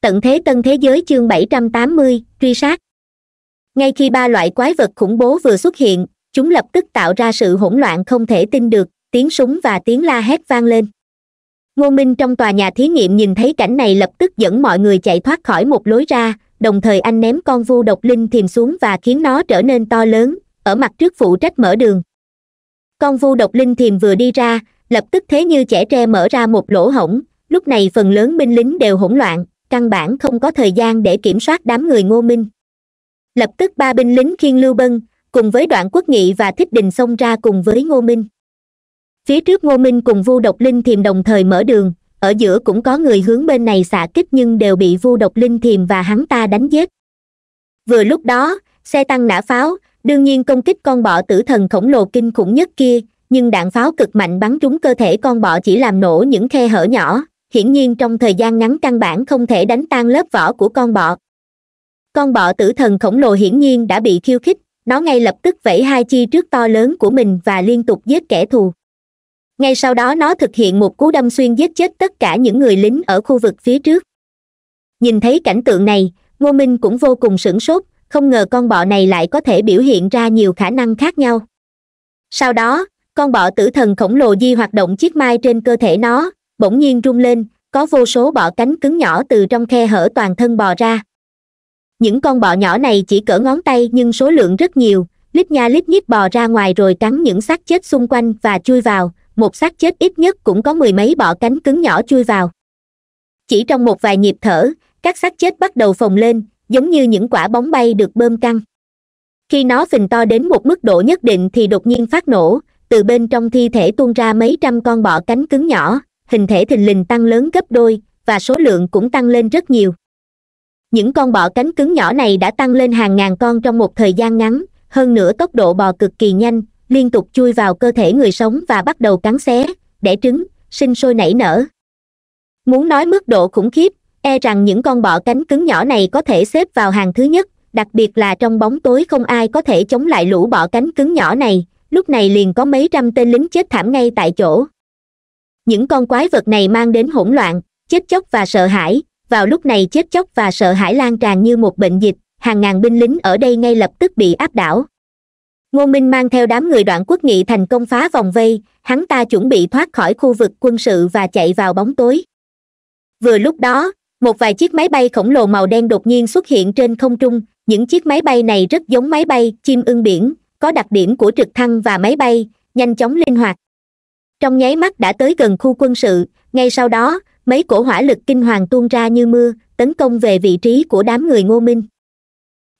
tận thế tân thế giới chương bảy trăm tám mươi truy sát ngay khi ba loại quái vật khủng bố vừa xuất hiện chúng lập tức tạo ra sự hỗn loạn không thể tin được tiếng súng và tiếng la hét vang lên ngô minh trong tòa nhà thí nghiệm nhìn thấy cảnh này lập tức dẫn mọi người chạy thoát khỏi một lối ra đồng thời anh ném con vu độc linh thìm xuống và khiến nó trở nên to lớn ở mặt trước phụ trách mở đường con vu độc linh thìm vừa đi ra lập tức thế như trẻ tre mở ra một lỗ hổng lúc này phần lớn binh lính đều hỗn loạn căn bản không có thời gian để kiểm soát đám người ngô minh lập tức ba binh lính khiên lưu bân cùng với đoạn quốc nghị và thích đình xông ra cùng với ngô minh phía trước ngô minh cùng vu độc linh thiềm đồng thời mở đường ở giữa cũng có người hướng bên này xạ kích nhưng đều bị vu độc linh thiềm và hắn ta đánh giết vừa lúc đó xe tăng nã pháo đương nhiên công kích con bọ tử thần khổng lồ kinh khủng nhất kia nhưng đạn pháo cực mạnh bắn trúng cơ thể con bọ chỉ làm nổ những khe hở nhỏ hiển nhiên trong thời gian ngắn căn bản không thể đánh tan lớp vỏ của con bọ con bọ tử thần khổng lồ hiển nhiên đã bị khiêu khích nó ngay lập tức vẫy hai chi trước to lớn của mình và liên tục giết kẻ thù ngay sau đó nó thực hiện một cú đâm xuyên giết chết tất cả những người lính ở khu vực phía trước nhìn thấy cảnh tượng này ngô minh cũng vô cùng sửng sốt không ngờ con bọ này lại có thể biểu hiện ra nhiều khả năng khác nhau sau đó con bọ tử thần khổng lồ di hoạt động chiếc mai trên cơ thể nó bỗng nhiên rung lên có vô số bọ cánh cứng nhỏ từ trong khe hở toàn thân bò ra những con bọ nhỏ này chỉ cỡ ngón tay nhưng số lượng rất nhiều lít nha lít nhít bò ra ngoài rồi cắn những xác chết xung quanh và chui vào một xác chết ít nhất cũng có mười mấy bọ cánh cứng nhỏ chui vào chỉ trong một vài nhịp thở các xác chết bắt đầu phồng lên giống như những quả bóng bay được bơm căng khi nó phình to đến một mức độ nhất định thì đột nhiên phát nổ từ bên trong thi thể tuôn ra mấy trăm con bọ cánh cứng nhỏ hình thể thình lình tăng lớn gấp đôi và số lượng cũng tăng lên rất nhiều những con bọ cánh cứng nhỏ này đã tăng lên hàng ngàn con trong một thời gian ngắn hơn nữa tốc độ bò cực kỳ nhanh liên tục chui vào cơ thể người sống và bắt đầu cắn xé đẻ trứng sinh sôi nảy nở muốn nói mức độ khủng khiếp e rằng những con bọ cánh cứng nhỏ này có thể xếp vào hàng thứ nhất đặc biệt là trong bóng tối không ai có thể chống lại lũ bọ cánh cứng nhỏ này lúc này liền có mấy trăm tên lính chết thảm ngay tại chỗ những con quái vật này mang đến hỗn loạn chết chóc và sợ hãi vào lúc này chết chóc và sợ hãi lan tràn như một bệnh dịch hàng ngàn binh lính ở đây ngay lập tức bị áp đảo ngô minh mang theo đám người đoạn quốc nghị thành công phá vòng vây hắn ta chuẩn bị thoát khỏi khu vực quân sự và chạy vào bóng tối vừa lúc đó một vài chiếc máy bay khổng lồ màu đen đột nhiên xuất hiện trên không trung những chiếc máy bay này rất giống máy bay chim ưng biển có đặc điểm của trực thăng và máy bay nhanh chóng linh hoạt trong nháy mắt đã tới gần khu quân sự ngay sau đó mấy cổ hỏa lực kinh hoàng tuôn ra như mưa tấn công về vị trí của đám người ngô minh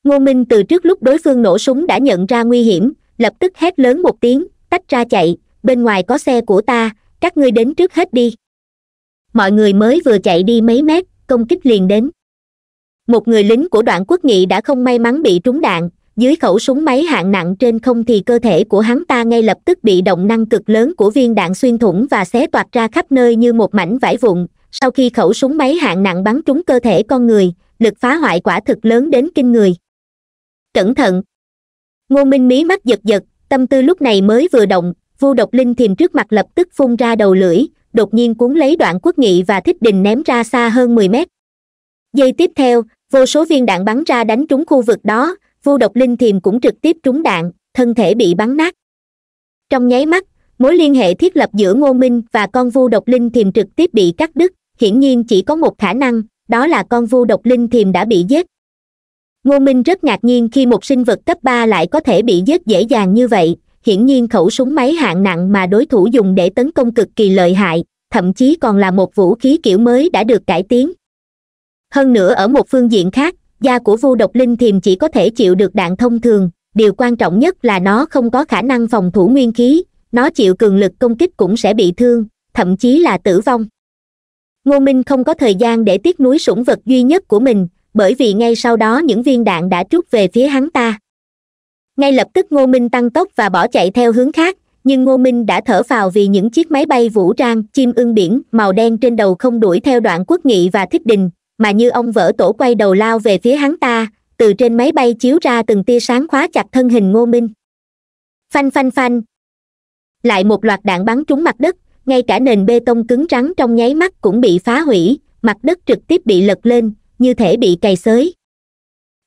ngô minh từ trước lúc đối phương nổ súng đã nhận ra nguy hiểm lập tức hét lớn một tiếng tách ra chạy bên ngoài có xe của ta các ngươi đến trước hết đi mọi người mới vừa chạy đi mấy mét công kích liền đến một người lính của đoạn quốc nghị đã không may mắn bị trúng đạn dưới khẩu súng máy hạng nặng trên không thì cơ thể của hắn ta ngay lập tức bị động năng cực lớn của viên đạn xuyên thủng và xé toạc ra khắp nơi như một mảnh vải vụn sau khi khẩu súng máy hạng nặng bắn trúng cơ thể con người lực phá hoại quả thực lớn đến kinh người cẩn thận ngô minh mí mắt giật giật tâm tư lúc này mới vừa động vu độc linh thiềm trước mặt lập tức phun ra đầu lưỡi đột nhiên cuốn lấy đoạn quốc nghị và thích đình ném ra xa hơn mười mét giây tiếp theo vô số viên đạn bắn ra đánh trúng khu vực đó vô độc linh thiềm cũng trực tiếp trúng đạn thân thể bị bắn nát trong nháy mắt mối liên hệ thiết lập giữa ngô minh và con vu độc linh thiềm trực tiếp bị cắt đứt hiển nhiên chỉ có một khả năng đó là con vu độc linh thiềm đã bị giết ngô minh rất ngạc nhiên khi một sinh vật cấp ba lại có thể bị giết dễ dàng như vậy hiển nhiên khẩu súng máy hạng nặng mà đối thủ dùng để tấn công cực kỳ lợi hại thậm chí còn là một vũ khí kiểu mới đã được cải tiến hơn nữa ở một phương diện khác da của vu độc linh thiềm chỉ có thể chịu được đạn thông thường điều quan trọng nhất là nó không có khả năng phòng thủ nguyên khí nó chịu cường lực công kích cũng sẽ bị thương thậm chí là tử vong ngô minh không có thời gian để tiếc nuối sủng vật duy nhất của mình bởi vì ngay sau đó những viên đạn đã trút về phía hắn ta ngay lập tức ngô minh tăng tốc và bỏ chạy theo hướng khác nhưng ngô minh đã thở phào vì những chiếc máy bay vũ trang chim ưng biển màu đen trên đầu không đuổi theo đoạn quốc nghị và thích đình mà như ông vỡ tổ quay đầu lao về phía hắn ta từ trên máy bay chiếu ra từng tia sáng khóa chặt thân hình ngô minh phanh phanh phanh lại một loạt đạn bắn trúng mặt đất ngay cả nền bê tông cứng rắn trong nháy mắt cũng bị phá hủy mặt đất trực tiếp bị lật lên như thể bị cày xới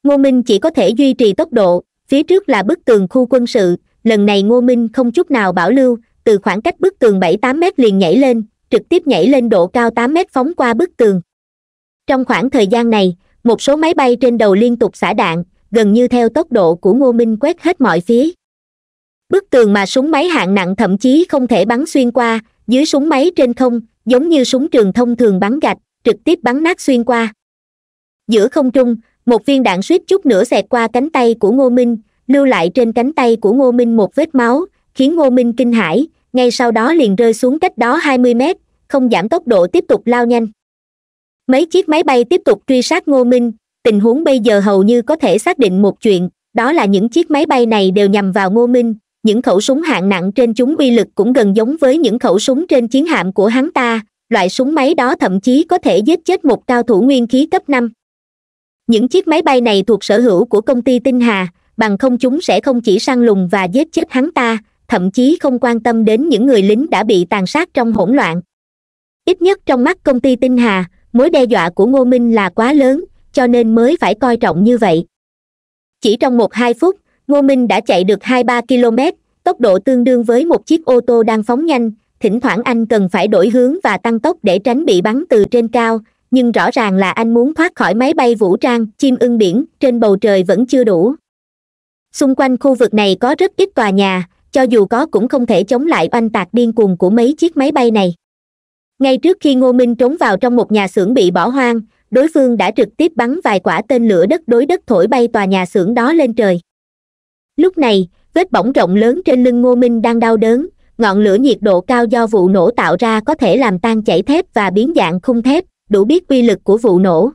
ngô minh chỉ có thể duy trì tốc độ phía trước là bức tường khu quân sự lần này ngô minh không chút nào bảo lưu từ khoảng cách bức tường bảy tám mét liền nhảy lên trực tiếp nhảy lên độ cao tám mét phóng qua bức tường trong khoảng thời gian này một số máy bay trên đầu liên tục xả đạn gần như theo tốc độ của ngô minh quét hết mọi phía bức tường mà súng máy hạng nặng thậm chí không thể bắn xuyên qua dưới súng máy trên không giống như súng trường thông thường bắn gạch trực tiếp bắn nát xuyên qua giữa không trung một viên đạn suýt chút nữa xẹt qua cánh tay của ngô minh lưu lại trên cánh tay của ngô minh một vết máu khiến ngô minh kinh hãi ngay sau đó liền rơi xuống cách đó hai mươi mét không giảm tốc độ tiếp tục lao nhanh mấy chiếc máy bay tiếp tục truy sát ngô minh tình huống bây giờ hầu như có thể xác định một chuyện đó là những chiếc máy bay này đều nhằm vào ngô minh những khẩu súng hạng nặng trên chúng uy lực cũng gần giống với những khẩu súng trên chiến hạm của hắn ta loại súng máy đó thậm chí có thể giết chết một cao thủ nguyên khí cấp năm những chiếc máy bay này thuộc sở hữu của công ty tinh hà bằng không chúng sẽ không chỉ săn lùng và giết chết hắn ta thậm chí không quan tâm đến những người lính đã bị tàn sát trong hỗn loạn ít nhất trong mắt công ty tinh hà mối đe dọa của ngô minh là quá lớn cho nên mới phải coi trọng như vậy chỉ trong một hai phút ngô minh đã chạy được hai ba km tốc độ tương đương với một chiếc ô tô đang phóng nhanh thỉnh thoảng anh cần phải đổi hướng và tăng tốc để tránh bị bắn từ trên cao nhưng rõ ràng là anh muốn thoát khỏi máy bay vũ trang chim ưng biển trên bầu trời vẫn chưa đủ xung quanh khu vực này có rất ít tòa nhà cho dù có cũng không thể chống lại oanh tạc điên cuồng của mấy chiếc máy bay này ngay trước khi ngô minh trốn vào trong một nhà xưởng bị bỏ hoang đối phương đã trực tiếp bắn vài quả tên lửa đất đối đất thổi bay tòa nhà xưởng đó lên trời lúc này vết bỏng rộng lớn trên lưng ngô minh đang đau đớn ngọn lửa nhiệt độ cao do vụ nổ tạo ra có thể làm tan chảy thép và biến dạng khung thép đủ biết quy lực của vụ nổ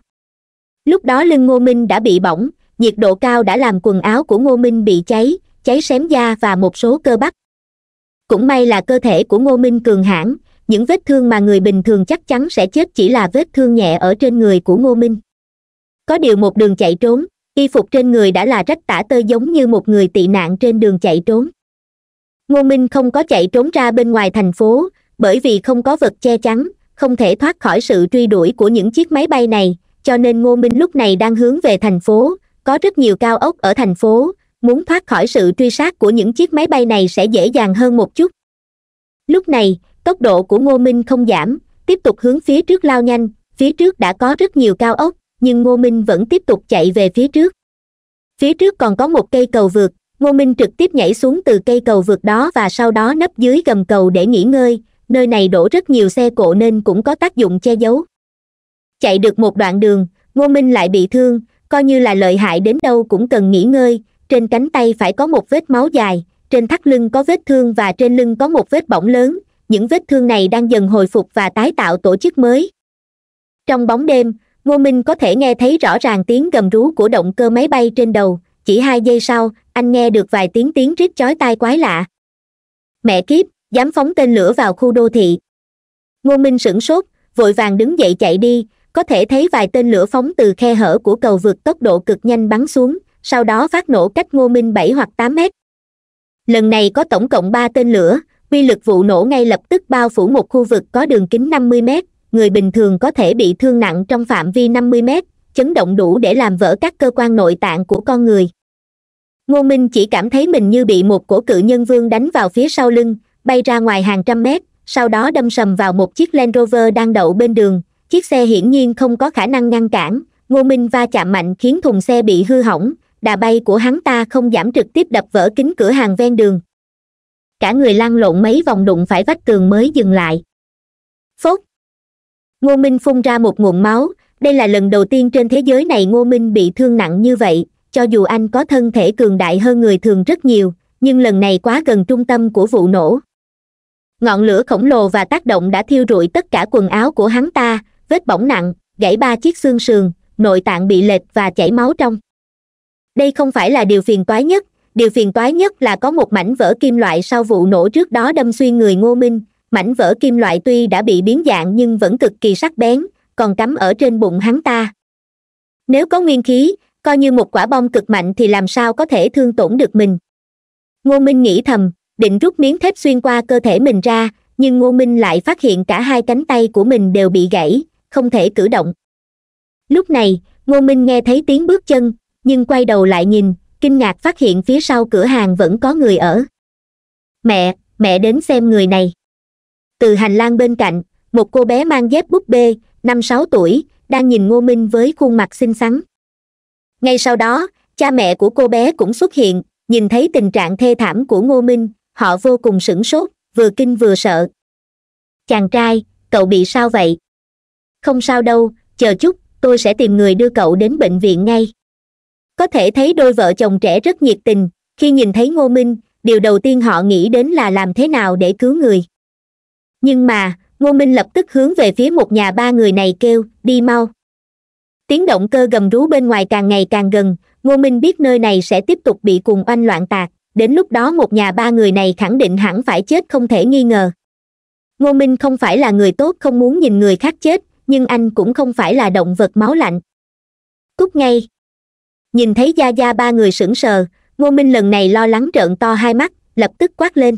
lúc đó lưng ngô minh đã bị bỏng nhiệt độ cao đã làm quần áo của ngô minh bị cháy cháy xém da và một số cơ bắp cũng may là cơ thể của ngô minh cường hãn những vết thương mà người bình thường chắc chắn sẽ chết chỉ là vết thương nhẹ ở trên người của ngô minh có điều một đường chạy trốn y phục trên người đã là rách tả tơi giống như một người tị nạn trên đường chạy trốn ngô minh không có chạy trốn ra bên ngoài thành phố bởi vì không có vật che chắn không thể thoát khỏi sự truy đuổi của những chiếc máy bay này cho nên ngô minh lúc này đang hướng về thành phố có rất nhiều cao ốc ở thành phố muốn thoát khỏi sự truy sát của những chiếc máy bay này sẽ dễ dàng hơn một chút lúc này tốc độ của ngô minh không giảm tiếp tục hướng phía trước lao nhanh phía trước đã có rất nhiều cao ốc nhưng ngô minh vẫn tiếp tục chạy về phía trước phía trước còn có một cây cầu vượt ngô minh trực tiếp nhảy xuống từ cây cầu vượt đó và sau đó nấp dưới gầm cầu để nghỉ ngơi nơi này đổ rất nhiều xe cộ nên cũng có tác dụng che giấu chạy được một đoạn đường ngô minh lại bị thương coi như là lợi hại đến đâu cũng cần nghỉ ngơi trên cánh tay phải có một vết máu dài trên thắt lưng có vết thương và trên lưng có một vết bỏng lớn những vết thương này đang dần hồi phục và tái tạo tổ chức mới trong bóng đêm ngô minh có thể nghe thấy rõ ràng tiếng gầm rú của động cơ máy bay trên đầu chỉ hai giây sau anh nghe được vài tiếng tiếng rít chói tai quái lạ mẹ kiếp dám phóng tên lửa vào khu đô thị ngô minh sửng sốt vội vàng đứng dậy chạy đi có thể thấy vài tên lửa phóng từ khe hở của cầu vượt tốc độ cực nhanh bắn xuống sau đó phát nổ cách ngô minh bảy hoặc tám mét lần này có tổng cộng ba tên lửa quy lực vụ nổ ngay lập tức bao phủ một khu vực có đường kính 50 m người bình thường có thể bị thương nặng trong phạm vi 50 m chấn động đủ để làm vỡ các cơ quan nội tạng của con người ngô minh chỉ cảm thấy mình như bị một cổ cự nhân vương đánh vào phía sau lưng bay ra ngoài hàng trăm mét sau đó đâm sầm vào một chiếc land rover đang đậu bên đường chiếc xe hiển nhiên không có khả năng ngăn cản ngô minh va chạm mạnh khiến thùng xe bị hư hỏng đà bay của hắn ta không giảm trực tiếp đập vỡ kính cửa hàng ven đường cả người lăn lộn mấy vòng đụng phải vách tường mới dừng lại phốc ngô minh phun ra một nguồn máu đây là lần đầu tiên trên thế giới này ngô minh bị thương nặng như vậy cho dù anh có thân thể cường đại hơn người thường rất nhiều nhưng lần này quá gần trung tâm của vụ nổ ngọn lửa khổng lồ và tác động đã thiêu rụi tất cả quần áo của hắn ta vết bỏng nặng gãy ba chiếc xương sườn nội tạng bị lệch và chảy máu trong đây không phải là điều phiền toái nhất điều phiền toái nhất là có một mảnh vỡ kim loại sau vụ nổ trước đó đâm xuyên người ngô minh mảnh vỡ kim loại tuy đã bị biến dạng nhưng vẫn cực kỳ sắc bén còn cắm ở trên bụng hắn ta nếu có nguyên khí coi như một quả bom cực mạnh thì làm sao có thể thương tổn được mình ngô minh nghĩ thầm định rút miếng thép xuyên qua cơ thể mình ra nhưng ngô minh lại phát hiện cả hai cánh tay của mình đều bị gãy không thể cử động lúc này ngô minh nghe thấy tiếng bước chân nhưng quay đầu lại nhìn kinh ngạc phát hiện phía sau cửa hàng vẫn có người ở mẹ mẹ đến xem người này từ hành lang bên cạnh một cô bé mang dép búp bê năm sáu tuổi đang nhìn ngô minh với khuôn mặt xinh xắn ngay sau đó cha mẹ của cô bé cũng xuất hiện nhìn thấy tình trạng thê thảm của ngô minh họ vô cùng sửng sốt vừa kinh vừa sợ chàng trai cậu bị sao vậy không sao đâu chờ chút tôi sẽ tìm người đưa cậu đến bệnh viện ngay có thể thấy đôi vợ chồng trẻ rất nhiệt tình khi nhìn thấy ngô minh điều đầu tiên họ nghĩ đến là làm thế nào để cứu người nhưng mà ngô minh lập tức hướng về phía một nhà ba người này kêu đi mau tiếng động cơ gầm rú bên ngoài càng ngày càng gần ngô minh biết nơi này sẽ tiếp tục bị cùng oanh loạn tạc đến lúc đó một nhà ba người này khẳng định hẳn phải chết không thể nghi ngờ ngô minh không phải là người tốt không muốn nhìn người khác chết nhưng anh cũng không phải là động vật máu lạnh cút ngay nhìn thấy gia gia ba người sững sờ ngô minh lần này lo lắng trợn to hai mắt lập tức quát lên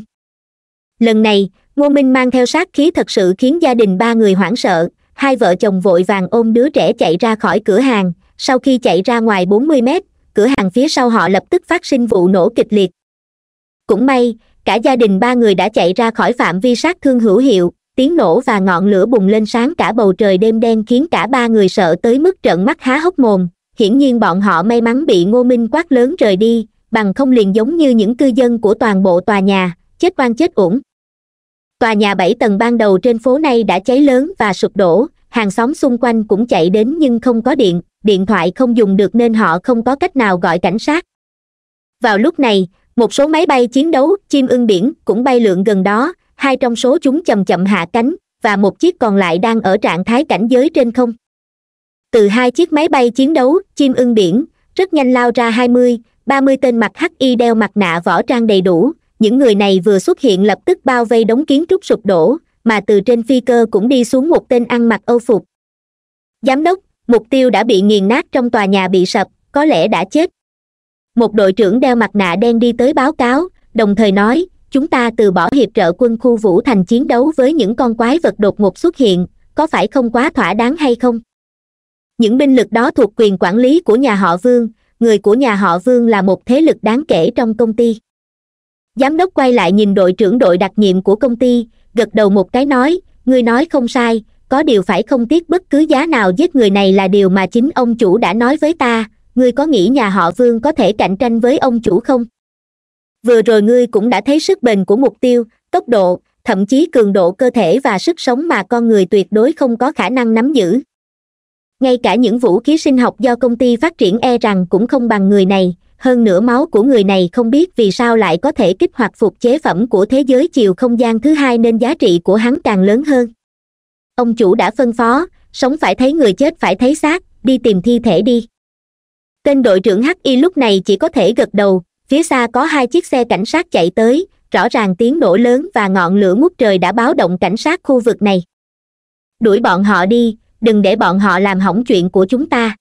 lần này ngô minh mang theo sát khí thật sự khiến gia đình ba người hoảng sợ hai vợ chồng vội vàng ôm đứa trẻ chạy ra khỏi cửa hàng sau khi chạy ra ngoài bốn mươi mét cửa hàng phía sau họ lập tức phát sinh vụ nổ kịch liệt cũng may cả gia đình ba người đã chạy ra khỏi phạm vi sát thương hữu hiệu tiếng nổ và ngọn lửa bùng lên sáng cả bầu trời đêm đen khiến cả ba người sợ tới mức trợn mắt há hốc mồm hiển nhiên bọn họ may mắn bị ngô minh quát lớn rời đi bằng không liền giống như những cư dân của toàn bộ tòa nhà chết oan chết uổng tòa nhà bảy tầng ban đầu trên phố này đã cháy lớn và sụp đổ hàng xóm xung quanh cũng chạy đến nhưng không có điện điện thoại không dùng được nên họ không có cách nào gọi cảnh sát vào lúc này một số máy bay chiến đấu chim ưng biển cũng bay lượn gần đó hai trong số chúng chậm chậm hạ cánh và một chiếc còn lại đang ở trạng thái cảnh giới trên không từ hai chiếc máy bay chiến đấu chim ưng biển rất nhanh lao ra hai mươi ba mươi tên mặt hắc y đeo mặt nạ võ trang đầy đủ những người này vừa xuất hiện lập tức bao vây đống kiến trúc sụp đổ mà từ trên phi cơ cũng đi xuống một tên ăn mặc âu phục giám đốc mục tiêu đã bị nghiền nát trong tòa nhà bị sập có lẽ đã chết một đội trưởng đeo mặt nạ đen đi tới báo cáo đồng thời nói chúng ta từ bỏ hiệp trợ quân khu vũ thành chiến đấu với những con quái vật đột ngột xuất hiện có phải không quá thỏa đáng hay không những binh lực đó thuộc quyền quản lý của nhà họ vương người của nhà họ vương là một thế lực đáng kể trong công ty giám đốc quay lại nhìn đội trưởng đội đặc nhiệm của công ty gật đầu một cái nói người nói không sai có điều phải không tiếc bất cứ giá nào giết người này là điều mà chính ông chủ đã nói với ta ngươi có nghĩ nhà họ vương có thể cạnh tranh với ông chủ không vừa rồi ngươi cũng đã thấy sức bền của mục tiêu tốc độ thậm chí cường độ cơ thể và sức sống mà con người tuyệt đối không có khả năng nắm giữ ngay cả những vũ khí sinh học do công ty phát triển e rằng cũng không bằng người này hơn nữa máu của người này không biết vì sao lại có thể kích hoạt phục chế phẩm của thế giới chiều không gian thứ hai nên giá trị của hắn càng lớn hơn ông chủ đã phân phó sống phải thấy người chết phải thấy xác đi tìm thi thể đi tên đội trưởng hi lúc này chỉ có thể gật đầu phía xa có hai chiếc xe cảnh sát chạy tới rõ ràng tiếng nổ lớn và ngọn lửa ngút trời đã báo động cảnh sát khu vực này đuổi bọn họ đi đừng để bọn họ làm hỏng chuyện của chúng ta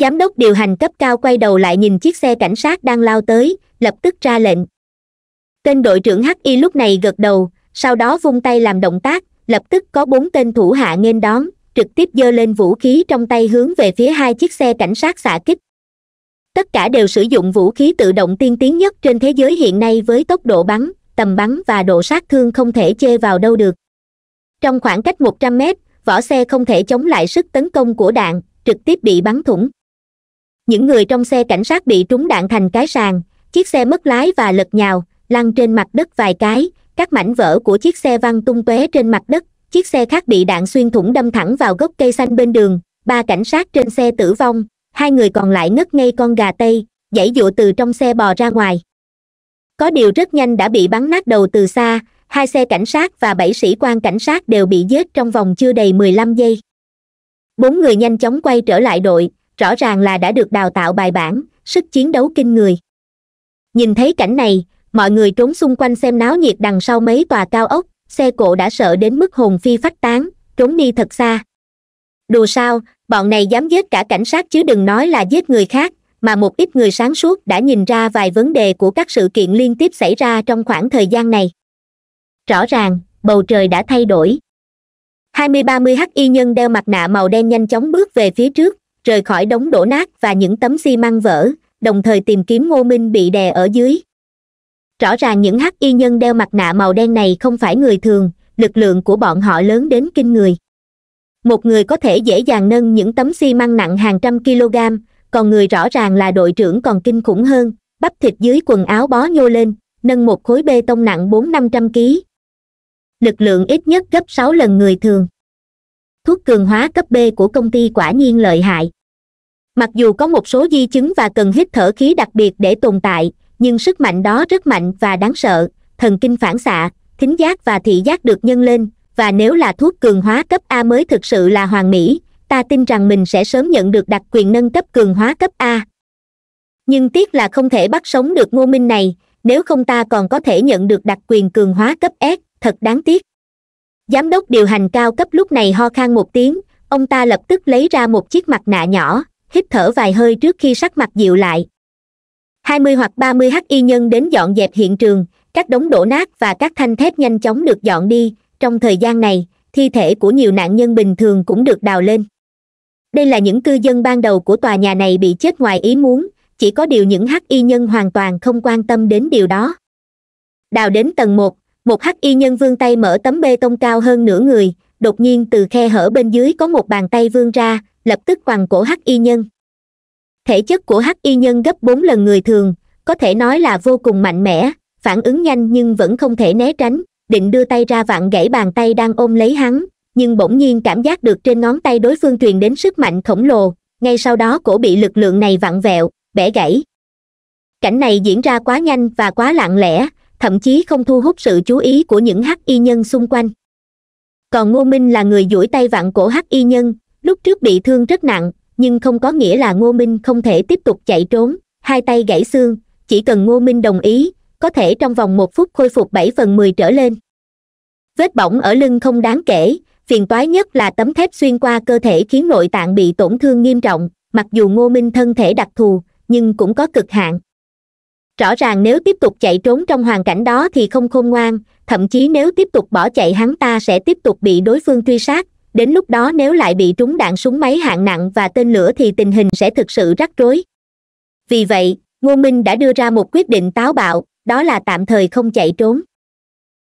giám đốc điều hành cấp cao quay đầu lại nhìn chiếc xe cảnh sát đang lao tới lập tức ra lệnh tên đội trưởng hi lúc này gật đầu sau đó vung tay làm động tác lập tức có bốn tên thủ hạ nghênh đón trực tiếp giơ lên vũ khí trong tay hướng về phía hai chiếc xe cảnh sát xạ kích tất cả đều sử dụng vũ khí tự động tiên tiến nhất trên thế giới hiện nay với tốc độ bắn tầm bắn và độ sát thương không thể chê vào đâu được trong khoảng cách một trăm mét vỏ xe không thể chống lại sức tấn công của đạn trực tiếp bị bắn thủng những người trong xe cảnh sát bị trúng đạn thành cái sàn chiếc xe mất lái và lật nhào lăn trên mặt đất vài cái các mảnh vỡ của chiếc xe văng tung tóe trên mặt đất chiếc xe khác bị đạn xuyên thủng đâm thẳng vào gốc cây xanh bên đường ba cảnh sát trên xe tử vong hai người còn lại ngất ngay con gà tây dãy dụa từ trong xe bò ra ngoài có điều rất nhanh đã bị bắn nát đầu từ xa hai xe cảnh sát và bảy sĩ quan cảnh sát đều bị giết trong vòng chưa đầy 15 giây bốn người nhanh chóng quay trở lại đội rõ ràng là đã được đào tạo bài bản sức chiến đấu kinh người nhìn thấy cảnh này mọi người trốn xung quanh xem náo nhiệt đằng sau mấy tòa cao ốc xe cộ đã sợ đến mức hồn phi phách tán trốn đi thật xa đùa sao bọn này dám giết cả cảnh sát chứ đừng nói là giết người khác mà một ít người sáng suốt đã nhìn ra vài vấn đề của các sự kiện liên tiếp xảy ra trong khoảng thời gian này rõ ràng bầu trời đã thay đổi hai mươi ba mươi h y nhân đeo mặt nạ màu đen nhanh chóng bước về phía trước rời khỏi đống đổ nát và những tấm xi măng vỡ đồng thời tìm kiếm ngô minh bị đè ở dưới rõ ràng những h y nhân đeo mặt nạ màu đen này không phải người thường lực lượng của bọn họ lớn đến kinh người một người có thể dễ dàng nâng những tấm xi măng nặng hàng trăm kg còn người rõ ràng là đội trưởng còn kinh khủng hơn bắp thịt dưới quần áo bó nhô lên nâng một khối bê tông nặng bốn năm trăm ký lực lượng ít nhất gấp sáu lần người thường thuốc cường hóa cấp b của công ty quả nhiên lợi hại mặc dù có một số di chứng và cần hít thở khí đặc biệt để tồn tại nhưng sức mạnh đó rất mạnh và đáng sợ thần kinh phản xạ thính giác và thị giác được nhân lên và nếu là thuốc cường hóa cấp a mới thực sự là hoàn mỹ ta tin rằng mình sẽ sớm nhận được đặc quyền nâng cấp cường hóa cấp a nhưng tiếc là không thể bắt sống được ngô minh này nếu không ta còn có thể nhận được đặc quyền cường hóa cấp s thật đáng tiếc giám đốc điều hành cao cấp lúc này ho khan một tiếng ông ta lập tức lấy ra một chiếc mặt nạ nhỏ hít thở vài hơi trước khi sắc mặt dịu lại hai mươi hoặc ba mươi y nhân đến dọn dẹp hiện trường các đống đổ nát và các thanh thép nhanh chóng được dọn đi trong thời gian này thi thể của nhiều nạn nhân bình thường cũng được đào lên đây là những cư dân ban đầu của tòa nhà này bị chết ngoài ý muốn chỉ có điều những hắc y nhân hoàn toàn không quan tâm đến điều đó đào đến tầng một một hắc y nhân vươn tay mở tấm bê tông cao hơn nửa người đột nhiên từ khe hở bên dưới có một bàn tay vươn ra lập tức quằn cổ hắc y nhân thể chất của hắc y nhân gấp bốn lần người thường có thể nói là vô cùng mạnh mẽ phản ứng nhanh nhưng vẫn không thể né tránh định đưa tay ra vặn gãy bàn tay đang ôm lấy hắn nhưng bỗng nhiên cảm giác được trên ngón tay đối phương truyền đến sức mạnh khổng lồ ngay sau đó cổ bị lực lượng này vặn vẹo bẻ gãy cảnh này diễn ra quá nhanh và quá lặng lẽ thậm chí không thu hút sự chú ý của những hắc y nhân xung quanh còn ngô minh là người duỗi tay vặn cổ hắc y nhân lúc trước bị thương rất nặng nhưng không có nghĩa là ngô minh không thể tiếp tục chạy trốn hai tay gãy xương chỉ cần ngô minh đồng ý có thể trong vòng một phút khôi phục bảy phần mười trở lên vết bỏng ở lưng không đáng kể phiền toái nhất là tấm thép xuyên qua cơ thể khiến nội tạng bị tổn thương nghiêm trọng mặc dù ngô minh thân thể đặc thù nhưng cũng có cực hạn rõ ràng nếu tiếp tục chạy trốn trong hoàn cảnh đó thì không khôn ngoan thậm chí nếu tiếp tục bỏ chạy hắn ta sẽ tiếp tục bị đối phương truy sát đến lúc đó nếu lại bị trúng đạn súng máy hạng nặng và tên lửa thì tình hình sẽ thực sự rắc rối vì vậy ngô minh đã đưa ra một quyết định táo bạo đó là tạm thời không chạy trốn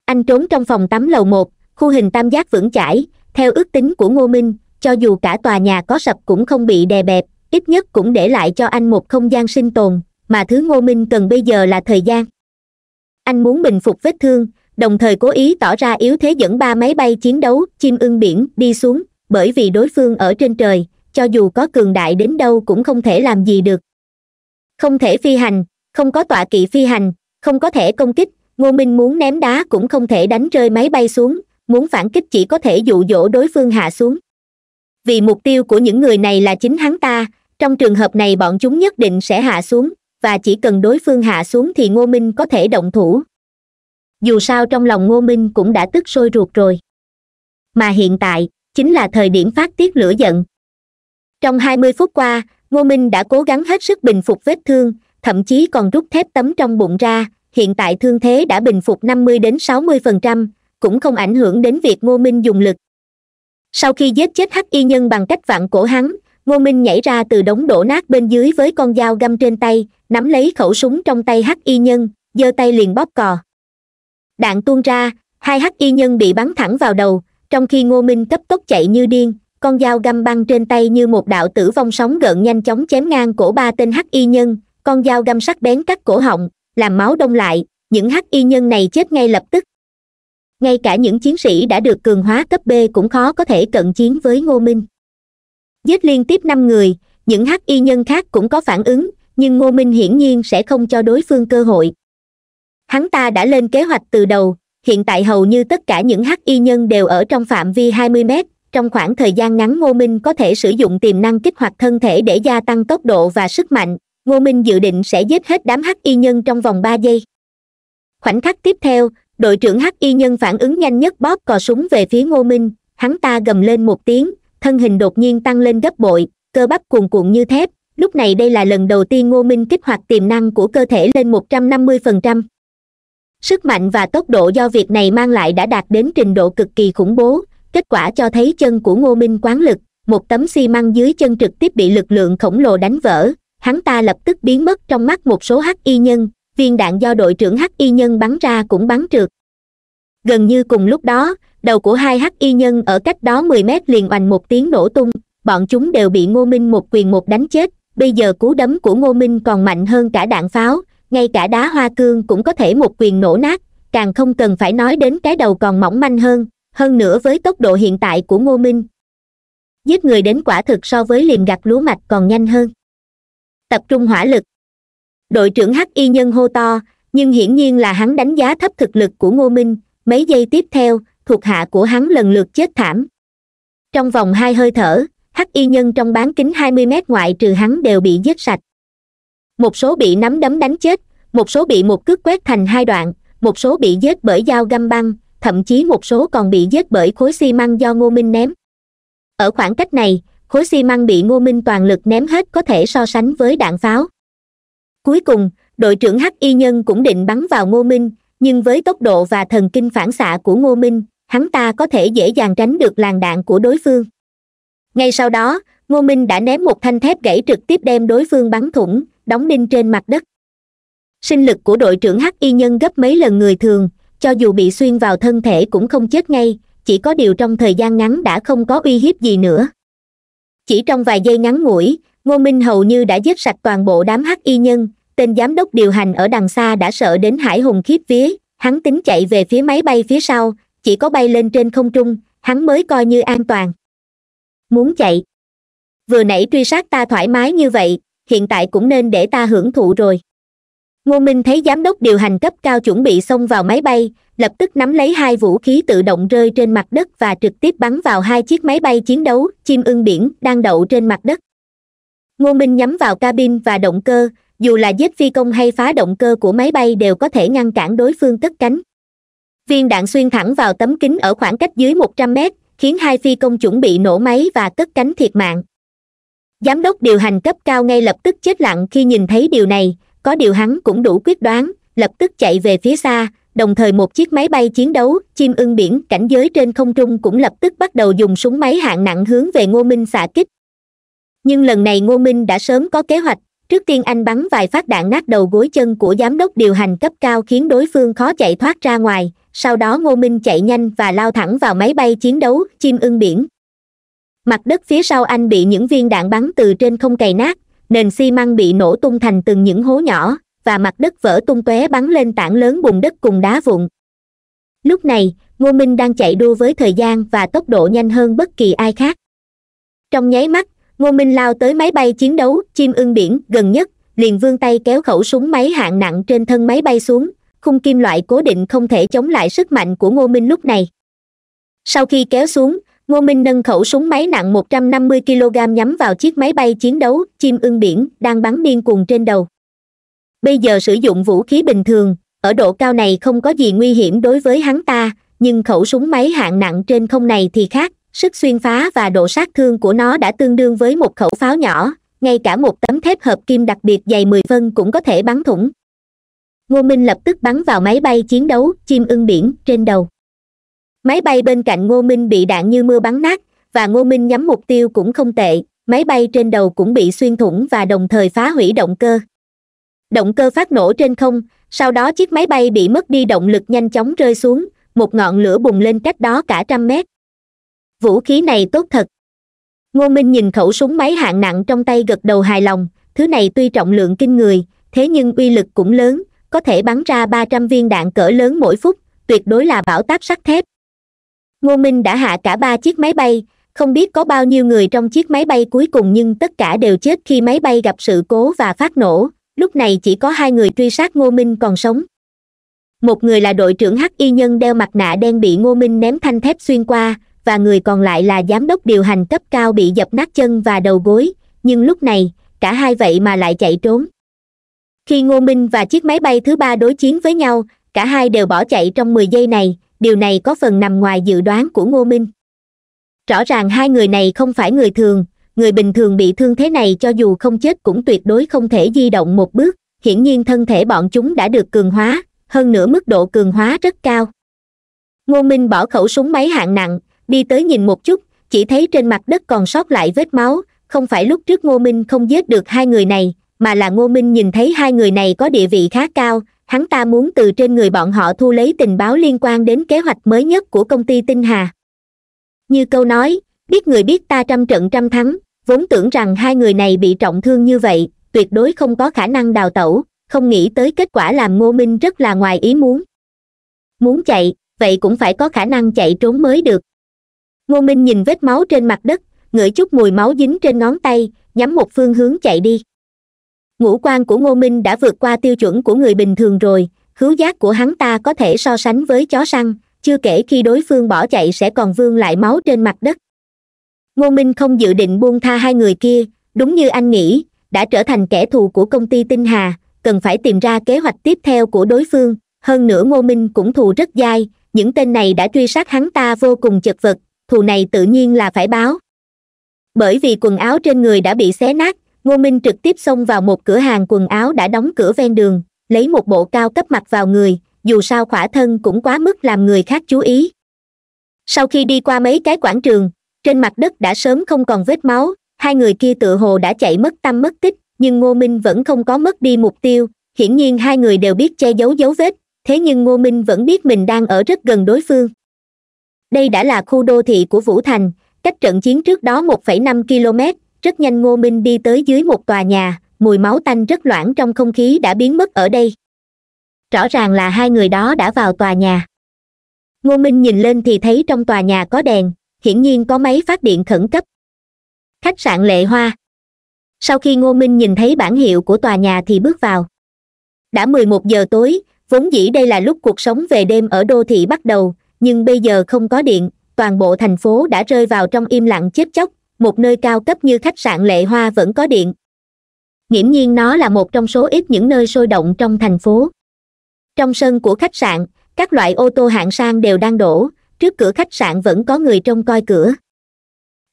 anh trốn trong phòng tắm lầu một khu hình tam giác vững chãi theo ước tính của ngô minh cho dù cả tòa nhà có sập cũng không bị đè bẹp ít nhất cũng để lại cho anh một không gian sinh tồn mà thứ ngô minh cần bây giờ là thời gian anh muốn bình phục vết thương đồng thời cố ý tỏ ra yếu thế dẫn ba máy bay chiến đấu chim ưng biển đi xuống bởi vì đối phương ở trên trời cho dù có cường đại đến đâu cũng không thể làm gì được không thể phi hành không có tọa kỵ phi hành không có thể công kích ngô minh muốn ném đá cũng không thể đánh rơi máy bay xuống muốn phản kích chỉ có thể dụ dỗ đối phương hạ xuống vì mục tiêu của những người này là chính hắn ta trong trường hợp này bọn chúng nhất định sẽ hạ xuống và chỉ cần đối phương hạ xuống thì ngô minh có thể động thủ dù sao trong lòng ngô minh cũng đã tức sôi ruột rồi mà hiện tại chính là thời điểm phát tiết lửa giận trong hai mươi phút qua ngô minh đã cố gắng hết sức bình phục vết thương thậm chí còn rút thép tấm trong bụng ra hiện tại thương thế đã bình phục năm mươi đến sáu mươi phần trăm cũng không ảnh hưởng đến việc ngô minh dùng lực sau khi giết chết hắc y nhân bằng cách vặn cổ hắn ngô minh nhảy ra từ đống đổ nát bên dưới với con dao găm trên tay nắm lấy khẩu súng trong tay hắc y nhân giơ tay liền bóp cò đạn tuôn ra hai hắc y nhân bị bắn thẳng vào đầu trong khi ngô minh cấp tốc chạy như điên con dao găm băng trên tay như một đạo tử vong sóng gợn nhanh chóng chém ngang cổ ba tên hắc y nhân con dao găm sắc bén cắt cổ họng làm máu đông lại những hắc y nhân này chết ngay lập tức ngay cả những chiến sĩ đã được cường hóa cấp b cũng khó có thể cận chiến với ngô minh giết liên tiếp năm người những hắc y nhân khác cũng có phản ứng nhưng ngô minh hiển nhiên sẽ không cho đối phương cơ hội hắn ta đã lên kế hoạch từ đầu hiện tại hầu như tất cả những hắc y nhân đều ở trong phạm vi hai mươi mét trong khoảng thời gian ngắn ngô minh có thể sử dụng tiềm năng kích hoạt thân thể để gia tăng tốc độ và sức mạnh ngô minh dự định sẽ giết hết đám hắc y nhân trong vòng ba giây khoảnh khắc tiếp theo đội trưởng hắc y nhân phản ứng nhanh nhất bóp cò súng về phía ngô minh hắn ta gầm lên một tiếng thân hình đột nhiên tăng lên gấp bội cơ bắp cuồn cuộn như thép lúc này đây là lần đầu tiên ngô minh kích hoạt tiềm năng của cơ thể lên một trăm năm mươi phần trăm sức mạnh và tốc độ do việc này mang lại đã đạt đến trình độ cực kỳ khủng bố kết quả cho thấy chân của ngô minh quán lực một tấm xi măng dưới chân trực tiếp bị lực lượng khổng lồ đánh vỡ hắn ta lập tức biến mất trong mắt một số hắc y nhân viên đạn do đội trưởng hắc y nhân bắn ra cũng bắn trượt gần như cùng lúc đó đầu của hai hắc y nhân ở cách đó mười mét liền oành một tiếng nổ tung bọn chúng đều bị ngô minh một quyền một đánh chết bây giờ cú đấm của ngô minh còn mạnh hơn cả đạn pháo ngay cả đá hoa cương cũng có thể một quyền nổ nát càng không cần phải nói đến cái đầu còn mỏng manh hơn hơn nữa với tốc độ hiện tại của ngô minh giết người đến quả thực so với liềm gặt lúa mạch còn nhanh hơn tập trung hỏa lực đội trưởng hắc y nhân hô to nhưng hiển nhiên là hắn đánh giá thấp thực lực của ngô minh mấy giây tiếp theo thuộc hạ của hắn lần lượt chết thảm trong vòng hai hơi thở hắc y nhân trong bán kính hai mươi mét ngoại trừ hắn đều bị giết sạch một số bị nắm đấm đánh chết một số bị một cước quét thành hai đoạn một số bị giết bởi dao găm băng thậm chí một số còn bị giết bởi khối xi măng do ngô minh ném ở khoảng cách này khối xi măng bị ngô minh toàn lực ném hết có thể so sánh với đạn pháo cuối cùng đội trưởng hắc y nhân cũng định bắn vào ngô minh nhưng với tốc độ và thần kinh phản xạ của ngô minh hắn ta có thể dễ dàng tránh được làn đạn của đối phương ngay sau đó ngô minh đã ném một thanh thép gãy trực tiếp đem đối phương bắn thủng đóng đinh trên mặt đất sinh lực của đội trưởng hắc y nhân gấp mấy lần người thường cho dù bị xuyên vào thân thể cũng không chết ngay chỉ có điều trong thời gian ngắn đã không có uy hiếp gì nữa chỉ trong vài giây ngắn ngủi ngô minh hầu như đã giết sạch toàn bộ đám hắc y nhân tên giám đốc điều hành ở đằng xa đã sợ đến hải hùng khiếp vía hắn tính chạy về phía máy bay phía sau chỉ có bay lên trên không trung hắn mới coi như an toàn muốn chạy vừa nãy truy sát ta thoải mái như vậy hiện tại cũng nên để ta hưởng thụ rồi ngô minh thấy giám đốc điều hành cấp cao chuẩn bị xông vào máy bay lập tức nắm lấy hai vũ khí tự động rơi trên mặt đất và trực tiếp bắn vào hai chiếc máy bay chiến đấu chim ưng biển đang đậu trên mặt đất ngô minh nhắm vào cabin và động cơ dù là giết phi công hay phá động cơ của máy bay đều có thể ngăn cản đối phương cất cánh viên đạn xuyên thẳng vào tấm kính ở khoảng cách dưới một trăm mét khiến hai phi công chuẩn bị nổ máy và cất cánh thiệt mạng giám đốc điều hành cấp cao ngay lập tức chết lặng khi nhìn thấy điều này có điều hắn cũng đủ quyết đoán lập tức chạy về phía xa đồng thời một chiếc máy bay chiến đấu chim ưng biển cảnh giới trên không trung cũng lập tức bắt đầu dùng súng máy hạng nặng hướng về ngô minh xạ kích nhưng lần này ngô minh đã sớm có kế hoạch trước tiên anh bắn vài phát đạn nát đầu gối chân của giám đốc điều hành cấp cao khiến đối phương khó chạy thoát ra ngoài sau đó ngô minh chạy nhanh và lao thẳng vào máy bay chiến đấu chim ưng biển mặt đất phía sau anh bị những viên đạn bắn từ trên không cày nát nền xi măng bị nổ tung thành từng những hố nhỏ và mặt đất vỡ tung tóe bắn lên tảng lớn bùn đất cùng đá vụn lúc này ngô minh đang chạy đua với thời gian và tốc độ nhanh hơn bất kỳ ai khác trong nháy mắt ngô minh lao tới máy bay chiến đấu chim ưng biển gần nhất liền vươn tay kéo khẩu súng máy hạng nặng trên thân máy bay xuống khung kim loại cố định không thể chống lại sức mạnh của ngô minh lúc này sau khi kéo xuống ngô minh nâng khẩu súng máy nặng một trăm năm mươi kg nhắm vào chiếc máy bay chiến đấu chim ưng biển đang bắn điên cuồng trên đầu bây giờ sử dụng vũ khí bình thường ở độ cao này không có gì nguy hiểm đối với hắn ta nhưng khẩu súng máy hạng nặng trên không này thì khác sức xuyên phá và độ sát thương của nó đã tương đương với một khẩu pháo nhỏ ngay cả một tấm thép hợp kim đặc biệt dày mười phân cũng có thể bắn thủng ngô minh lập tức bắn vào máy bay chiến đấu chim ưng biển trên đầu máy bay bên cạnh ngô minh bị đạn như mưa bắn nát và ngô minh nhắm mục tiêu cũng không tệ máy bay trên đầu cũng bị xuyên thủng và đồng thời phá hủy động cơ động cơ phát nổ trên không sau đó chiếc máy bay bị mất đi động lực nhanh chóng rơi xuống một ngọn lửa bùng lên cách đó cả trăm mét vũ khí này tốt thật ngô minh nhìn khẩu súng máy hạng nặng trong tay gật đầu hài lòng thứ này tuy trọng lượng kinh người thế nhưng uy lực cũng lớn có thể bắn ra ba trăm viên đạn cỡ lớn mỗi phút tuyệt đối là bảo táp sắt thép ngô minh đã hạ cả ba chiếc máy bay không biết có bao nhiêu người trong chiếc máy bay cuối cùng nhưng tất cả đều chết khi máy bay gặp sự cố và phát nổ lúc này chỉ có hai người truy sát ngô minh còn sống một người là đội trưởng hắc y nhân đeo mặt nạ đen bị ngô minh ném thanh thép xuyên qua và người còn lại là giám đốc điều hành cấp cao bị dập nát chân và đầu gối nhưng lúc này cả hai vậy mà lại chạy trốn khi ngô minh và chiếc máy bay thứ ba đối chiến với nhau cả hai đều bỏ chạy trong mười giây này điều này có phần nằm ngoài dự đoán của ngô minh rõ ràng hai người này không phải người thường người bình thường bị thương thế này cho dù không chết cũng tuyệt đối không thể di động một bước hiển nhiên thân thể bọn chúng đã được cường hóa hơn nữa mức độ cường hóa rất cao ngô minh bỏ khẩu súng máy hạng nặng đi tới nhìn một chút chỉ thấy trên mặt đất còn sót lại vết máu không phải lúc trước ngô minh không giết được hai người này mà là ngô minh nhìn thấy hai người này có địa vị khá cao hắn ta muốn từ trên người bọn họ thu lấy tình báo liên quan đến kế hoạch mới nhất của công ty tinh hà như câu nói biết người biết ta trăm trận trăm thắng vốn tưởng rằng hai người này bị trọng thương như vậy tuyệt đối không có khả năng đào tẩu không nghĩ tới kết quả làm ngô minh rất là ngoài ý muốn muốn chạy vậy cũng phải có khả năng chạy trốn mới được ngô minh nhìn vết máu trên mặt đất ngửi chút mùi máu dính trên ngón tay nhắm một phương hướng chạy đi ngũ quan của ngô minh đã vượt qua tiêu chuẩn của người bình thường rồi khứu giác của hắn ta có thể so sánh với chó săn chưa kể khi đối phương bỏ chạy sẽ còn vương lại máu trên mặt đất ngô minh không dự định buông tha hai người kia đúng như anh nghĩ đã trở thành kẻ thù của công ty tinh hà cần phải tìm ra kế hoạch tiếp theo của đối phương hơn nữa ngô minh cũng thù rất dai những tên này đã truy sát hắn ta vô cùng chật vật thù này tự nhiên là phải báo bởi vì quần áo trên người đã bị xé nát ngô minh trực tiếp xông vào một cửa hàng quần áo đã đóng cửa ven đường lấy một bộ cao cấp mặc vào người dù sao khỏa thân cũng quá mức làm người khác chú ý sau khi đi qua mấy cái quảng trường trên mặt đất đã sớm không còn vết máu hai người kia tự hồ đã chạy mất tâm mất tích nhưng ngô minh vẫn không có mất đi mục tiêu hiển nhiên hai người đều biết che giấu dấu vết thế nhưng ngô minh vẫn biết mình đang ở rất gần đối phương đây đã là khu đô thị của vũ thành cách trận chiến trước đó một năm km rất nhanh ngô minh đi tới dưới một tòa nhà mùi máu tanh rất loãng trong không khí đã biến mất ở đây rõ ràng là hai người đó đã vào tòa nhà ngô minh nhìn lên thì thấy trong tòa nhà có đèn hiển nhiên có máy phát điện khẩn cấp khách sạn lệ hoa sau khi ngô minh nhìn thấy bản hiệu của tòa nhà thì bước vào đã mười một giờ tối vốn dĩ đây là lúc cuộc sống về đêm ở đô thị bắt đầu nhưng bây giờ không có điện toàn bộ thành phố đã rơi vào trong im lặng chết chóc một nơi cao cấp như khách sạn lệ hoa vẫn có điện nghiễm nhiên nó là một trong số ít những nơi sôi động trong thành phố trong sân của khách sạn các loại ô tô hạng sang đều đang đổ trước cửa khách sạn vẫn có người trông coi cửa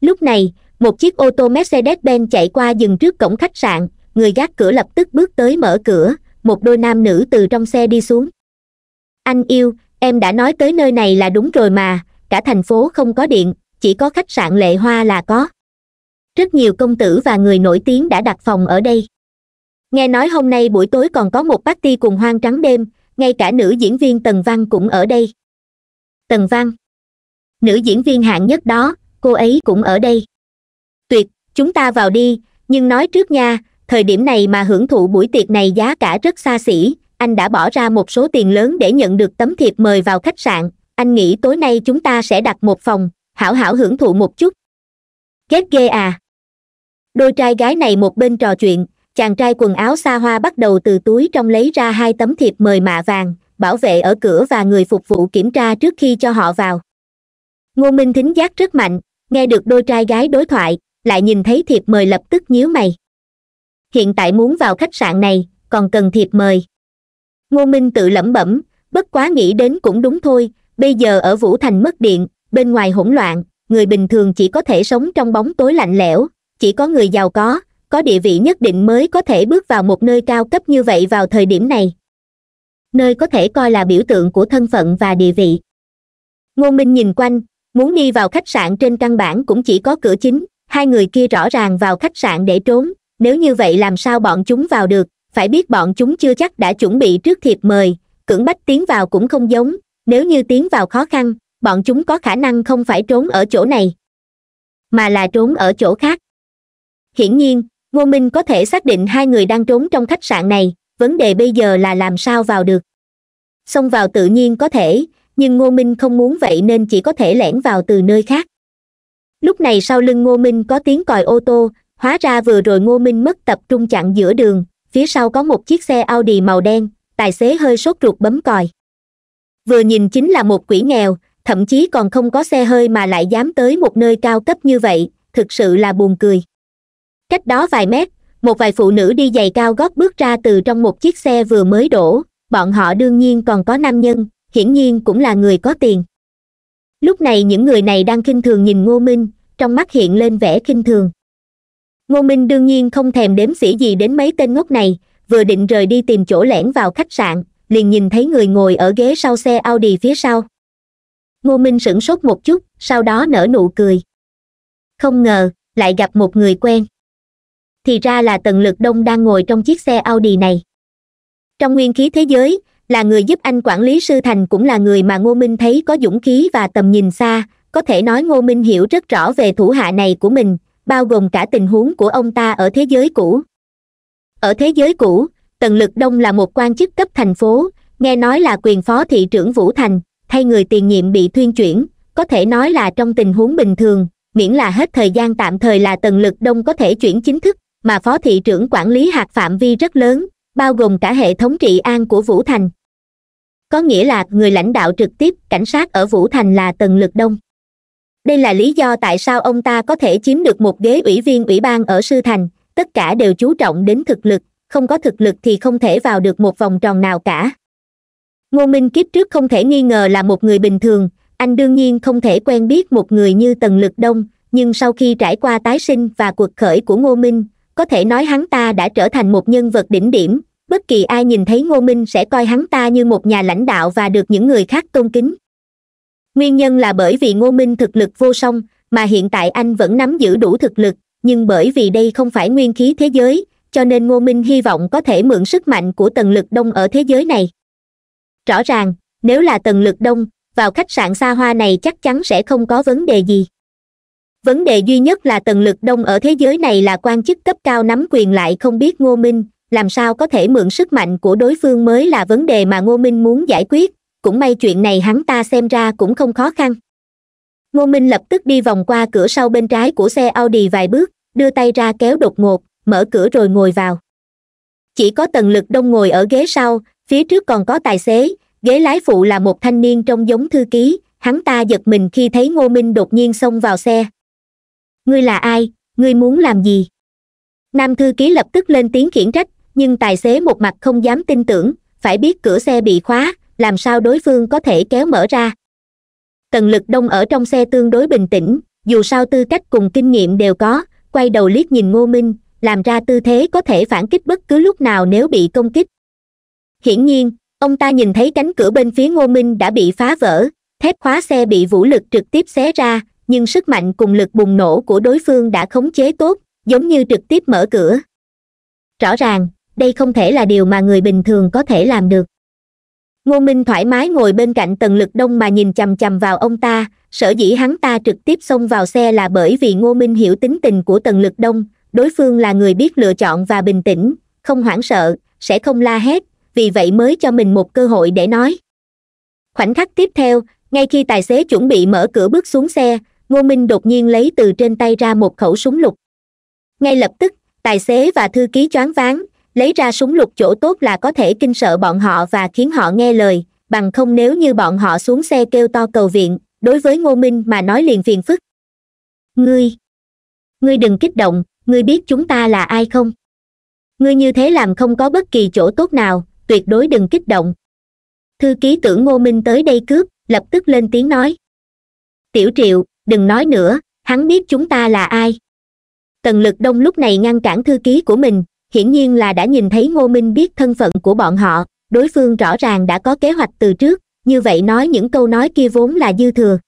lúc này một chiếc ô tô mercedes benz chạy qua dừng trước cổng khách sạn người gác cửa lập tức bước tới mở cửa một đôi nam nữ từ trong xe đi xuống anh yêu em đã nói tới nơi này là đúng rồi mà cả thành phố không có điện chỉ có khách sạn lệ hoa là có rất nhiều công tử và người nổi tiếng đã đặt phòng ở đây nghe nói hôm nay buổi tối còn có một party cùng hoang trắng đêm ngay cả nữ diễn viên tần văn cũng ở đây tần văn nữ diễn viên hạng nhất đó cô ấy cũng ở đây tuyệt chúng ta vào đi nhưng nói trước nha thời điểm này mà hưởng thụ buổi tiệc này giá cả rất xa xỉ anh đã bỏ ra một số tiền lớn để nhận được tấm thiệp mời vào khách sạn anh nghĩ tối nay chúng ta sẽ đặt một phòng hảo hảo hưởng thụ một chút ghét ghê à đôi trai gái này một bên trò chuyện chàng trai quần áo xa hoa bắt đầu từ túi trong lấy ra hai tấm thiệp mời mạ vàng bảo vệ ở cửa và người phục vụ kiểm tra trước khi cho họ vào ngô minh thính giác rất mạnh nghe được đôi trai gái đối thoại lại nhìn thấy thiệp mời lập tức nhíu mày hiện tại muốn vào khách sạn này còn cần thiệp mời ngô minh tự lẩm bẩm bất quá nghĩ đến cũng đúng thôi bây giờ ở vũ thành mất điện bên ngoài hỗn loạn người bình thường chỉ có thể sống trong bóng tối lạnh lẽo chỉ có người giàu có có địa vị nhất định mới có thể bước vào một nơi cao cấp như vậy vào thời điểm này nơi có thể coi là biểu tượng của thân phận và địa vị ngô minh nhìn quanh muốn đi vào khách sạn trên căn bản cũng chỉ có cửa chính hai người kia rõ ràng vào khách sạn để trốn nếu như vậy làm sao bọn chúng vào được phải biết bọn chúng chưa chắc đã chuẩn bị trước thiệp mời cưỡng bách tiến vào cũng không giống nếu như tiến vào khó khăn bọn chúng có khả năng không phải trốn ở chỗ này mà là trốn ở chỗ khác hiển nhiên ngô minh có thể xác định hai người đang trốn trong khách sạn này vấn đề bây giờ là làm sao vào được xông vào tự nhiên có thể nhưng ngô minh không muốn vậy nên chỉ có thể lẻn vào từ nơi khác lúc này sau lưng ngô minh có tiếng còi ô tô hóa ra vừa rồi ngô minh mất tập trung chặn giữa đường phía sau có một chiếc xe audi màu đen tài xế hơi sốt ruột bấm còi vừa nhìn chính là một quỷ nghèo thậm chí còn không có xe hơi mà lại dám tới một nơi cao cấp như vậy thực sự là buồn cười cách đó vài mét một vài phụ nữ đi giày cao gót bước ra từ trong một chiếc xe vừa mới đổ bọn họ đương nhiên còn có nam nhân hiển nhiên cũng là người có tiền lúc này những người này đang khinh thường nhìn ngô minh trong mắt hiện lên vẻ khinh thường ngô minh đương nhiên không thèm đếm xỉa gì đến mấy tên ngốc này vừa định rời đi tìm chỗ lẻn vào khách sạn liền nhìn thấy người ngồi ở ghế sau xe audi phía sau ngô minh sửng sốt một chút sau đó nở nụ cười không ngờ lại gặp một người quen thì ra là tần lực đông đang ngồi trong chiếc xe audi này trong nguyên khí thế giới là người giúp anh quản lý sư thành cũng là người mà ngô minh thấy có dũng khí và tầm nhìn xa có thể nói ngô minh hiểu rất rõ về thủ hạ này của mình bao gồm cả tình huống của ông ta ở thế giới cũ ở thế giới cũ tần lực đông là một quan chức cấp thành phố nghe nói là quyền phó thị trưởng vũ thành thay người tiền nhiệm bị thuyên chuyển có thể nói là trong tình huống bình thường miễn là hết thời gian tạm thời là tần lực đông có thể chuyển chính thức mà phó thị trưởng quản lý hạt phạm vi rất lớn bao gồm cả hệ thống trị an của vũ thành có nghĩa là người lãnh đạo trực tiếp cảnh sát ở vũ thành là tần lực đông đây là lý do tại sao ông ta có thể chiếm được một ghế ủy viên ủy ban ở sư thành tất cả đều chú trọng đến thực lực không có thực lực thì không thể vào được một vòng tròn nào cả ngô minh kiếp trước không thể nghi ngờ là một người bình thường anh đương nhiên không thể quen biết một người như tần lực đông nhưng sau khi trải qua tái sinh và cuộc khởi của ngô minh có thể nói hắn ta đã trở thành một nhân vật đỉnh điểm bất kỳ ai nhìn thấy ngô minh sẽ coi hắn ta như một nhà lãnh đạo và được những người khác tôn kính nguyên nhân là bởi vì ngô minh thực lực vô song mà hiện tại anh vẫn nắm giữ đủ thực lực nhưng bởi vì đây không phải nguyên khí thế giới cho nên ngô minh hy vọng có thể mượn sức mạnh của tần lực đông ở thế giới này rõ ràng nếu là tần lực đông vào khách sạn xa hoa này chắc chắn sẽ không có vấn đề gì vấn đề duy nhất là tần lực đông ở thế giới này là quan chức cấp cao nắm quyền lại không biết ngô minh làm sao có thể mượn sức mạnh của đối phương mới là vấn đề mà ngô minh muốn giải quyết cũng may chuyện này hắn ta xem ra cũng không khó khăn ngô minh lập tức đi vòng qua cửa sau bên trái của xe audi vài bước đưa tay ra kéo đột ngột mở cửa rồi ngồi vào chỉ có tần lực đông ngồi ở ghế sau phía trước còn có tài xế ghế lái phụ là một thanh niên trông giống thư ký hắn ta giật mình khi thấy ngô minh đột nhiên xông vào xe ngươi là ai ngươi muốn làm gì nam thư ký lập tức lên tiếng khiển trách nhưng tài xế một mặt không dám tin tưởng phải biết cửa xe bị khóa làm sao đối phương có thể kéo mở ra tần lực đông ở trong xe tương đối bình tĩnh dù sao tư cách cùng kinh nghiệm đều có quay đầu liếc nhìn ngô minh làm ra tư thế có thể phản kích bất cứ lúc nào nếu bị công kích hiển nhiên ông ta nhìn thấy cánh cửa bên phía ngô minh đã bị phá vỡ thép khóa xe bị vũ lực trực tiếp xé ra nhưng sức mạnh cùng lực bùng nổ của đối phương đã khống chế tốt giống như trực tiếp mở cửa rõ ràng đây không thể là điều mà người bình thường có thể làm được ngô minh thoải mái ngồi bên cạnh tần lực đông mà nhìn chằm chằm vào ông ta sở dĩ hắn ta trực tiếp xông vào xe là bởi vì ngô minh hiểu tính tình của tần lực đông đối phương là người biết lựa chọn và bình tĩnh không hoảng sợ sẽ không la hét vì vậy mới cho mình một cơ hội để nói khoảnh khắc tiếp theo ngay khi tài xế chuẩn bị mở cửa bước xuống xe ngô minh đột nhiên lấy từ trên tay ra một khẩu súng lục ngay lập tức tài xế và thư ký choáng váng lấy ra súng lục chỗ tốt là có thể kinh sợ bọn họ và khiến họ nghe lời bằng không nếu như bọn họ xuống xe kêu to cầu viện đối với ngô minh mà nói liền phiền phức ngươi ngươi đừng kích động ngươi biết chúng ta là ai không ngươi như thế làm không có bất kỳ chỗ tốt nào tuyệt đối đừng kích động thư ký tưởng ngô minh tới đây cướp lập tức lên tiếng nói tiểu triệu đừng nói nữa hắn biết chúng ta là ai tần lực đông lúc này ngăn cản thư ký của mình hiển nhiên là đã nhìn thấy ngô minh biết thân phận của bọn họ đối phương rõ ràng đã có kế hoạch từ trước như vậy nói những câu nói kia vốn là dư thừa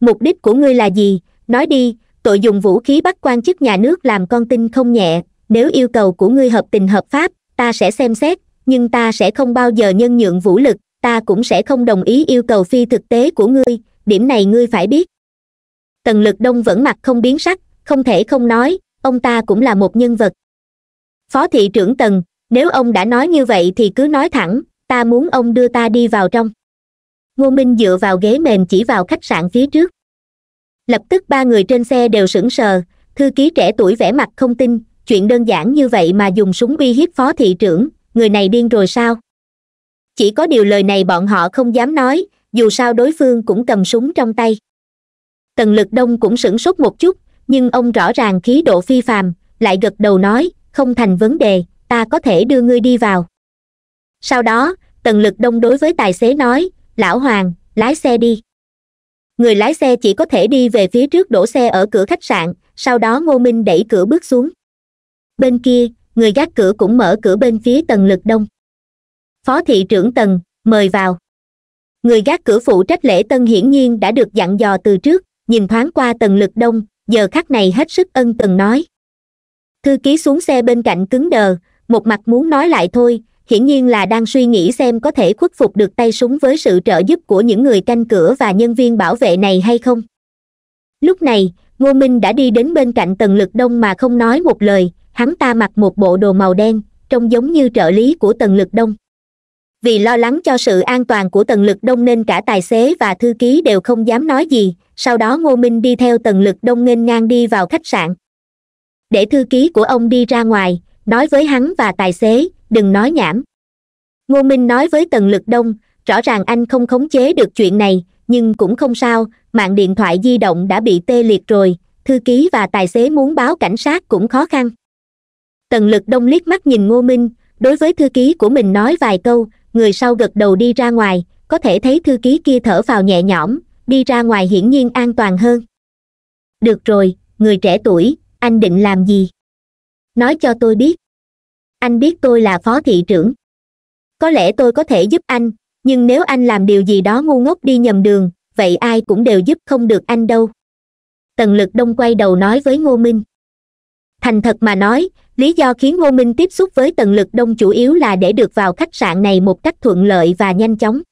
mục đích của ngươi là gì nói đi tội dùng vũ khí bắt quan chức nhà nước làm con tin không nhẹ nếu yêu cầu của ngươi hợp tình hợp pháp ta sẽ xem xét nhưng ta sẽ không bao giờ nhân nhượng vũ lực ta cũng sẽ không đồng ý yêu cầu phi thực tế của ngươi điểm này ngươi phải biết tần lực đông vẫn mặt không biến sắc không thể không nói ông ta cũng là một nhân vật phó thị trưởng tần nếu ông đã nói như vậy thì cứ nói thẳng ta muốn ông đưa ta đi vào trong ngô minh dựa vào ghế mềm chỉ vào khách sạn phía trước lập tức ba người trên xe đều sững sờ thư ký trẻ tuổi vẻ mặt không tin chuyện đơn giản như vậy mà dùng súng uy hiếp phó thị trưởng người này điên rồi sao chỉ có điều lời này bọn họ không dám nói dù sao đối phương cũng cầm súng trong tay tần lực đông cũng sửng sốt một chút nhưng ông rõ ràng khí độ phi phàm lại gật đầu nói không thành vấn đề ta có thể đưa ngươi đi vào sau đó tần lực đông đối với tài xế nói lão hoàng lái xe đi người lái xe chỉ có thể đi về phía trước đổ xe ở cửa khách sạn sau đó ngô minh đẩy cửa bước xuống bên kia người gác cửa cũng mở cửa bên phía tần lực đông phó thị trưởng tần mời vào người gác cửa phụ trách lễ tân hiển nhiên đã được dặn dò từ trước nhìn thoáng qua tần lực đông giờ khắc này hết sức ân cần nói thư ký xuống xe bên cạnh cứng đờ một mặt muốn nói lại thôi hiển nhiên là đang suy nghĩ xem có thể khuất phục được tay súng với sự trợ giúp của những người canh cửa và nhân viên bảo vệ này hay không lúc này ngô minh đã đi đến bên cạnh tần lực đông mà không nói một lời hắn ta mặc một bộ đồ màu đen trông giống như trợ lý của tần lực đông vì lo lắng cho sự an toàn của tần lực đông nên cả tài xế và thư ký đều không dám nói gì sau đó ngô minh đi theo tần lực đông nghênh ngang đi vào khách sạn để thư ký của ông đi ra ngoài nói với hắn và tài xế đừng nói nhảm ngô minh nói với tần lực đông rõ ràng anh không khống chế được chuyện này nhưng cũng không sao mạng điện thoại di động đã bị tê liệt rồi thư ký và tài xế muốn báo cảnh sát cũng khó khăn tần lực đông liếc mắt nhìn ngô minh đối với thư ký của mình nói vài câu người sau gật đầu đi ra ngoài có thể thấy thư ký kia thở vào nhẹ nhõm đi ra ngoài hiển nhiên an toàn hơn được rồi người trẻ tuổi anh định làm gì nói cho tôi biết anh biết tôi là phó thị trưởng có lẽ tôi có thể giúp anh nhưng nếu anh làm điều gì đó ngu ngốc đi nhầm đường vậy ai cũng đều giúp không được anh đâu tần lực đông quay đầu nói với ngô minh thành thật mà nói lý do khiến ngô minh tiếp xúc với tần lực đông chủ yếu là để được vào khách sạn này một cách thuận lợi và nhanh chóng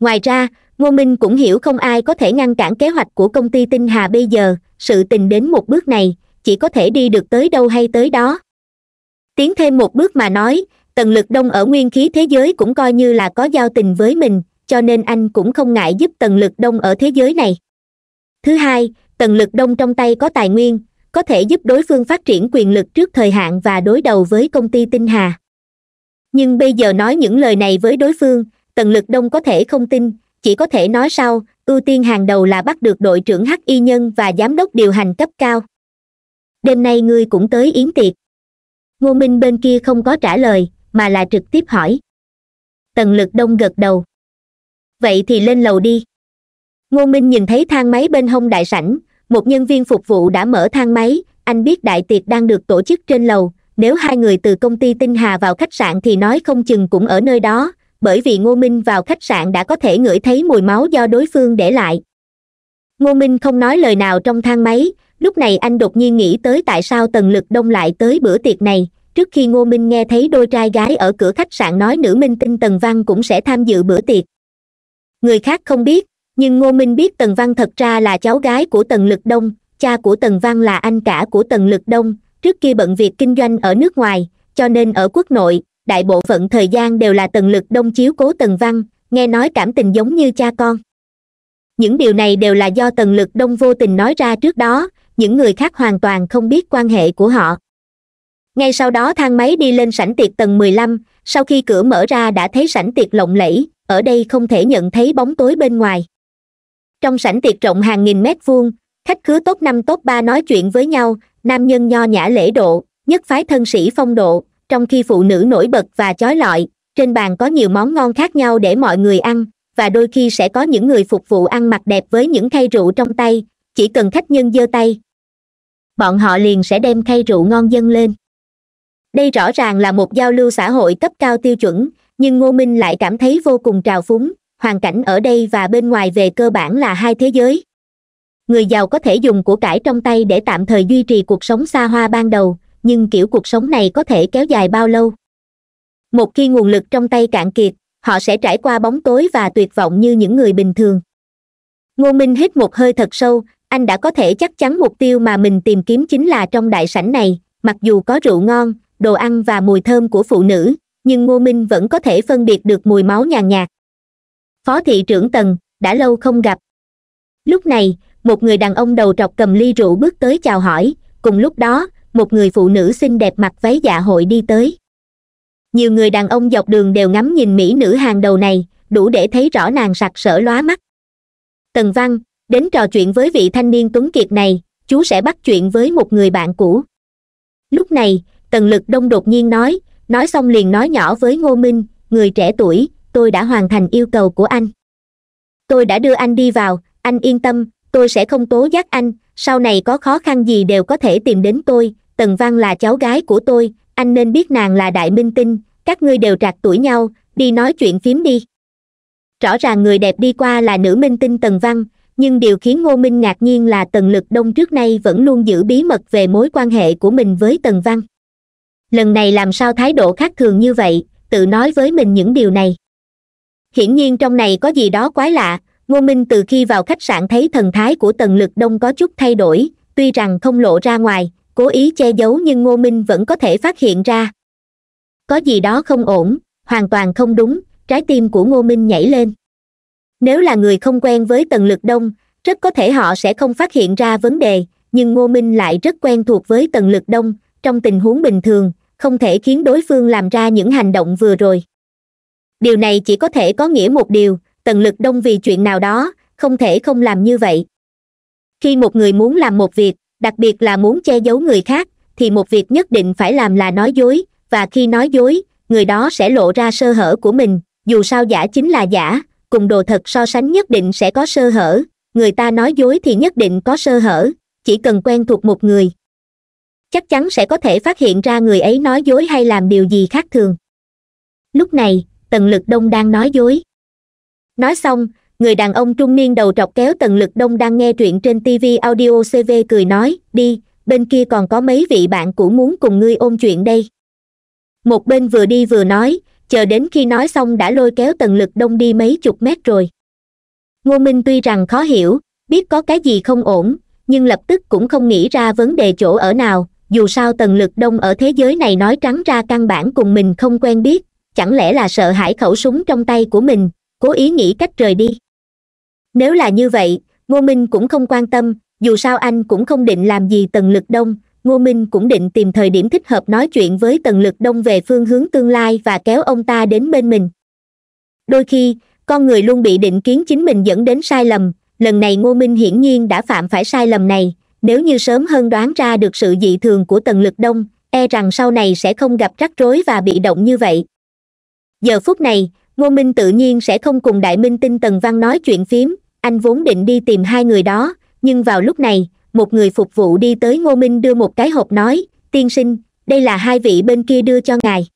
ngoài ra ngô minh cũng hiểu không ai có thể ngăn cản kế hoạch của công ty tinh hà bây giờ sự tình đến một bước này chỉ có thể đi được tới đâu hay tới đó tiến thêm một bước mà nói tần lực đông ở nguyên khí thế giới cũng coi như là có giao tình với mình cho nên anh cũng không ngại giúp tần lực đông ở thế giới này thứ hai tần lực đông trong tay có tài nguyên có thể giúp đối phương phát triển quyền lực trước thời hạn và đối đầu với công ty tinh hà nhưng bây giờ nói những lời này với đối phương tần lực đông có thể không tin chỉ có thể nói sau ưu tiên hàng đầu là bắt được đội trưởng hắc y nhân và giám đốc điều hành cấp cao đêm nay ngươi cũng tới yến tiệc ngô minh bên kia không có trả lời mà là trực tiếp hỏi tần lực đông gật đầu vậy thì lên lầu đi ngô minh nhìn thấy thang máy bên hông đại sảnh một nhân viên phục vụ đã mở thang máy anh biết đại tiệc đang được tổ chức trên lầu nếu hai người từ công ty tinh hà vào khách sạn thì nói không chừng cũng ở nơi đó bởi vì ngô minh vào khách sạn đã có thể ngửi thấy mùi máu do đối phương để lại ngô minh không nói lời nào trong thang máy lúc này anh đột nhiên nghĩ tới tại sao tần lực đông lại tới bữa tiệc này trước khi ngô minh nghe thấy đôi trai gái ở cửa khách sạn nói nữ minh tinh tần văn cũng sẽ tham dự bữa tiệc người khác không biết nhưng ngô minh biết tần văn thật ra là cháu gái của tần lực đông cha của tần văn là anh cả của tần lực đông trước kia bận việc kinh doanh ở nước ngoài cho nên ở quốc nội đại bộ phận thời gian đều là tần lực đông chiếu cố tần văn nghe nói cảm tình giống như cha con những điều này đều là do tần lực đông vô tình nói ra trước đó những người khác hoàn toàn không biết quan hệ của họ ngay sau đó thang máy đi lên sảnh tiệc tầng mười lăm sau khi cửa mở ra đã thấy sảnh tiệc lộng lẫy ở đây không thể nhận thấy bóng tối bên ngoài trong sảnh tiệc rộng hàng nghìn mét vuông khách khứa tốt năm tốt ba nói chuyện với nhau nam nhân nho nhã lễ độ nhất phái thân sĩ phong độ trong khi phụ nữ nổi bật và chói lọi trên bàn có nhiều món ngon khác nhau để mọi người ăn và đôi khi sẽ có những người phục vụ ăn mặc đẹp với những khay rượu trong tay chỉ cần khách nhân giơ tay bọn họ liền sẽ đem khay rượu ngon dâng lên đây rõ ràng là một giao lưu xã hội cấp cao tiêu chuẩn nhưng ngô minh lại cảm thấy vô cùng trào phúng hoàn cảnh ở đây và bên ngoài về cơ bản là hai thế giới người giàu có thể dùng của cải trong tay để tạm thời duy trì cuộc sống xa hoa ban đầu nhưng kiểu cuộc sống này có thể kéo dài bao lâu một khi nguồn lực trong tay cạn kiệt họ sẽ trải qua bóng tối và tuyệt vọng như những người bình thường ngô minh hít một hơi thật sâu anh đã có thể chắc chắn mục tiêu mà mình tìm kiếm chính là trong đại sảnh này mặc dù có rượu ngon đồ ăn và mùi thơm của phụ nữ nhưng ngô minh vẫn có thể phân biệt được mùi máu nhàn nhạt phó thị trưởng tần đã lâu không gặp lúc này một người đàn ông đầu trọc cầm ly rượu bước tới chào hỏi cùng lúc đó một người phụ nữ xinh đẹp mặc váy dạ hội đi tới nhiều người đàn ông dọc đường đều ngắm nhìn mỹ nữ hàng đầu này đủ để thấy rõ nàng sặc sỡ lóa mắt tần văn đến trò chuyện với vị thanh niên tuấn kiệt này chú sẽ bắt chuyện với một người bạn cũ lúc này tần lực đông đột nhiên nói nói xong liền nói nhỏ với ngô minh người trẻ tuổi tôi đã hoàn thành yêu cầu của anh tôi đã đưa anh đi vào anh yên tâm tôi sẽ không tố giác anh sau này có khó khăn gì đều có thể tìm đến tôi tần văn là cháu gái của tôi anh nên biết nàng là đại minh tinh các ngươi đều trạc tuổi nhau đi nói chuyện phím đi rõ ràng người đẹp đi qua là nữ minh tinh tần văn nhưng điều khiến ngô minh ngạc nhiên là tần lực đông trước nay vẫn luôn giữ bí mật về mối quan hệ của mình với tần văn lần này làm sao thái độ khác thường như vậy tự nói với mình những điều này hiển nhiên trong này có gì đó quái lạ ngô minh từ khi vào khách sạn thấy thần thái của tần lực đông có chút thay đổi tuy rằng không lộ ra ngoài cố ý che giấu nhưng ngô minh vẫn có thể phát hiện ra có gì đó không ổn hoàn toàn không đúng trái tim của ngô minh nhảy lên nếu là người không quen với tần lực đông rất có thể họ sẽ không phát hiện ra vấn đề nhưng ngô minh lại rất quen thuộc với tần lực đông trong tình huống bình thường không thể khiến đối phương làm ra những hành động vừa rồi điều này chỉ có thể có nghĩa một điều tần lực đông vì chuyện nào đó không thể không làm như vậy khi một người muốn làm một việc đặc biệt là muốn che giấu người khác thì một việc nhất định phải làm là nói dối và khi nói dối người đó sẽ lộ ra sơ hở của mình dù sao giả chính là giả cùng đồ thật so sánh nhất định sẽ có sơ hở người ta nói dối thì nhất định có sơ hở chỉ cần quen thuộc một người chắc chắn sẽ có thể phát hiện ra người ấy nói dối hay làm điều gì khác thường lúc này tần lực đông đang nói dối nói xong người đàn ông trung niên đầu trọc kéo tần lực đông đang nghe truyện trên tv audio cv cười nói đi bên kia còn có mấy vị bạn cũ muốn cùng ngươi ôn chuyện đây một bên vừa đi vừa nói chờ đến khi nói xong đã lôi kéo tần lực đông đi mấy chục mét rồi ngô minh tuy rằng khó hiểu biết có cái gì không ổn nhưng lập tức cũng không nghĩ ra vấn đề chỗ ở nào dù sao tần lực đông ở thế giới này nói trắng ra căn bản cùng mình không quen biết chẳng lẽ là sợ hãi khẩu súng trong tay của mình cố ý nghĩ cách rời đi nếu là như vậy ngô minh cũng không quan tâm dù sao anh cũng không định làm gì tần lực đông ngô minh cũng định tìm thời điểm thích hợp nói chuyện với tần lực đông về phương hướng tương lai và kéo ông ta đến bên mình đôi khi con người luôn bị định kiến chính mình dẫn đến sai lầm lần này ngô minh hiển nhiên đã phạm phải sai lầm này nếu như sớm hơn đoán ra được sự dị thường của tần lực đông e rằng sau này sẽ không gặp rắc rối và bị động như vậy giờ phút này ngô minh tự nhiên sẽ không cùng đại minh tinh tần văn nói chuyện phím anh vốn định đi tìm hai người đó nhưng vào lúc này một người phục vụ đi tới ngô minh đưa một cái hộp nói tiên sinh đây là hai vị bên kia đưa cho ngài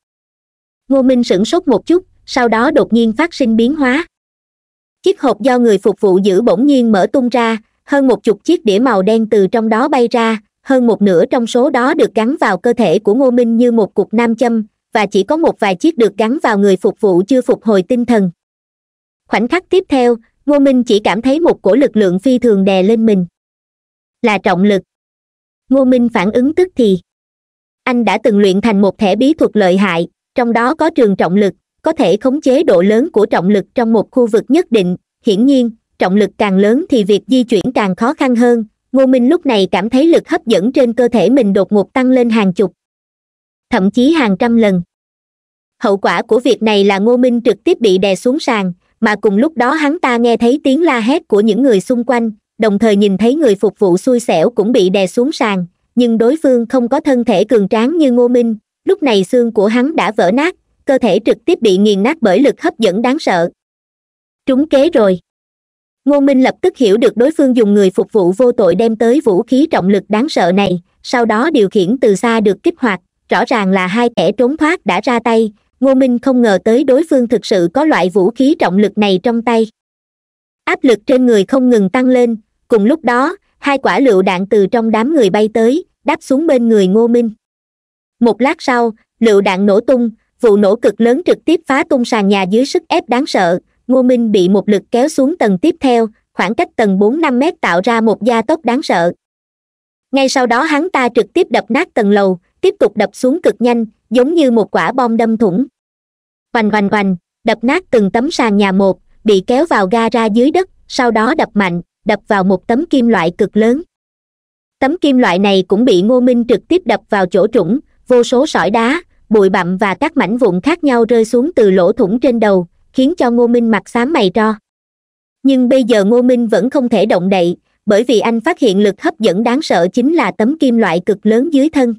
ngô minh sửng sốt một chút sau đó đột nhiên phát sinh biến hóa chiếc hộp do người phục vụ giữ bỗng nhiên mở tung ra hơn một chục chiếc đĩa màu đen từ trong đó bay ra hơn một nửa trong số đó được gắn vào cơ thể của ngô minh như một cục nam châm và chỉ có một vài chiếc được gắn vào người phục vụ chưa phục hồi tinh thần khoảnh khắc tiếp theo Ngô minh chỉ cảm thấy một cổ lực lượng phi thường đè lên mình là trọng lực ngô minh phản ứng tức thì anh đã từng luyện thành một thẻ bí thuật lợi hại trong đó có trường trọng lực có thể khống chế độ lớn của trọng lực trong một khu vực nhất định hiển nhiên trọng lực càng lớn thì việc di chuyển càng khó khăn hơn ngô minh lúc này cảm thấy lực hấp dẫn trên cơ thể mình đột ngột tăng lên hàng chục thậm chí hàng trăm lần hậu quả của việc này là ngô minh trực tiếp bị đè xuống sàn mà cùng lúc đó hắn ta nghe thấy tiếng la hét của những người xung quanh đồng thời nhìn thấy người phục vụ xui xẻo cũng bị đè xuống sàn nhưng đối phương không có thân thể cường tráng như ngô minh lúc này xương của hắn đã vỡ nát cơ thể trực tiếp bị nghiền nát bởi lực hấp dẫn đáng sợ trúng kế rồi ngô minh lập tức hiểu được đối phương dùng người phục vụ vô tội đem tới vũ khí trọng lực đáng sợ này sau đó điều khiển từ xa được kích hoạt rõ ràng là hai kẻ trốn thoát đã ra tay ngô minh không ngờ tới đối phương thực sự có loại vũ khí trọng lực này trong tay áp lực trên người không ngừng tăng lên cùng lúc đó hai quả lựu đạn từ trong đám người bay tới đáp xuống bên người ngô minh một lát sau lựu đạn nổ tung vụ nổ cực lớn trực tiếp phá tung sàn nhà dưới sức ép đáng sợ ngô minh bị một lực kéo xuống tầng tiếp theo khoảng cách tầng bốn năm mét tạo ra một gia tốc đáng sợ ngay sau đó hắn ta trực tiếp đập nát tầng lầu tiếp tục đập xuống cực nhanh giống như một quả bom đâm thủng oành oành oành đập nát từng tấm sàn nhà một bị kéo vào ga ra dưới đất sau đó đập mạnh đập vào một tấm kim loại cực lớn tấm kim loại này cũng bị ngô minh trực tiếp đập vào chỗ trũng vô số sỏi đá bụi bặm và các mảnh vụn khác nhau rơi xuống từ lỗ thủng trên đầu khiến cho ngô minh mặt xám mày tro nhưng bây giờ ngô minh vẫn không thể động đậy bởi vì anh phát hiện lực hấp dẫn đáng sợ chính là tấm kim loại cực lớn dưới thân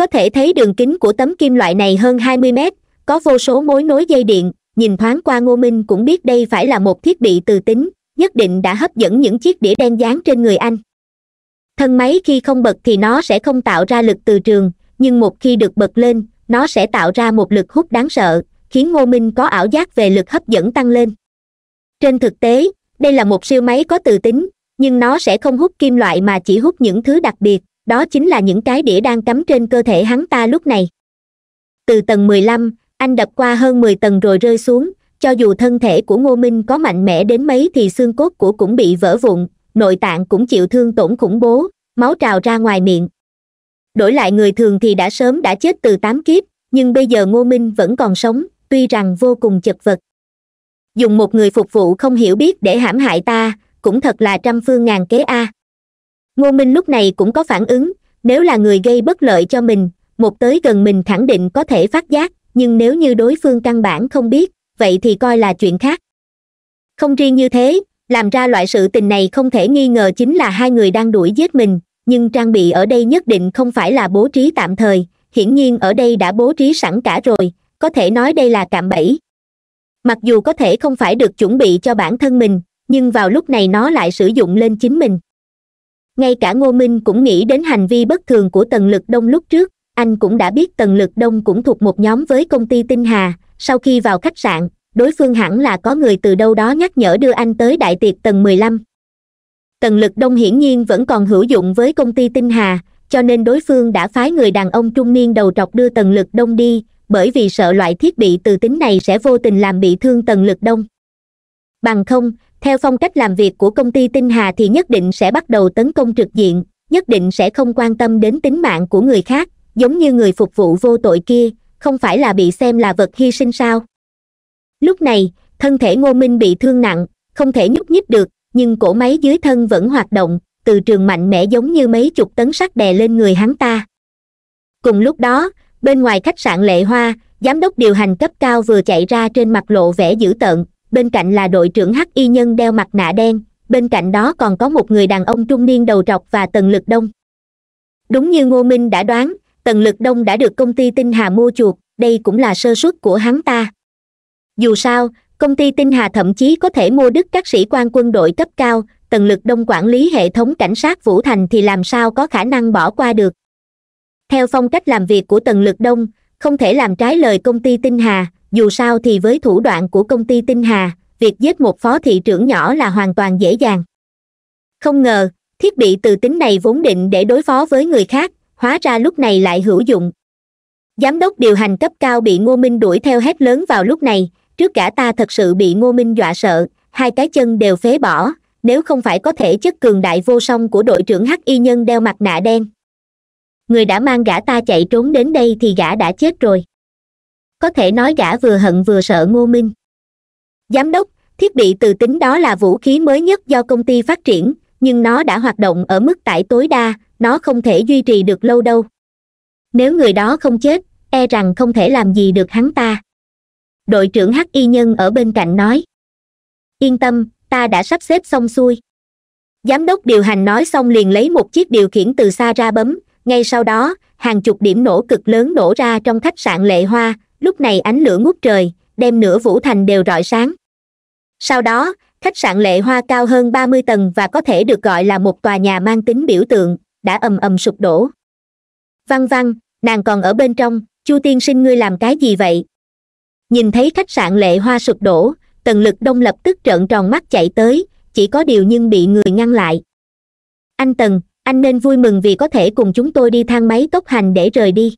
có thể thấy đường kính của tấm kim loại này hơn hai mươi mét có vô số mối nối dây điện nhìn thoáng qua ngô minh cũng biết đây phải là một thiết bị từ tính nhất định đã hấp dẫn những chiếc đĩa đen dán trên người anh thân máy khi không bật thì nó sẽ không tạo ra lực từ trường nhưng một khi được bật lên nó sẽ tạo ra một lực hút đáng sợ khiến ngô minh có ảo giác về lực hấp dẫn tăng lên trên thực tế đây là một siêu máy có từ tính nhưng nó sẽ không hút kim loại mà chỉ hút những thứ đặc biệt đó chính là những cái đĩa đang cắm trên cơ thể hắn ta lúc này từ tầng mười lăm anh đập qua hơn mười tầng rồi rơi xuống cho dù thân thể của ngô minh có mạnh mẽ đến mấy thì xương cốt của cũng bị vỡ vụn nội tạng cũng chịu thương tổn khủng bố máu trào ra ngoài miệng đổi lại người thường thì đã sớm đã chết từ tám kiếp nhưng bây giờ ngô minh vẫn còn sống tuy rằng vô cùng chật vật dùng một người phục vụ không hiểu biết để hãm hại ta cũng thật là trăm phương ngàn kế a à ngô minh lúc này cũng có phản ứng nếu là người gây bất lợi cho mình một tới gần mình khẳng định có thể phát giác nhưng nếu như đối phương căn bản không biết vậy thì coi là chuyện khác không riêng như thế làm ra loại sự tình này không thể nghi ngờ chính là hai người đang đuổi giết mình nhưng trang bị ở đây nhất định không phải là bố trí tạm thời hiển nhiên ở đây đã bố trí sẵn cả rồi có thể nói đây là cạm bẫy mặc dù có thể không phải được chuẩn bị cho bản thân mình nhưng vào lúc này nó lại sử dụng lên chính mình ngay cả ngô minh cũng nghĩ đến hành vi bất thường của tần lực đông lúc trước anh cũng đã biết tần lực đông cũng thuộc một nhóm với công ty tinh hà sau khi vào khách sạn đối phương hẳn là có người từ đâu đó nhắc nhở đưa anh tới đại tiệc tầng mười lăm tần lực đông hiển nhiên vẫn còn hữu dụng với công ty tinh hà cho nên đối phương đã phái người đàn ông trung niên đầu trọc đưa tần lực đông đi bởi vì sợ loại thiết bị từ tính này sẽ vô tình làm bị thương tần lực đông bằng không theo phong cách làm việc của công ty tinh hà thì nhất định sẽ bắt đầu tấn công trực diện nhất định sẽ không quan tâm đến tính mạng của người khác giống như người phục vụ vô tội kia không phải là bị xem là vật hy sinh sao lúc này thân thể ngô minh bị thương nặng không thể nhúc nhích được nhưng cổ máy dưới thân vẫn hoạt động từ trường mạnh mẽ giống như mấy chục tấn sắt đè lên người hắn ta cùng lúc đó bên ngoài khách sạn lệ hoa giám đốc điều hành cấp cao vừa chạy ra trên mặt lộ vẻ dữ tợn bên cạnh là đội trưởng hắc y nhân đeo mặt nạ đen bên cạnh đó còn có một người đàn ông trung niên đầu trọc và tần lực đông đúng như ngô minh đã đoán tần lực đông đã được công ty tinh hà mua chuộc đây cũng là sơ suất của hắn ta dù sao công ty tinh hà thậm chí có thể mua đứt các sĩ quan quân đội cấp cao tần lực đông quản lý hệ thống cảnh sát vũ thành thì làm sao có khả năng bỏ qua được theo phong cách làm việc của tần lực đông không thể làm trái lời công ty tinh hà dù sao thì với thủ đoạn của công ty tinh hà việc giết một phó thị trưởng nhỏ là hoàn toàn dễ dàng không ngờ thiết bị từ tính này vốn định để đối phó với người khác hóa ra lúc này lại hữu dụng giám đốc điều hành cấp cao bị ngô minh đuổi theo hét lớn vào lúc này trước cả ta thật sự bị ngô minh dọa sợ hai cái chân đều phế bỏ nếu không phải có thể chất cường đại vô song của đội trưởng hắc y nhân đeo mặt nạ đen người đã mang gã ta chạy trốn đến đây thì gã đã chết rồi có thể nói gã vừa hận vừa sợ ngô minh giám đốc thiết bị từ tính đó là vũ khí mới nhất do công ty phát triển nhưng nó đã hoạt động ở mức tải tối đa nó không thể duy trì được lâu đâu nếu người đó không chết e rằng không thể làm gì được hắn ta đội trưởng hắc y nhân ở bên cạnh nói yên tâm ta đã sắp xếp xong xuôi giám đốc điều hành nói xong liền lấy một chiếc điều khiển từ xa ra bấm ngay sau đó hàng chục điểm nổ cực lớn nổ ra trong khách sạn lệ hoa lúc này ánh lửa ngút trời đem nửa vũ thành đều rọi sáng sau đó khách sạn lệ hoa cao hơn 30 tầng và có thể được gọi là một tòa nhà mang tính biểu tượng đã ầm ầm sụp đổ văn văn nàng còn ở bên trong chu tiên sinh ngươi làm cái gì vậy nhìn thấy khách sạn lệ hoa sụp đổ tần lực đông lập tức trợn tròn mắt chạy tới chỉ có điều nhưng bị người ngăn lại anh tần anh nên vui mừng vì có thể cùng chúng tôi đi thang máy tốc hành để rời đi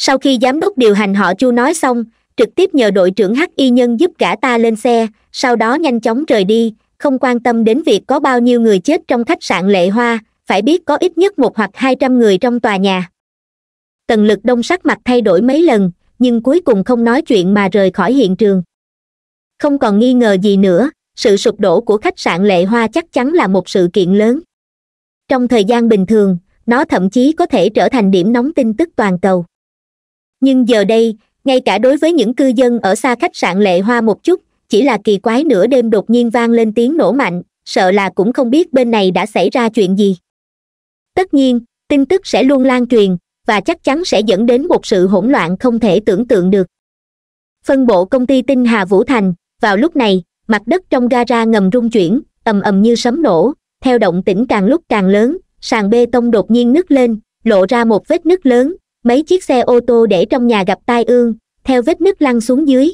sau khi giám đốc điều hành họ chu nói xong trực tiếp nhờ đội trưởng H y nhân giúp cả ta lên xe sau đó nhanh chóng rời đi không quan tâm đến việc có bao nhiêu người chết trong khách sạn lệ hoa phải biết có ít nhất một hoặc hai trăm người trong tòa nhà tần lực đông sắc mặt thay đổi mấy lần nhưng cuối cùng không nói chuyện mà rời khỏi hiện trường không còn nghi ngờ gì nữa sự sụp đổ của khách sạn lệ hoa chắc chắn là một sự kiện lớn trong thời gian bình thường nó thậm chí có thể trở thành điểm nóng tin tức toàn cầu nhưng giờ đây ngay cả đối với những cư dân ở xa khách sạn lệ hoa một chút chỉ là kỳ quái nửa đêm đột nhiên vang lên tiếng nổ mạnh sợ là cũng không biết bên này đã xảy ra chuyện gì tất nhiên tin tức sẽ luôn lan truyền và chắc chắn sẽ dẫn đến một sự hỗn loạn không thể tưởng tượng được phân bộ công ty tinh hà vũ thành vào lúc này mặt đất trong gara ngầm rung chuyển ầm ầm như sấm nổ theo động tĩnh càng lúc càng lớn sàn bê tông đột nhiên nứt lên lộ ra một vết nứt lớn mấy chiếc xe ô tô để trong nhà gặp tai ương theo vết nứt lăn xuống dưới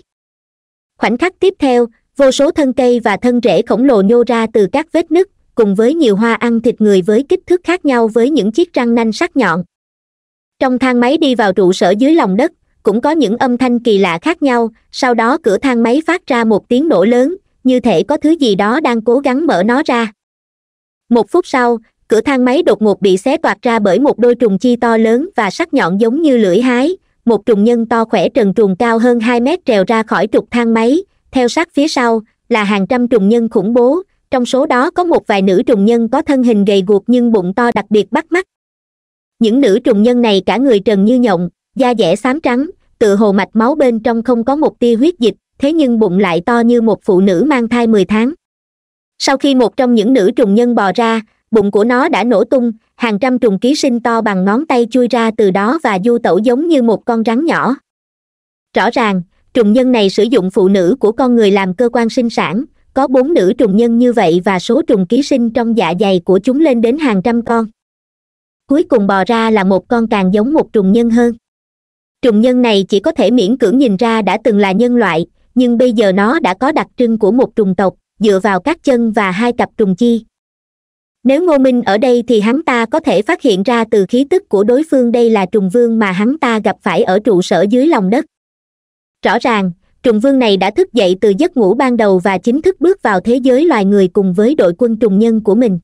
khoảnh khắc tiếp theo vô số thân cây và thân rễ khổng lồ nhô ra từ các vết nứt cùng với nhiều hoa ăn thịt người với kích thước khác nhau với những chiếc răng nanh sắc nhọn trong thang máy đi vào trụ sở dưới lòng đất cũng có những âm thanh kỳ lạ khác nhau sau đó cửa thang máy phát ra một tiếng nổ lớn như thể có thứ gì đó đang cố gắng mở nó ra một phút sau cửa thang máy đột ngột bị xé toạc ra bởi một đôi trùng chi to lớn và sắc nhọn giống như lưỡi hái một trùng nhân to khỏe trần trùng cao hơn hai mét trèo ra khỏi trục thang máy theo sát phía sau là hàng trăm trùng nhân khủng bố trong số đó có một vài nữ trùng nhân có thân hình gầy guộc nhưng bụng to đặc biệt bắt mắt những nữ trùng nhân này cả người trần như nhộng da dẻ xám trắng tự hồ mạch máu bên trong không có một tia huyết dịch thế nhưng bụng lại to như một phụ nữ mang thai mười tháng sau khi một trong những nữ trùng nhân bò ra bụng của nó đã nổ tung hàng trăm trùng ký sinh to bằng ngón tay chui ra từ đó và du tẩu giống như một con rắn nhỏ rõ ràng trùng nhân này sử dụng phụ nữ của con người làm cơ quan sinh sản có bốn nữ trùng nhân như vậy và số trùng ký sinh trong dạ dày của chúng lên đến hàng trăm con cuối cùng bò ra là một con càng giống một trùng nhân hơn trùng nhân này chỉ có thể miễn cưỡng nhìn ra đã từng là nhân loại nhưng bây giờ nó đã có đặc trưng của một trùng tộc dựa vào các chân và hai cặp trùng chi nếu ngô minh ở đây thì hắn ta có thể phát hiện ra từ khí tức của đối phương đây là trùng vương mà hắn ta gặp phải ở trụ sở dưới lòng đất rõ ràng trùng vương này đã thức dậy từ giấc ngủ ban đầu và chính thức bước vào thế giới loài người cùng với đội quân trùng nhân của mình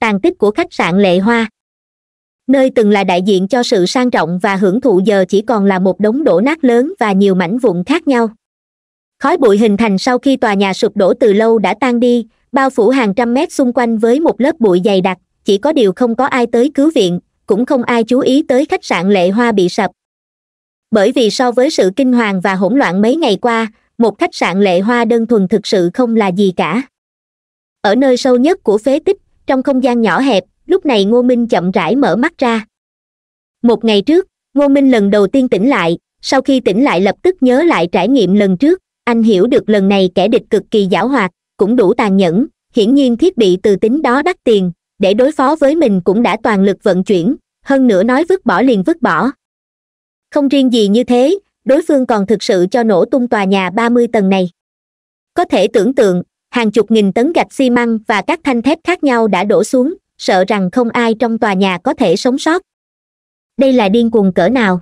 tàn tích của khách sạn lệ hoa nơi từng là đại diện cho sự sang trọng và hưởng thụ giờ chỉ còn là một đống đổ nát lớn và nhiều mảnh vụn khác nhau khói bụi hình thành sau khi tòa nhà sụp đổ từ lâu đã tan đi bao phủ hàng trăm mét xung quanh với một lớp bụi dày đặc chỉ có điều không có ai tới cứu viện cũng không ai chú ý tới khách sạn lệ hoa bị sập bởi vì so với sự kinh hoàng và hỗn loạn mấy ngày qua một khách sạn lệ hoa đơn thuần thực sự không là gì cả ở nơi sâu nhất của phế tích trong không gian nhỏ hẹp lúc này ngô minh chậm rãi mở mắt ra một ngày trước ngô minh lần đầu tiên tỉnh lại sau khi tỉnh lại lập tức nhớ lại trải nghiệm lần trước anh hiểu được lần này kẻ địch cực kỳ giảo hoạt cũng đủ tàn nhẫn hiển nhiên thiết bị từ tính đó đắt tiền để đối phó với mình cũng đã toàn lực vận chuyển hơn nữa nói vứt bỏ liền vứt bỏ không riêng gì như thế đối phương còn thực sự cho nổ tung tòa nhà ba mươi tầng này có thể tưởng tượng hàng chục nghìn tấn gạch xi măng và các thanh thép khác nhau đã đổ xuống sợ rằng không ai trong tòa nhà có thể sống sót đây là điên cuồng cỡ nào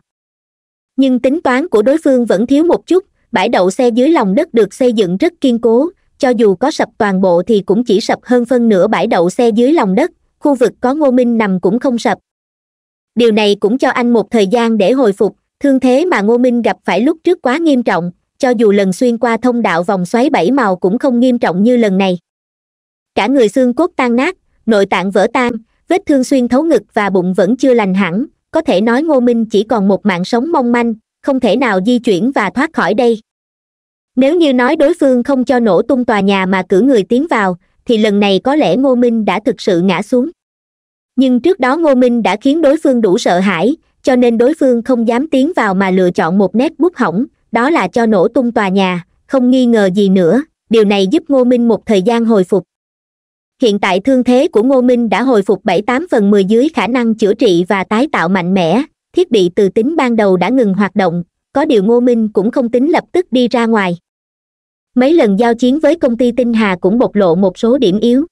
nhưng tính toán của đối phương vẫn thiếu một chút bãi đậu xe dưới lòng đất được xây dựng rất kiên cố cho dù có sập toàn bộ thì cũng chỉ sập hơn phân nửa bãi đậu xe dưới lòng đất khu vực có ngô minh nằm cũng không sập điều này cũng cho anh một thời gian để hồi phục thương thế mà ngô minh gặp phải lúc trước quá nghiêm trọng cho dù lần xuyên qua thông đạo vòng xoáy bảy màu cũng không nghiêm trọng như lần này cả người xương cốt tan nát nội tạng vỡ tan vết thương xuyên thấu ngực và bụng vẫn chưa lành hẳn có thể nói ngô minh chỉ còn một mạng sống mong manh không thể nào di chuyển và thoát khỏi đây nếu như nói đối phương không cho nổ tung tòa nhà mà cử người tiến vào thì lần này có lẽ ngô minh đã thực sự ngã xuống nhưng trước đó ngô minh đã khiến đối phương đủ sợ hãi cho nên đối phương không dám tiến vào mà lựa chọn một nét bút hỏng đó là cho nổ tung tòa nhà không nghi ngờ gì nữa điều này giúp ngô minh một thời gian hồi phục hiện tại thương thế của ngô minh đã hồi phục bảy tám phần mười dưới khả năng chữa trị và tái tạo mạnh mẽ thiết bị từ tính ban đầu đã ngừng hoạt động có điều ngô minh cũng không tính lập tức đi ra ngoài mấy lần giao chiến với công ty tinh hà cũng bộc lộ một số điểm yếu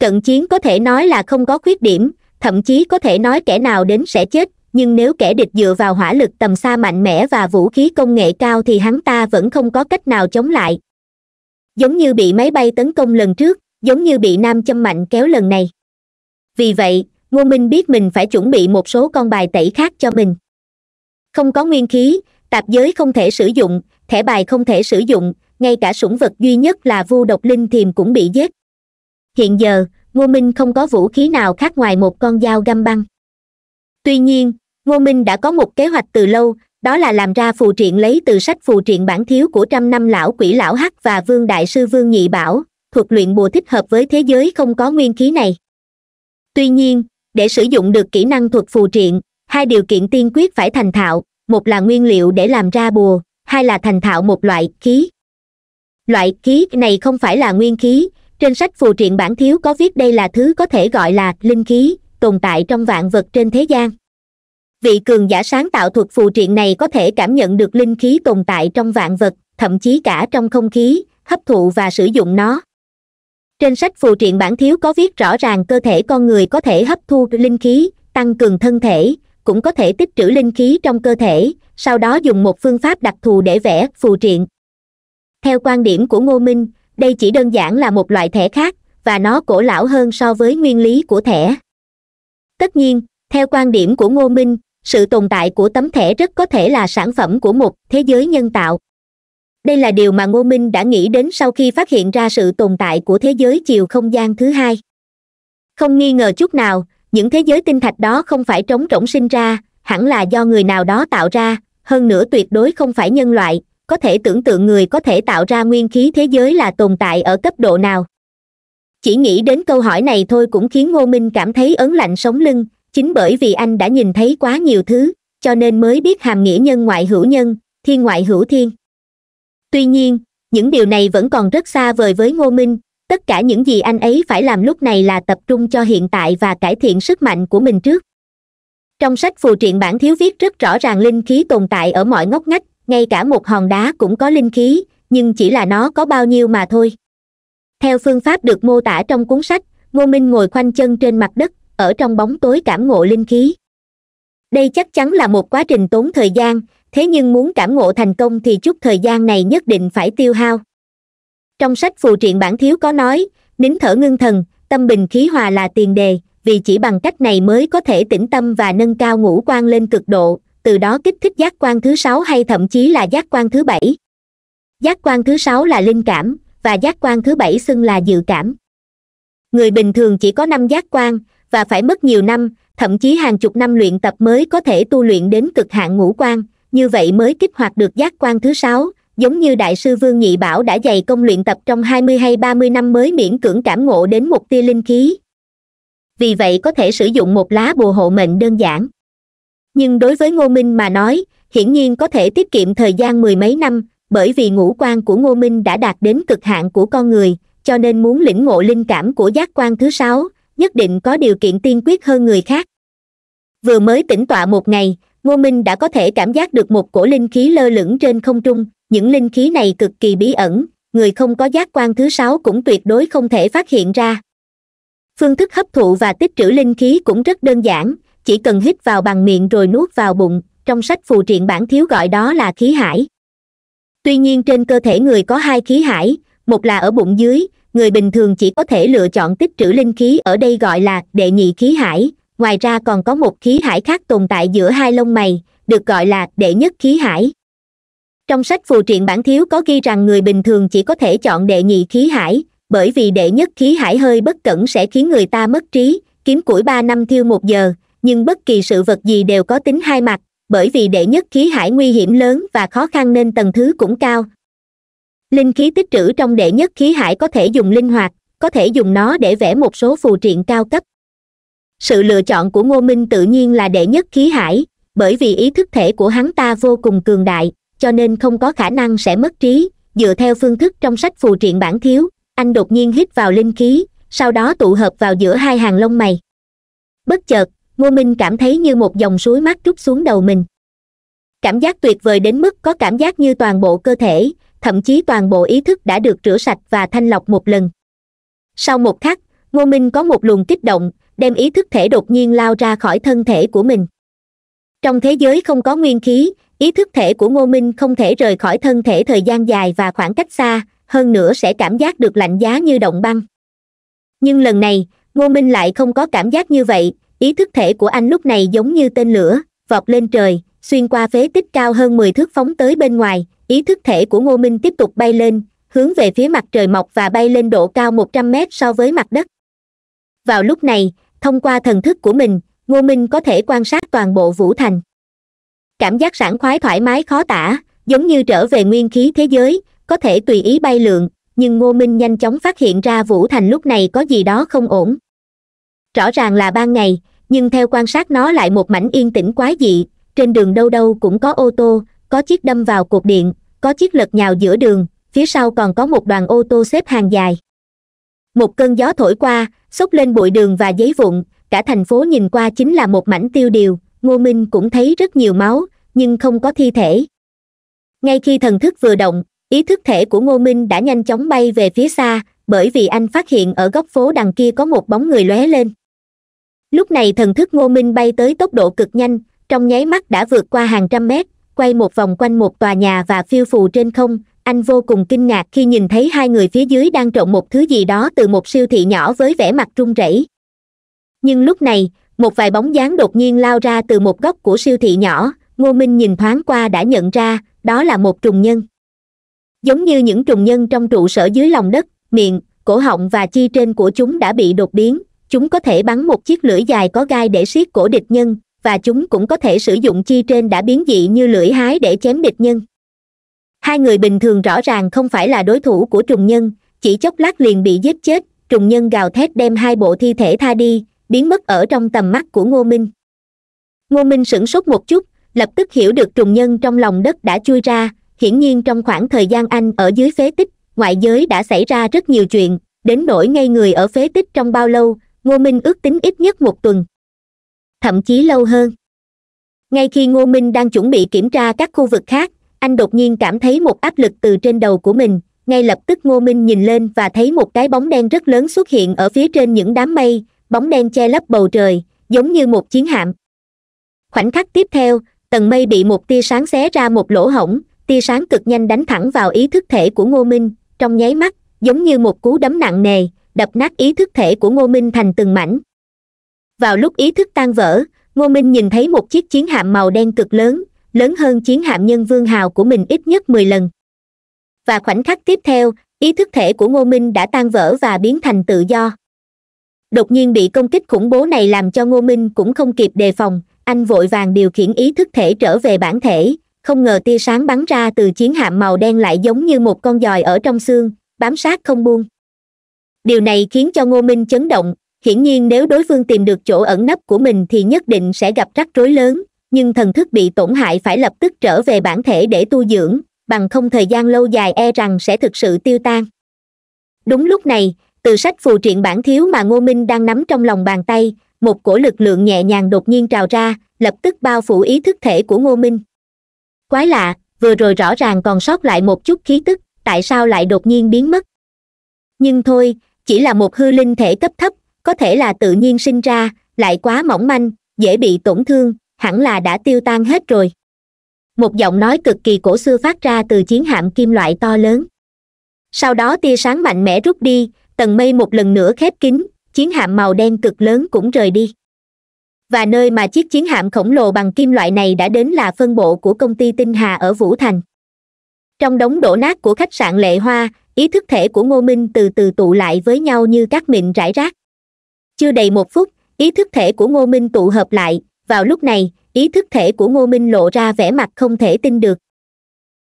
cận chiến có thể nói là không có khuyết điểm thậm chí có thể nói kẻ nào đến sẽ chết nhưng nếu kẻ địch dựa vào hỏa lực tầm xa mạnh mẽ và vũ khí công nghệ cao thì hắn ta vẫn không có cách nào chống lại giống như bị máy bay tấn công lần trước giống như bị nam châm mạnh kéo lần này vì vậy ngô minh biết mình phải chuẩn bị một số con bài tẩy khác cho mình không có nguyên khí tạp giới không thể sử dụng thẻ bài không thể sử dụng ngay cả sủng vật duy nhất là vu độc linh thiềm cũng bị giết hiện giờ ngô minh không có vũ khí nào khác ngoài một con dao găm băng tuy nhiên ngô minh đã có một kế hoạch từ lâu đó là làm ra phù triện lấy từ sách phù triện bản thiếu của trăm năm lão quỷ lão hắc và vương đại sư vương nhị bảo thuật luyện bùa thích hợp với thế giới không có nguyên khí này tuy nhiên để sử dụng được kỹ năng thuật phù triện hai điều kiện tiên quyết phải thành thạo một là nguyên liệu để làm ra bùa hai là thành thạo một loại khí loại khí này không phải là nguyên khí trên sách phù truyện bản thiếu có viết đây là thứ có thể gọi là linh khí tồn tại trong vạn vật trên thế gian vị cường giả sáng tạo thuật phù truyện này có thể cảm nhận được linh khí tồn tại trong vạn vật thậm chí cả trong không khí hấp thụ và sử dụng nó trên sách phù truyện bản thiếu có viết rõ ràng cơ thể con người có thể hấp thu linh khí tăng cường thân thể cũng có thể tích trữ linh khí trong cơ thể sau đó dùng một phương pháp đặc thù để vẽ phù truyện theo quan điểm của ngô minh đây chỉ đơn giản là một loại thẻ khác và nó cổ lão hơn so với nguyên lý của thẻ tất nhiên theo quan điểm của ngô minh sự tồn tại của tấm thẻ rất có thể là sản phẩm của một thế giới nhân tạo đây là điều mà ngô minh đã nghĩ đến sau khi phát hiện ra sự tồn tại của thế giới chiều không gian thứ hai không nghi ngờ chút nào những thế giới tinh thạch đó không phải trống rỗng sinh ra hẳn là do người nào đó tạo ra hơn nữa tuyệt đối không phải nhân loại có thể tưởng tượng người có thể tạo ra nguyên khí thế giới là tồn tại ở cấp độ nào chỉ nghĩ đến câu hỏi này thôi cũng khiến ngô minh cảm thấy ấn lạnh sống lưng chính bởi vì anh đã nhìn thấy quá nhiều thứ cho nên mới biết hàm nghĩa nhân ngoại hữu nhân thiên ngoại hữu thiên tuy nhiên những điều này vẫn còn rất xa vời với ngô minh tất cả những gì anh ấy phải làm lúc này là tập trung cho hiện tại và cải thiện sức mạnh của mình trước trong sách phù triện bản thiếu viết rất rõ ràng linh khí tồn tại ở mọi ngóc ngách ngay cả một hòn đá cũng có linh khí nhưng chỉ là nó có bao nhiêu mà thôi theo phương pháp được mô tả trong cuốn sách ngô minh ngồi khoanh chân trên mặt đất ở trong bóng tối cảm ngộ linh khí đây chắc chắn là một quá trình tốn thời gian thế nhưng muốn cảm ngộ thành công thì chút thời gian này nhất định phải tiêu hao trong sách phù truyện bản thiếu có nói nín thở ngưng thần tâm bình khí hòa là tiền đề vì chỉ bằng cách này mới có thể tĩnh tâm và nâng cao ngũ quan lên cực độ từ đó kích thích giác quan thứ sáu hay thậm chí là giác quan thứ bảy giác quan thứ sáu là linh cảm và giác quan thứ bảy xưng là dự cảm người bình thường chỉ có năm giác quan và phải mất nhiều năm thậm chí hàng chục năm luyện tập mới có thể tu luyện đến cực hạn ngũ quan như vậy mới kích hoạt được giác quan thứ sáu giống như đại sư vương nhị bảo đã dày công luyện tập trong 20 hay 30 năm mới miễn cưỡng cảm ngộ đến một tia linh khí vì vậy có thể sử dụng một lá bùa hộ mệnh đơn giản nhưng đối với ngô minh mà nói hiển nhiên có thể tiết kiệm thời gian mười mấy năm bởi vì ngũ quan của ngô minh đã đạt đến cực hạn của con người cho nên muốn lĩnh ngộ linh cảm của giác quan thứ sáu nhất định có điều kiện tiên quyết hơn người khác vừa mới tỉnh tọa một ngày ngô minh đã có thể cảm giác được một cổ linh khí lơ lửng trên không trung những linh khí này cực kỳ bí ẩn người không có giác quan thứ sáu cũng tuyệt đối không thể phát hiện ra phương thức hấp thụ và tích trữ linh khí cũng rất đơn giản chỉ cần hít vào bằng miệng rồi nuốt vào bụng trong sách phù triện bản thiếu gọi đó là khí hải tuy nhiên trên cơ thể người có hai khí hải một là ở bụng dưới người bình thường chỉ có thể lựa chọn tích trữ linh khí ở đây gọi là đệ nhị khí hải ngoài ra còn có một khí hải khác tồn tại giữa hai lông mày được gọi là đệ nhất khí hải trong sách phù triện bản thiếu có ghi rằng người bình thường chỉ có thể chọn đệ nhị khí hải bởi vì đệ nhất khí hải hơi bất cẩn sẽ khiến người ta mất trí kiếm củi ba năm thiêu một giờ nhưng bất kỳ sự vật gì đều có tính hai mặt bởi vì đệ nhất khí hải nguy hiểm lớn và khó khăn nên tầng thứ cũng cao linh khí tích trữ trong đệ nhất khí hải có thể dùng linh hoạt có thể dùng nó để vẽ một số phù triện cao cấp sự lựa chọn của ngô minh tự nhiên là đệ nhất khí hải bởi vì ý thức thể của hắn ta vô cùng cường đại cho nên không có khả năng sẽ mất trí dựa theo phương thức trong sách phù triện bản thiếu anh đột nhiên hít vào linh khí sau đó tụ hợp vào giữa hai hàng lông mày bất chợt ngô minh cảm thấy như một dòng suối mát trút xuống đầu mình cảm giác tuyệt vời đến mức có cảm giác như toàn bộ cơ thể thậm chí toàn bộ ý thức đã được rửa sạch và thanh lọc một lần sau một khắc ngô minh có một luồng kích động đem ý thức thể đột nhiên lao ra khỏi thân thể của mình trong thế giới không có nguyên khí ý thức thể của ngô minh không thể rời khỏi thân thể thời gian dài và khoảng cách xa hơn nữa sẽ cảm giác được lạnh giá như động băng nhưng lần này ngô minh lại không có cảm giác như vậy ý thức thể của anh lúc này giống như tên lửa vọt lên trời xuyên qua phế tích cao hơn mười thước phóng tới bên ngoài ý thức thể của ngô minh tiếp tục bay lên hướng về phía mặt trời mọc và bay lên độ cao một trăm mét so với mặt đất vào lúc này thông qua thần thức của mình ngô minh có thể quan sát toàn bộ vũ thành cảm giác sảng khoái thoải mái khó tả giống như trở về nguyên khí thế giới có thể tùy ý bay lượn nhưng ngô minh nhanh chóng phát hiện ra vũ thành lúc này có gì đó không ổn rõ ràng là ban ngày nhưng theo quan sát nó lại một mảnh yên tĩnh quá dị trên đường đâu đâu cũng có ô tô có chiếc đâm vào cột điện có chiếc lật nhào giữa đường phía sau còn có một đoàn ô tô xếp hàng dài một cơn gió thổi qua xốc lên bụi đường và giấy vụn cả thành phố nhìn qua chính là một mảnh tiêu điều ngô minh cũng thấy rất nhiều máu nhưng không có thi thể ngay khi thần thức vừa động ý thức thể của ngô minh đã nhanh chóng bay về phía xa bởi vì anh phát hiện ở góc phố đằng kia có một bóng người lóe lên lúc này thần thức ngô minh bay tới tốc độ cực nhanh trong nháy mắt đã vượt qua hàng trăm mét quay một vòng quanh một tòa nhà và phiêu phù trên không anh vô cùng kinh ngạc khi nhìn thấy hai người phía dưới đang trộn một thứ gì đó từ một siêu thị nhỏ với vẻ mặt run rẩy nhưng lúc này một vài bóng dáng đột nhiên lao ra từ một góc của siêu thị nhỏ ngô minh nhìn thoáng qua đã nhận ra đó là một trùng nhân giống như những trùng nhân trong trụ sở dưới lòng đất miệng cổ họng và chi trên của chúng đã bị đột biến chúng có thể bắn một chiếc lưỡi dài có gai để siết cổ địch nhân và chúng cũng có thể sử dụng chi trên đã biến dị như lưỡi hái để chém địch nhân hai người bình thường rõ ràng không phải là đối thủ của trùng nhân chỉ chốc lát liền bị giết chết trùng nhân gào thét đem hai bộ thi thể tha đi biến mất ở trong tầm mắt của ngô minh ngô minh sửng sốt một chút lập tức hiểu được trùng nhân trong lòng đất đã chui ra hiển nhiên trong khoảng thời gian anh ở dưới phế tích ngoại giới đã xảy ra rất nhiều chuyện đến nỗi ngay người ở phế tích trong bao lâu ngô minh ước tính ít nhất một tuần thậm chí lâu hơn ngay khi ngô minh đang chuẩn bị kiểm tra các khu vực khác anh đột nhiên cảm thấy một áp lực từ trên đầu của mình ngay lập tức ngô minh nhìn lên và thấy một cái bóng đen rất lớn xuất hiện ở phía trên những đám mây bóng đen che lấp bầu trời giống như một chiến hạm khoảnh khắc tiếp theo tầng mây bị một tia sáng xé ra một lỗ hổng tia sáng cực nhanh đánh thẳng vào ý thức thể của ngô minh trong nháy mắt giống như một cú đấm nặng nề đập nát ý thức thể của ngô minh thành từng mảnh vào lúc ý thức tan vỡ ngô minh nhìn thấy một chiếc chiến hạm màu đen cực lớn lớn hơn chiến hạm nhân vương hào của mình ít nhất mười lần và khoảnh khắc tiếp theo ý thức thể của ngô minh đã tan vỡ và biến thành tự do đột nhiên bị công kích khủng bố này làm cho ngô minh cũng không kịp đề phòng anh vội vàng điều khiển ý thức thể trở về bản thể không ngờ tia sáng bắn ra từ chiến hạm màu đen lại giống như một con giòi ở trong xương bám sát không buông điều này khiến cho ngô minh chấn động hiển nhiên nếu đối phương tìm được chỗ ẩn nấp của mình thì nhất định sẽ gặp rắc rối lớn nhưng thần thức bị tổn hại phải lập tức trở về bản thể để tu dưỡng bằng không thời gian lâu dài e rằng sẽ thực sự tiêu tan đúng lúc này từ sách phù triện bản thiếu mà ngô minh đang nắm trong lòng bàn tay một cổ lực lượng nhẹ nhàng đột nhiên trào ra lập tức bao phủ ý thức thể của ngô minh quái lạ vừa rồi rõ ràng còn sót lại một chút khí tức tại sao lại đột nhiên biến mất nhưng thôi chỉ là một hư linh thể cấp thấp có thể là tự nhiên sinh ra lại quá mỏng manh dễ bị tổn thương hẳn là đã tiêu tan hết rồi một giọng nói cực kỳ cổ xưa phát ra từ chiến hạm kim loại to lớn sau đó tia sáng mạnh mẽ rút đi tầng mây một lần nữa khép kín chiến hạm màu đen cực lớn cũng rời đi và nơi mà chiếc chiến hạm khổng lồ bằng kim loại này đã đến là phân bộ của công ty tinh hà ở vũ thành trong đống đổ nát của khách sạn lệ hoa ý thức thể của ngô minh từ từ tụ lại với nhau như các mịn rải rác chưa đầy một phút ý thức thể của ngô minh tụ hợp lại vào lúc này ý thức thể của ngô minh lộ ra vẻ mặt không thể tin được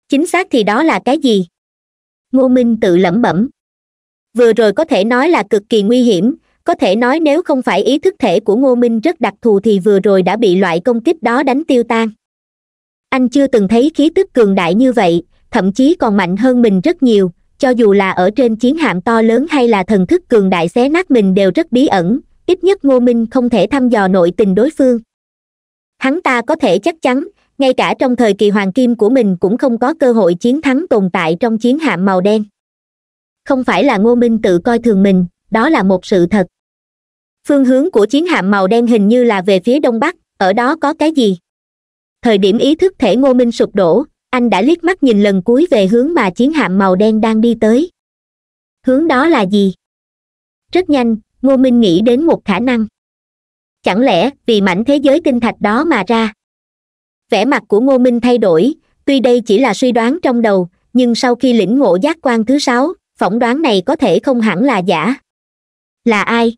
chính xác thì đó là cái gì ngô minh tự lẩm bẩm vừa rồi có thể nói là cực kỳ nguy hiểm có thể nói nếu không phải ý thức thể của ngô minh rất đặc thù thì vừa rồi đã bị loại công kích đó đánh tiêu tan anh chưa từng thấy khí tức cường đại như vậy thậm chí còn mạnh hơn mình rất nhiều cho dù là ở trên chiến hạm to lớn hay là thần thức cường đại xé nát mình đều rất bí ẩn ít nhất ngô minh không thể thăm dò nội tình đối phương hắn ta có thể chắc chắn ngay cả trong thời kỳ hoàng kim của mình cũng không có cơ hội chiến thắng tồn tại trong chiến hạm màu đen không phải là ngô minh tự coi thường mình đó là một sự thật phương hướng của chiến hạm màu đen hình như là về phía đông bắc ở đó có cái gì thời điểm ý thức thể ngô minh sụp đổ anh đã liếc mắt nhìn lần cuối về hướng mà chiến hạm màu đen đang đi tới hướng đó là gì rất nhanh ngô minh nghĩ đến một khả năng chẳng lẽ vì mảnh thế giới tinh thạch đó mà ra vẻ mặt của ngô minh thay đổi tuy đây chỉ là suy đoán trong đầu nhưng sau khi lĩnh ngộ giác quan thứ sáu phỏng đoán này có thể không hẳn là giả là ai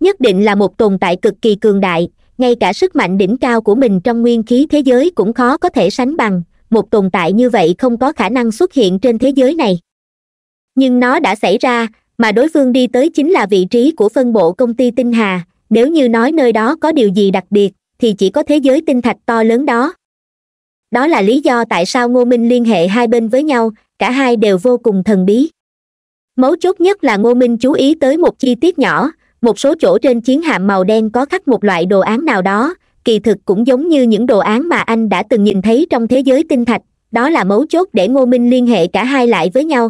nhất định là một tồn tại cực kỳ cường đại ngay cả sức mạnh đỉnh cao của mình trong nguyên khí thế giới cũng khó có thể sánh bằng một tồn tại như vậy không có khả năng xuất hiện trên thế giới này nhưng nó đã xảy ra mà đối phương đi tới chính là vị trí của phân bộ công ty tinh hà nếu như nói nơi đó có điều gì đặc biệt thì chỉ có thế giới tinh thạch to lớn đó đó là lý do tại sao ngô minh liên hệ hai bên với nhau cả hai đều vô cùng thần bí mấu chốt nhất là ngô minh chú ý tới một chi tiết nhỏ một số chỗ trên chiến hạm màu đen có khắc một loại đồ án nào đó kỳ thực cũng giống như những đồ án mà anh đã từng nhìn thấy trong thế giới tinh thạch đó là mấu chốt để ngô minh liên hệ cả hai lại với nhau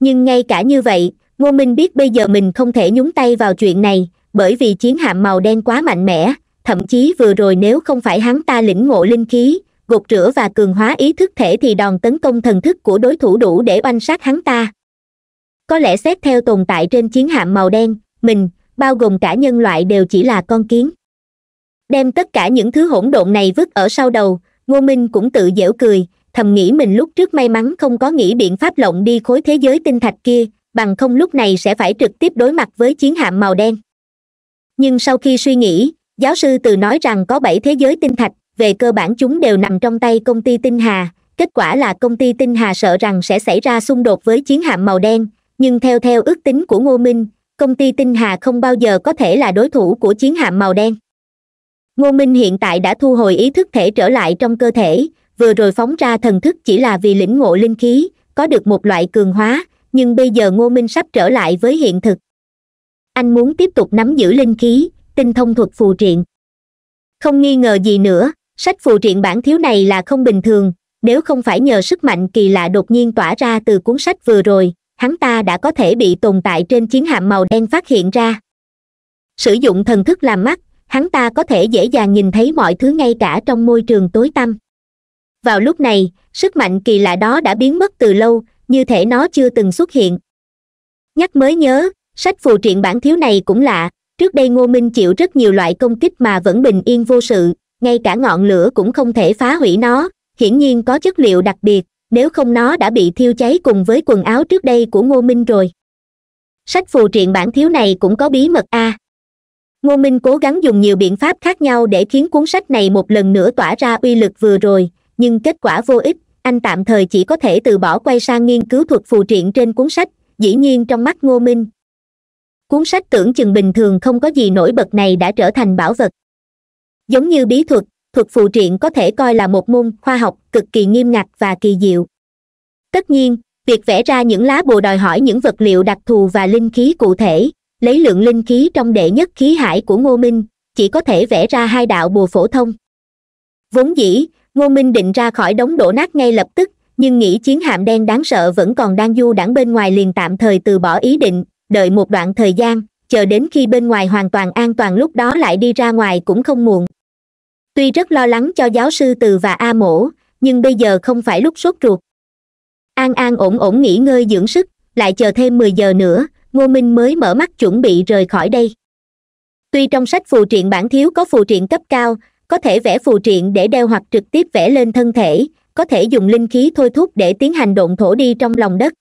nhưng ngay cả như vậy ngô minh biết bây giờ mình không thể nhúng tay vào chuyện này bởi vì chiến hạm màu đen quá mạnh mẽ thậm chí vừa rồi nếu không phải hắn ta lĩnh ngộ linh khí gột rửa và cường hóa ý thức thể thì đòn tấn công thần thức của đối thủ đủ để oanh sát hắn ta có lẽ xét theo tồn tại trên chiến hạm màu đen mình bao gồm cả nhân loại đều chỉ là con kiến đem tất cả những thứ hỗn độn này vứt ở sau đầu ngô minh cũng tự dễu cười thầm nghĩ mình lúc trước may mắn không có nghĩ biện pháp lộng đi khối thế giới tinh thạch kia bằng không lúc này sẽ phải trực tiếp đối mặt với chiến hạm màu đen nhưng sau khi suy nghĩ giáo sư từ nói rằng có bảy thế giới tinh thạch về cơ bản chúng đều nằm trong tay công ty tinh hà kết quả là công ty tinh hà sợ rằng sẽ xảy ra xung đột với chiến hạm màu đen nhưng theo theo ước tính của ngô minh công ty tinh hà không bao giờ có thể là đối thủ của chiến hạm màu đen ngô minh hiện tại đã thu hồi ý thức thể trở lại trong cơ thể vừa rồi phóng ra thần thức chỉ là vì lĩnh ngộ linh khí có được một loại cường hóa nhưng bây giờ ngô minh sắp trở lại với hiện thực anh muốn tiếp tục nắm giữ linh khí tinh thông thuật phù triện không nghi ngờ gì nữa sách phù triện bản thiếu này là không bình thường nếu không phải nhờ sức mạnh kỳ lạ đột nhiên tỏa ra từ cuốn sách vừa rồi hắn ta đã có thể bị tồn tại trên chiến hạm màu đen phát hiện ra sử dụng thần thức làm mắt hắn ta có thể dễ dàng nhìn thấy mọi thứ ngay cả trong môi trường tối tăm vào lúc này sức mạnh kỳ lạ đó đã biến mất từ lâu như thể nó chưa từng xuất hiện nhắc mới nhớ sách phù triện bản thiếu này cũng lạ trước đây ngô minh chịu rất nhiều loại công kích mà vẫn bình yên vô sự ngay cả ngọn lửa cũng không thể phá hủy nó hiển nhiên có chất liệu đặc biệt nếu không nó đã bị thiêu cháy cùng với quần áo trước đây của ngô minh rồi sách phù triện bản thiếu này cũng có bí mật a à ngô minh cố gắng dùng nhiều biện pháp khác nhau để khiến cuốn sách này một lần nữa tỏa ra uy lực vừa rồi nhưng kết quả vô ích anh tạm thời chỉ có thể từ bỏ quay sang nghiên cứu thuật phù triện trên cuốn sách dĩ nhiên trong mắt ngô minh cuốn sách tưởng chừng bình thường không có gì nổi bật này đã trở thành bảo vật giống như bí thuật thuật phù triện có thể coi là một môn khoa học cực kỳ nghiêm ngặt và kỳ diệu tất nhiên việc vẽ ra những lá bùa đòi hỏi những vật liệu đặc thù và linh khí cụ thể lấy lượng linh khí trong đệ nhất khí hải của ngô minh chỉ có thể vẽ ra hai đạo bùa phổ thông vốn dĩ ngô minh định ra khỏi đống đổ nát ngay lập tức nhưng nghĩ chiến hạm đen đáng sợ vẫn còn đang du đãng bên ngoài liền tạm thời từ bỏ ý định đợi một đoạn thời gian chờ đến khi bên ngoài hoàn toàn an toàn lúc đó lại đi ra ngoài cũng không muộn tuy rất lo lắng cho giáo sư từ và a mổ nhưng bây giờ không phải lúc sốt ruột an an ổn ổn nghỉ ngơi dưỡng sức lại chờ thêm mười giờ nữa ngô minh mới mở mắt chuẩn bị rời khỏi đây tuy trong sách phù triện bản thiếu có phù triện cấp cao có thể vẽ phù triện để đeo hoặc trực tiếp vẽ lên thân thể có thể dùng linh khí thôi thúc để tiến hành độn thổ đi trong lòng đất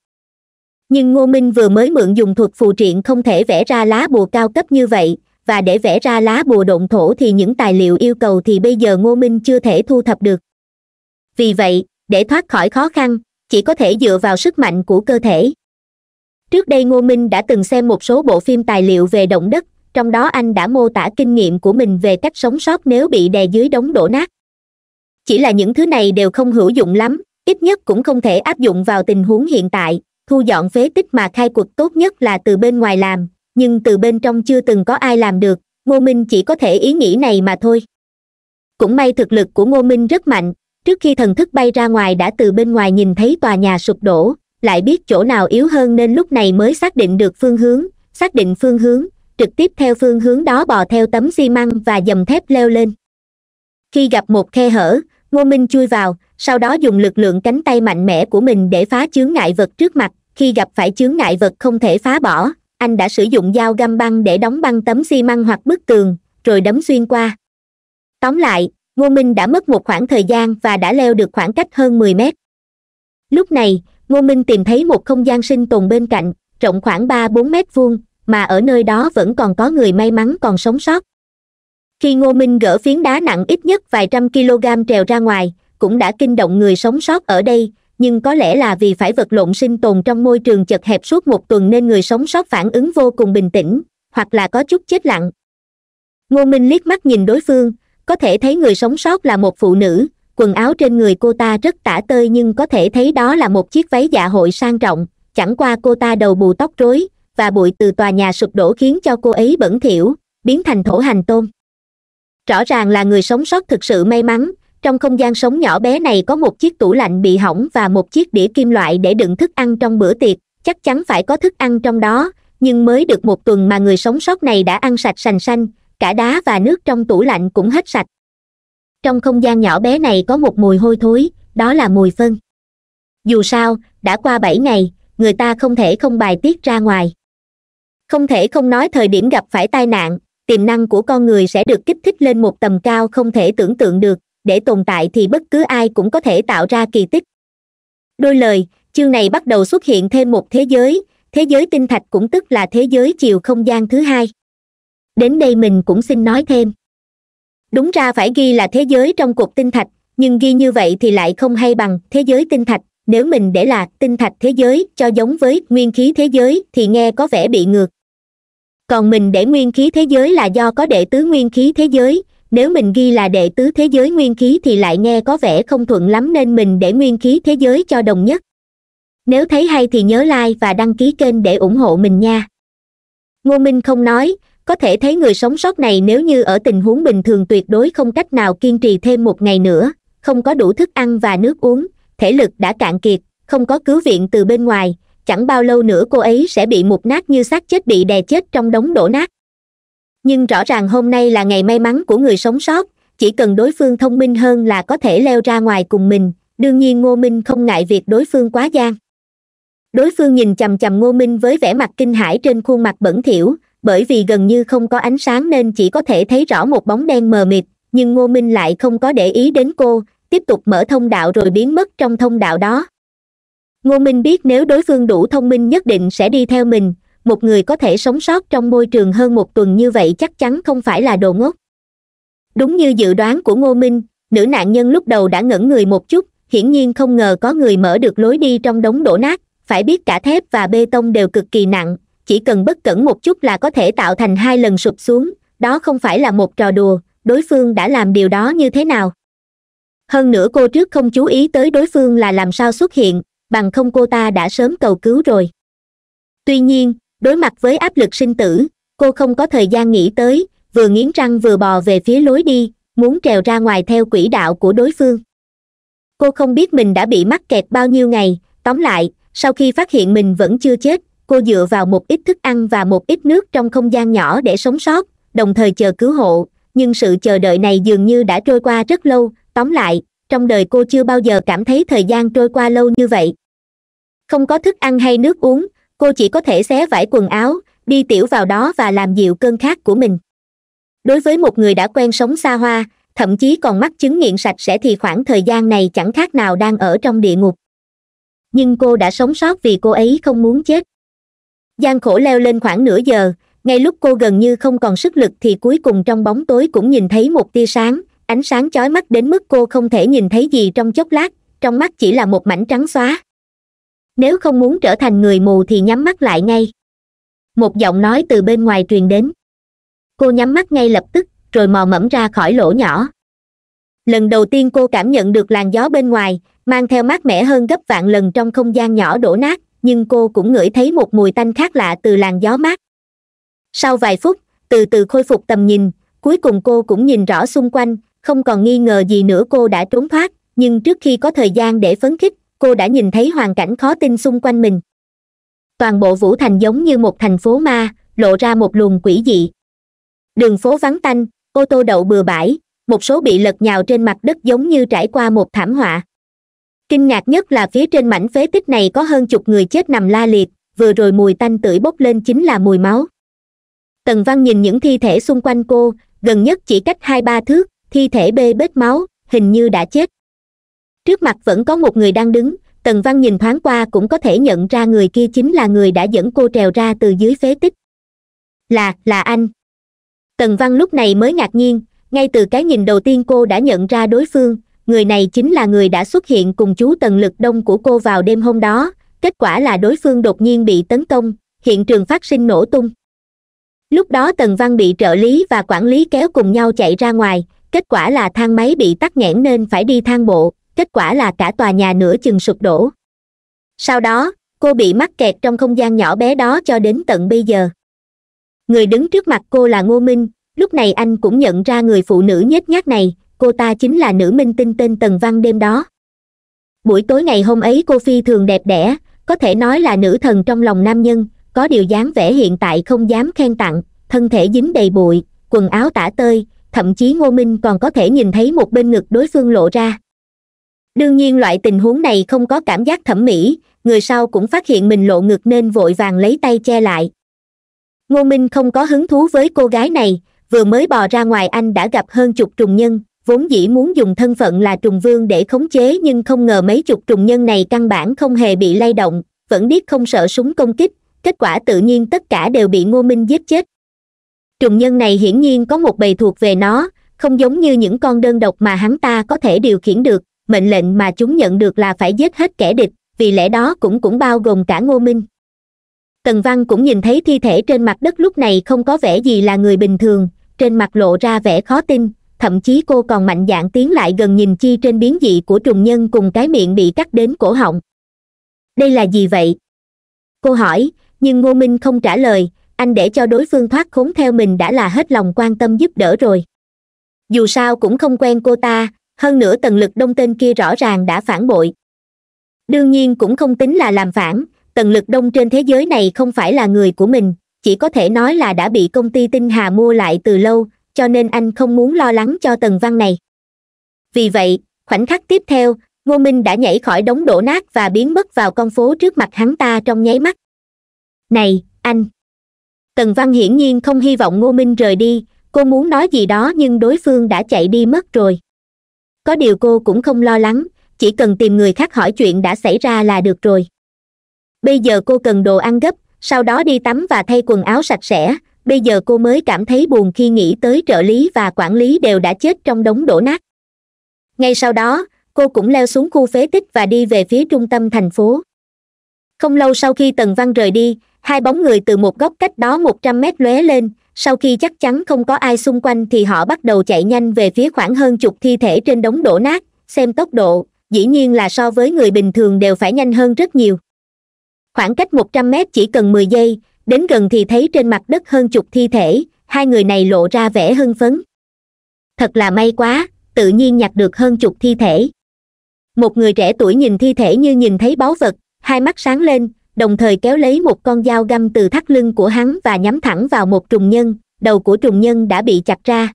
nhưng ngô minh vừa mới mượn dùng thuật phù triện không thể vẽ ra lá bùa cao cấp như vậy và để vẽ ra lá bùa độn thổ thì những tài liệu yêu cầu thì bây giờ ngô minh chưa thể thu thập được vì vậy để thoát khỏi khó khăn chỉ có thể dựa vào sức mạnh của cơ thể trước đây ngô minh đã từng xem một số bộ phim tài liệu về động đất trong đó anh đã mô tả kinh nghiệm của mình về cách sống sót nếu bị đè dưới đống đổ nát chỉ là những thứ này đều không hữu dụng lắm ít nhất cũng không thể áp dụng vào tình huống hiện tại thu dọn phế tích mà khai cuộc tốt nhất là từ bên ngoài làm nhưng từ bên trong chưa từng có ai làm được ngô minh chỉ có thể ý nghĩ này mà thôi cũng may thực lực của ngô minh rất mạnh trước khi thần thức bay ra ngoài đã từ bên ngoài nhìn thấy tòa nhà sụp đổ lại biết chỗ nào yếu hơn nên lúc này mới xác định được phương hướng xác định phương hướng trực tiếp theo phương hướng đó bò theo tấm xi măng và dầm thép leo lên khi gặp một khe hở ngô minh chui vào sau đó dùng lực lượng cánh tay mạnh mẽ của mình để phá chướng ngại vật trước mặt khi gặp phải chướng ngại vật không thể phá bỏ anh đã sử dụng dao găm băng để đóng băng tấm xi măng hoặc bức tường rồi đấm xuyên qua tóm lại ngô minh đã mất một khoảng thời gian và đã leo được khoảng cách hơn mười mét lúc này ngô minh tìm thấy một không gian sinh tồn bên cạnh rộng khoảng ba bốn mét vuông mà ở nơi đó vẫn còn có người may mắn còn sống sót khi ngô minh gỡ phiến đá nặng ít nhất vài trăm kg trèo ra ngoài cũng đã kinh động người sống sót ở đây nhưng có lẽ là vì phải vật lộn sinh tồn trong môi trường chật hẹp suốt một tuần nên người sống sót phản ứng vô cùng bình tĩnh hoặc là có chút chết lặng ngô minh liếc mắt nhìn đối phương có thể thấy người sống sót là một phụ nữ quần áo trên người cô ta rất tả tơi nhưng có thể thấy đó là một chiếc váy dạ hội sang trọng chẳng qua cô ta đầu bù tóc rối và bụi từ tòa nhà sụp đổ khiến cho cô ấy bẩn thỉu biến thành thổ hành tôm rõ ràng là người sống sót thực sự may mắn trong không gian sống nhỏ bé này có một chiếc tủ lạnh bị hỏng và một chiếc đĩa kim loại để đựng thức ăn trong bữa tiệc chắc chắn phải có thức ăn trong đó nhưng mới được một tuần mà người sống sót này đã ăn sạch sành xanh cả đá và nước trong tủ lạnh cũng hết sạch trong không gian nhỏ bé này có một mùi hôi thối đó là mùi phân dù sao đã qua bảy ngày người ta không thể không bài tiết ra ngoài không thể không nói thời điểm gặp phải tai nạn tiềm năng của con người sẽ được kích thích lên một tầm cao không thể tưởng tượng được để tồn tại thì bất cứ ai cũng có thể tạo ra kỳ tích đôi lời chương này bắt đầu xuất hiện thêm một thế giới thế giới tinh thạch cũng tức là thế giới chiều không gian thứ hai đến đây mình cũng xin nói thêm đúng ra phải ghi là thế giới trong cục tinh thạch nhưng ghi như vậy thì lại không hay bằng thế giới tinh thạch nếu mình để là tinh thạch thế giới cho giống với nguyên khí thế giới thì nghe có vẻ bị ngược còn mình để nguyên khí thế giới là do có đệ tứ nguyên khí thế giới nếu mình ghi là đệ tứ thế giới nguyên khí thì lại nghe có vẻ không thuận lắm nên mình để nguyên khí thế giới cho đồng nhất nếu thấy hay thì nhớ like và đăng ký kênh để ủng hộ mình nha ngô minh không nói có thể thấy người sống sót này nếu như ở tình huống bình thường tuyệt đối không cách nào kiên trì thêm một ngày nữa không có đủ thức ăn và nước uống thể lực đã cạn kiệt không có cứu viện từ bên ngoài chẳng bao lâu nữa cô ấy sẽ bị mục nát như xác chết bị đè chết trong đống đổ nát nhưng rõ ràng hôm nay là ngày may mắn của người sống sót chỉ cần đối phương thông minh hơn là có thể leo ra ngoài cùng mình đương nhiên ngô minh không ngại việc đối phương quá gian đối phương nhìn chằm chằm ngô minh với vẻ mặt kinh hãi trên khuôn mặt bẩn thỉu bởi vì gần như không có ánh sáng nên chỉ có thể thấy rõ một bóng đen mờ mịt nhưng ngô minh lại không có để ý đến cô tiếp tục mở thông đạo rồi biến mất trong thông đạo đó ngô minh biết nếu đối phương đủ thông minh nhất định sẽ đi theo mình một người có thể sống sót trong môi trường hơn một tuần như vậy chắc chắn không phải là đồ ngốc đúng như dự đoán của ngô minh nữ nạn nhân lúc đầu đã ngẩn người một chút hiển nhiên không ngờ có người mở được lối đi trong đống đổ nát phải biết cả thép và bê tông đều cực kỳ nặng chỉ cần bất cẩn một chút là có thể tạo thành hai lần sụp xuống đó không phải là một trò đùa đối phương đã làm điều đó như thế nào hơn nữa cô trước không chú ý tới đối phương là làm sao xuất hiện bằng không cô ta đã sớm cầu cứu rồi tuy nhiên đối mặt với áp lực sinh tử cô không có thời gian nghĩ tới vừa nghiến răng vừa bò về phía lối đi muốn trèo ra ngoài theo quỹ đạo của đối phương cô không biết mình đã bị mắc kẹt bao nhiêu ngày tóm lại sau khi phát hiện mình vẫn chưa chết cô dựa vào một ít thức ăn và một ít nước trong không gian nhỏ để sống sót đồng thời chờ cứu hộ nhưng sự chờ đợi này dường như đã trôi qua rất lâu tóm lại trong đời cô chưa bao giờ cảm thấy thời gian trôi qua lâu như vậy không có thức ăn hay nước uống cô chỉ có thể xé vải quần áo đi tiểu vào đó và làm dịu cơn khát của mình đối với một người đã quen sống xa hoa thậm chí còn mắc chứng nghiện sạch sẽ thì khoảng thời gian này chẳng khác nào đang ở trong địa ngục nhưng cô đã sống sót vì cô ấy không muốn chết gian khổ leo lên khoảng nửa giờ ngay lúc cô gần như không còn sức lực thì cuối cùng trong bóng tối cũng nhìn thấy một tia sáng ánh sáng chói mắt đến mức cô không thể nhìn thấy gì trong chốc lát trong mắt chỉ là một mảnh trắng xóa nếu không muốn trở thành người mù thì nhắm mắt lại ngay một giọng nói từ bên ngoài truyền đến cô nhắm mắt ngay lập tức rồi mò mẫm ra khỏi lỗ nhỏ lần đầu tiên cô cảm nhận được làn gió bên ngoài mang theo mát mẻ hơn gấp vạn lần trong không gian nhỏ đổ nát nhưng cô cũng ngửi thấy một mùi tanh khác lạ từ làn gió mát sau vài phút từ từ khôi phục tầm nhìn cuối cùng cô cũng nhìn rõ xung quanh không còn nghi ngờ gì nữa cô đã trốn thoát nhưng trước khi có thời gian để phấn khích cô đã nhìn thấy hoàn cảnh khó tin xung quanh mình toàn bộ vũ thành giống như một thành phố ma lộ ra một luồng quỷ dị đường phố vắng tanh ô tô đậu bừa bãi một số bị lật nhào trên mặt đất giống như trải qua một thảm họa kinh ngạc nhất là phía trên mảnh phế tích này có hơn chục người chết nằm la liệt vừa rồi mùi tanh tưởi bốc lên chính là mùi máu tần văn nhìn những thi thể xung quanh cô gần nhất chỉ cách hai ba thước thi thể bê bết máu hình như đã chết trước mặt vẫn có một người đang đứng tần văn nhìn thoáng qua cũng có thể nhận ra người kia chính là người đã dẫn cô trèo ra từ dưới phế tích là là anh tần văn lúc này mới ngạc nhiên ngay từ cái nhìn đầu tiên cô đã nhận ra đối phương người này chính là người đã xuất hiện cùng chú tần lực đông của cô vào đêm hôm đó kết quả là đối phương đột nhiên bị tấn công hiện trường phát sinh nổ tung lúc đó tần văn bị trợ lý và quản lý kéo cùng nhau chạy ra ngoài kết quả là thang máy bị tắt nghẽn nên phải đi thang bộ kết quả là cả tòa nhà nửa chừng sụp đổ sau đó cô bị mắc kẹt trong không gian nhỏ bé đó cho đến tận bây giờ người đứng trước mặt cô là ngô minh lúc này anh cũng nhận ra người phụ nữ nhếch nhác này cô ta chính là nữ minh tinh tên tần văn đêm đó buổi tối ngày hôm ấy cô phi thường đẹp đẽ có thể nói là nữ thần trong lòng nam nhân có điều dáng vẻ hiện tại không dám khen tặng thân thể dính đầy bụi quần áo tả tơi thậm chí ngô minh còn có thể nhìn thấy một bên ngực đối phương lộ ra đương nhiên loại tình huống này không có cảm giác thẩm mỹ người sau cũng phát hiện mình lộ ngực nên vội vàng lấy tay che lại ngô minh không có hứng thú với cô gái này vừa mới bò ra ngoài anh đã gặp hơn chục trùng nhân vốn dĩ muốn dùng thân phận là trùng vương để khống chế nhưng không ngờ mấy chục trùng nhân này căn bản không hề bị lay động vẫn biết không sợ súng công kích kết quả tự nhiên tất cả đều bị ngô minh giết chết trùng nhân này hiển nhiên có một bầy thuộc về nó không giống như những con đơn độc mà hắn ta có thể điều khiển được mệnh lệnh mà chúng nhận được là phải giết hết kẻ địch vì lẽ đó cũng cũng bao gồm cả ngô minh tần văn cũng nhìn thấy thi thể trên mặt đất lúc này không có vẻ gì là người bình thường trên mặt lộ ra vẻ khó tin thậm chí cô còn mạnh dạn tiến lại gần nhìn chi trên biến dị của trùng nhân cùng cái miệng bị cắt đến cổ họng đây là gì vậy cô hỏi nhưng ngô minh không trả lời anh để cho đối phương thoát khốn theo mình đã là hết lòng quan tâm giúp đỡ rồi dù sao cũng không quen cô ta hơn nữa tần lực đông tên kia rõ ràng đã phản bội đương nhiên cũng không tính là làm phản tần lực đông trên thế giới này không phải là người của mình chỉ có thể nói là đã bị công ty tinh hà mua lại từ lâu cho nên anh không muốn lo lắng cho tần văn này vì vậy khoảnh khắc tiếp theo ngô minh đã nhảy khỏi đống đổ nát và biến mất vào con phố trước mặt hắn ta trong nháy mắt này anh tần văn hiển nhiên không hy vọng ngô minh rời đi cô muốn nói gì đó nhưng đối phương đã chạy đi mất rồi có điều cô cũng không lo lắng chỉ cần tìm người khác hỏi chuyện đã xảy ra là được rồi bây giờ cô cần đồ ăn gấp sau đó đi tắm và thay quần áo sạch sẽ bây giờ cô mới cảm thấy buồn khi nghĩ tới trợ lý và quản lý đều đã chết trong đống đổ nát ngay sau đó cô cũng leo xuống khu phế tích và đi về phía trung tâm thành phố không lâu sau khi tần văn rời đi hai bóng người từ một góc cách đó một trăm mét lóe lên sau khi chắc chắn không có ai xung quanh thì họ bắt đầu chạy nhanh về phía khoảng hơn chục thi thể trên đống đổ nát xem tốc độ dĩ nhiên là so với người bình thường đều phải nhanh hơn rất nhiều khoảng cách một trăm mét chỉ cần mười giây đến gần thì thấy trên mặt đất hơn chục thi thể hai người này lộ ra vẻ hưng phấn thật là may quá tự nhiên nhặt được hơn chục thi thể một người trẻ tuổi nhìn thi thể như nhìn thấy báu vật hai mắt sáng lên đồng thời kéo lấy một con dao găm từ thắt lưng của hắn và nhắm thẳng vào một trùng nhân đầu của trùng nhân đã bị chặt ra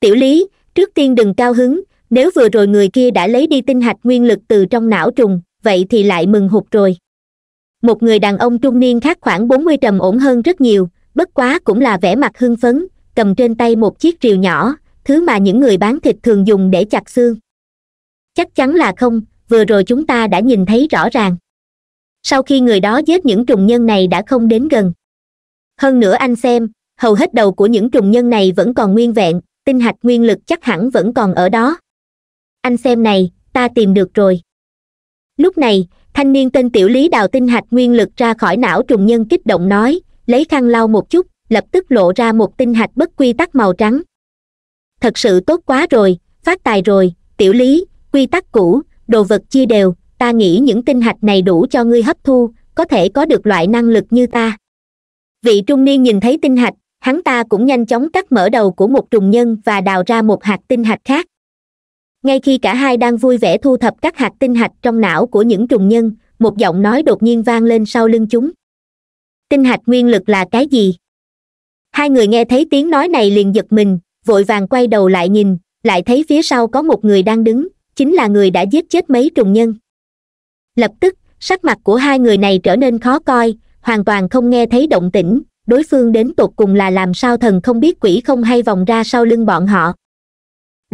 tiểu lý trước tiên đừng cao hứng nếu vừa rồi người kia đã lấy đi tinh hạch nguyên lực từ trong não trùng vậy thì lại mừng hụt rồi một người đàn ông trung niên khác khoảng bốn mươi trầm ổn hơn rất nhiều bất quá cũng là vẻ mặt hưng phấn cầm trên tay một chiếc rìu nhỏ thứ mà những người bán thịt thường dùng để chặt xương chắc chắn là không vừa rồi chúng ta đã nhìn thấy rõ ràng sau khi người đó giết những trùng nhân này đã không đến gần hơn nữa anh xem hầu hết đầu của những trùng nhân này vẫn còn nguyên vẹn tinh hạch nguyên lực chắc hẳn vẫn còn ở đó anh xem này ta tìm được rồi lúc này thanh niên tên tiểu lý đào tinh hạch nguyên lực ra khỏi não trùng nhân kích động nói lấy khăn lau một chút lập tức lộ ra một tinh hạch bất quy tắc màu trắng thật sự tốt quá rồi phát tài rồi tiểu lý quy tắc cũ đồ vật chia đều ta nghĩ những tinh hạch này đủ cho ngươi hấp thu có thể có được loại năng lực như ta vị trung niên nhìn thấy tinh hạch hắn ta cũng nhanh chóng cắt mở đầu của một trùng nhân và đào ra một hạt tinh hạch khác ngay khi cả hai đang vui vẻ thu thập các hạt tinh hạch trong não của những trùng nhân một giọng nói đột nhiên vang lên sau lưng chúng tinh hạch nguyên lực là cái gì hai người nghe thấy tiếng nói này liền giật mình vội vàng quay đầu lại nhìn lại thấy phía sau có một người đang đứng chính là người đã giết chết mấy trùng nhân lập tức sắc mặt của hai người này trở nên khó coi hoàn toàn không nghe thấy động tĩnh đối phương đến tột cùng là làm sao thần không biết quỷ không hay vòng ra sau lưng bọn họ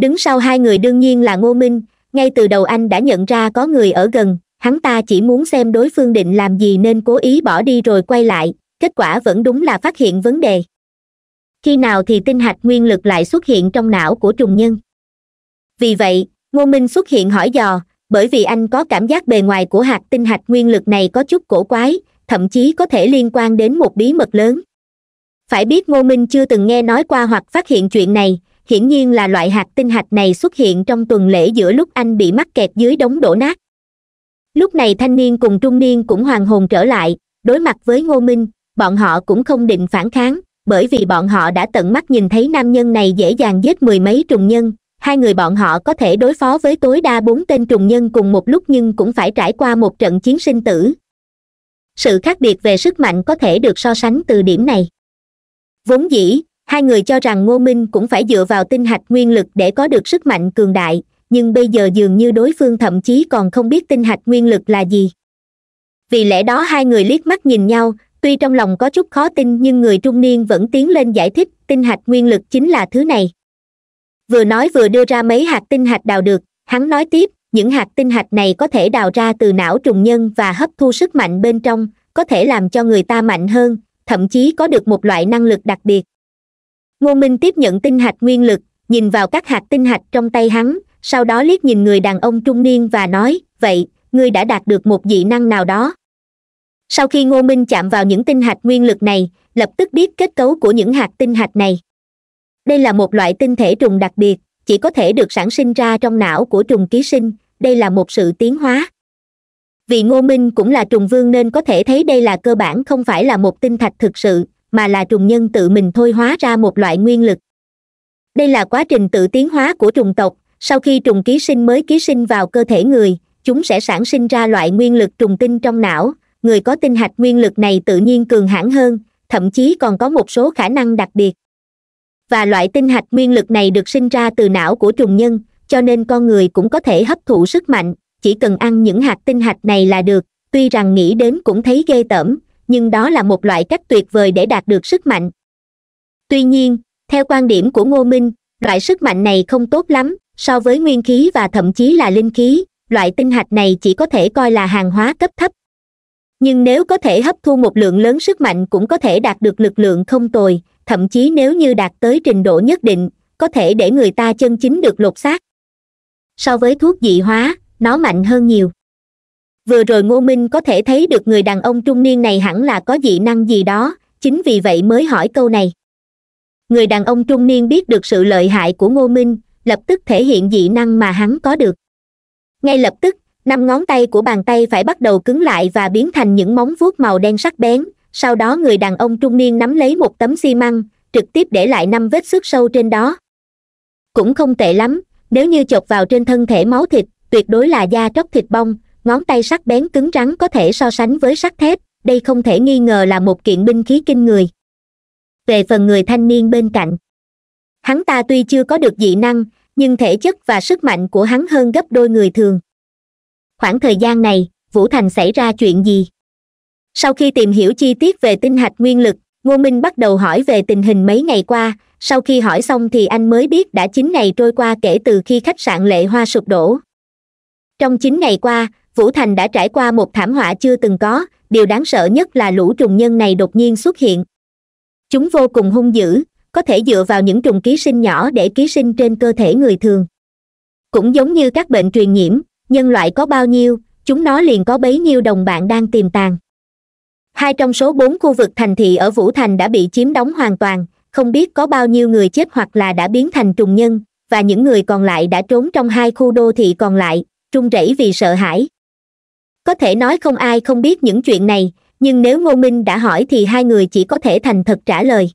đứng sau hai người đương nhiên là ngô minh ngay từ đầu anh đã nhận ra có người ở gần hắn ta chỉ muốn xem đối phương định làm gì nên cố ý bỏ đi rồi quay lại kết quả vẫn đúng là phát hiện vấn đề khi nào thì tinh hạch nguyên lực lại xuất hiện trong não của trùng nhân vì vậy ngô minh xuất hiện hỏi dò bởi vì anh có cảm giác bề ngoài của hạt tinh hạch nguyên lực này có chút cổ quái thậm chí có thể liên quan đến một bí mật lớn phải biết ngô minh chưa từng nghe nói qua hoặc phát hiện chuyện này hiển nhiên là loại hạt tinh hạch này xuất hiện trong tuần lễ giữa lúc anh bị mắc kẹt dưới đống đổ nát lúc này thanh niên cùng trung niên cũng hoàn hồn trở lại đối mặt với ngô minh bọn họ cũng không định phản kháng bởi vì bọn họ đã tận mắt nhìn thấy nam nhân này dễ dàng giết mười mấy trùng nhân hai người bọn họ có thể đối phó với tối đa bốn tên trùng nhân cùng một lúc nhưng cũng phải trải qua một trận chiến sinh tử sự khác biệt về sức mạnh có thể được so sánh từ điểm này vốn dĩ hai người cho rằng ngô minh cũng phải dựa vào tinh hạch nguyên lực để có được sức mạnh cường đại nhưng bây giờ dường như đối phương thậm chí còn không biết tinh hạch nguyên lực là gì vì lẽ đó hai người liếc mắt nhìn nhau tuy trong lòng có chút khó tin nhưng người trung niên vẫn tiến lên giải thích tinh hạch nguyên lực chính là thứ này vừa nói vừa đưa ra mấy hạt tinh hạch đào được hắn nói tiếp những hạt tinh hạch này có thể đào ra từ não trùng nhân và hấp thu sức mạnh bên trong có thể làm cho người ta mạnh hơn thậm chí có được một loại năng lực đặc biệt ngô minh tiếp nhận tinh hạch nguyên lực nhìn vào các hạt tinh hạch trong tay hắn sau đó liếc nhìn người đàn ông trung niên và nói vậy ngươi đã đạt được một dị năng nào đó sau khi ngô minh chạm vào những tinh hạch nguyên lực này lập tức biết kết cấu của những hạt tinh hạch này đây là một loại tinh thể trùng đặc biệt chỉ có thể được sản sinh ra trong não của trùng ký sinh đây là một sự tiến hóa vì ngô minh cũng là trùng vương nên có thể thấy đây là cơ bản không phải là một tinh thạch thực sự mà là trùng nhân tự mình thôi hóa ra một loại nguyên lực đây là quá trình tự tiến hóa của trùng tộc sau khi trùng ký sinh mới ký sinh vào cơ thể người chúng sẽ sản sinh ra loại nguyên lực trùng tinh trong não người có tinh hạch nguyên lực này tự nhiên cường hãn hơn thậm chí còn có một số khả năng đặc biệt và loại tinh hạch nguyên lực này được sinh ra từ não của trùng nhân cho nên con người cũng có thể hấp thụ sức mạnh chỉ cần ăn những hạt tinh hạch này là được tuy rằng nghĩ đến cũng thấy ghê tởm nhưng đó là một loại cách tuyệt vời để đạt được sức mạnh tuy nhiên theo quan điểm của ngô minh loại sức mạnh này không tốt lắm so với nguyên khí và thậm chí là linh khí loại tinh hạch này chỉ có thể coi là hàng hóa cấp thấp nhưng nếu có thể hấp thu một lượng lớn sức mạnh cũng có thể đạt được lực lượng không tồi thậm chí nếu như đạt tới trình độ nhất định có thể để người ta chân chính được lột xác so với thuốc dị hóa nó mạnh hơn nhiều vừa rồi ngô minh có thể thấy được người đàn ông trung niên này hẳn là có dị năng gì đó chính vì vậy mới hỏi câu này người đàn ông trung niên biết được sự lợi hại của ngô minh lập tức thể hiện dị năng mà hắn có được ngay lập tức năm ngón tay của bàn tay phải bắt đầu cứng lại và biến thành những móng vuốt màu đen sắc bén sau đó người đàn ông trung niên nắm lấy một tấm xi măng trực tiếp để lại năm vết xước sâu trên đó cũng không tệ lắm nếu như chọc vào trên thân thể máu thịt tuyệt đối là da tróc thịt bong ngón tay sắc bén cứng rắn có thể so sánh với sắt thép đây không thể nghi ngờ là một kiện binh khí kinh người về phần người thanh niên bên cạnh hắn ta tuy chưa có được dị năng nhưng thể chất và sức mạnh của hắn hơn gấp đôi người thường khoảng thời gian này vũ thành xảy ra chuyện gì sau khi tìm hiểu chi tiết về tinh hạch nguyên lực ngô minh bắt đầu hỏi về tình hình mấy ngày qua sau khi hỏi xong thì anh mới biết đã chín ngày trôi qua kể từ khi khách sạn lệ hoa sụp đổ trong chín ngày qua vũ thành đã trải qua một thảm họa chưa từng có điều đáng sợ nhất là lũ trùng nhân này đột nhiên xuất hiện chúng vô cùng hung dữ có thể dựa vào những trùng ký sinh nhỏ để ký sinh trên cơ thể người thường cũng giống như các bệnh truyền nhiễm nhân loại có bao nhiêu chúng nó liền có bấy nhiêu đồng bạn đang tiềm tàng hai trong số bốn khu vực thành thị ở vũ thành đã bị chiếm đóng hoàn toàn không biết có bao nhiêu người chết hoặc là đã biến thành trùng nhân và những người còn lại đã trốn trong hai khu đô thị còn lại trung rẩy vì sợ hãi có thể nói không ai không biết những chuyện này nhưng nếu ngô minh đã hỏi thì hai người chỉ có thể thành thật trả lời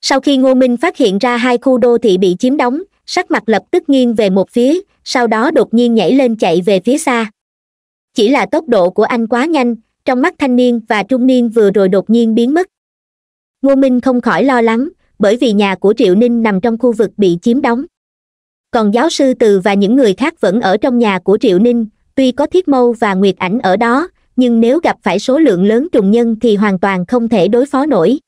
sau khi ngô minh phát hiện ra hai khu đô thị bị chiếm đóng sắc mặt lập tức nghiêng về một phía sau đó đột nhiên nhảy lên chạy về phía xa chỉ là tốc độ của anh quá nhanh trong mắt thanh niên và trung niên vừa rồi đột nhiên biến mất ngô minh không khỏi lo lắng bởi vì nhà của triệu ninh nằm trong khu vực bị chiếm đóng còn giáo sư từ và những người khác vẫn ở trong nhà của triệu ninh tuy có thiết mâu và nguyệt ảnh ở đó nhưng nếu gặp phải số lượng lớn trùng nhân thì hoàn toàn không thể đối phó nổi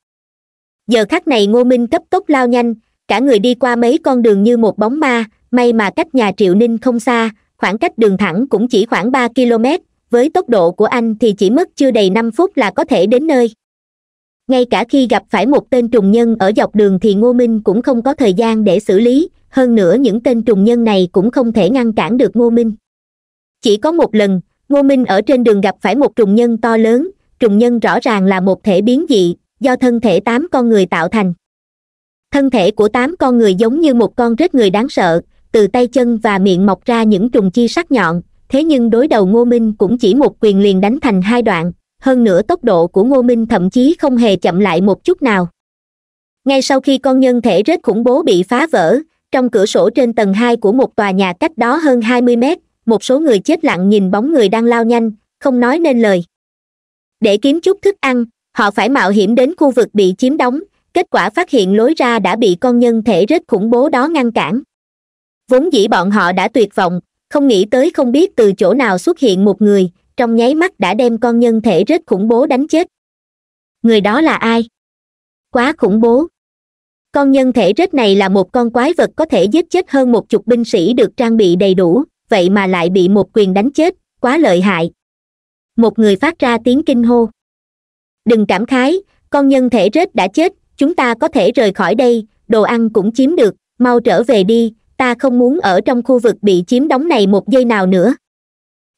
giờ khắc này ngô minh cấp tốc lao nhanh cả người đi qua mấy con đường như một bóng ma may mà cách nhà triệu ninh không xa khoảng cách đường thẳng cũng chỉ khoảng ba km với tốc độ của anh thì chỉ mất chưa đầy năm phút là có thể đến nơi ngay cả khi gặp phải một tên trùng nhân ở dọc đường thì ngô minh cũng không có thời gian để xử lý hơn nữa những tên trùng nhân này cũng không thể ngăn cản được ngô minh chỉ có một lần ngô minh ở trên đường gặp phải một trùng nhân to lớn trùng nhân rõ ràng là một thể biến dị do thân thể tám con người tạo thành thân thể của tám con người giống như một con rết người đáng sợ từ tay chân và miệng mọc ra những trùng chi sắc nhọn thế nhưng đối đầu ngô minh cũng chỉ một quyền liền đánh thành hai đoạn hơn nữa tốc độ của ngô minh thậm chí không hề chậm lại một chút nào ngay sau khi con nhân thể rết khủng bố bị phá vỡ trong cửa sổ trên tầng hai của một tòa nhà cách đó hơn hai mươi mét một số người chết lặng nhìn bóng người đang lao nhanh không nói nên lời để kiếm chút thức ăn họ phải mạo hiểm đến khu vực bị chiếm đóng kết quả phát hiện lối ra đã bị con nhân thể rết khủng bố đó ngăn cản vốn dĩ bọn họ đã tuyệt vọng không nghĩ tới không biết từ chỗ nào xuất hiện một người trong nháy mắt đã đem con nhân thể rết khủng bố đánh chết người đó là ai quá khủng bố con nhân thể rết này là một con quái vật có thể giết chết hơn một chục binh sĩ được trang bị đầy đủ vậy mà lại bị một quyền đánh chết quá lợi hại một người phát ra tiếng kinh hô đừng cảm khái con nhân thể rết đã chết chúng ta có thể rời khỏi đây đồ ăn cũng chiếm được mau trở về đi ta không muốn ở trong khu vực bị chiếm đóng này một giây nào nữa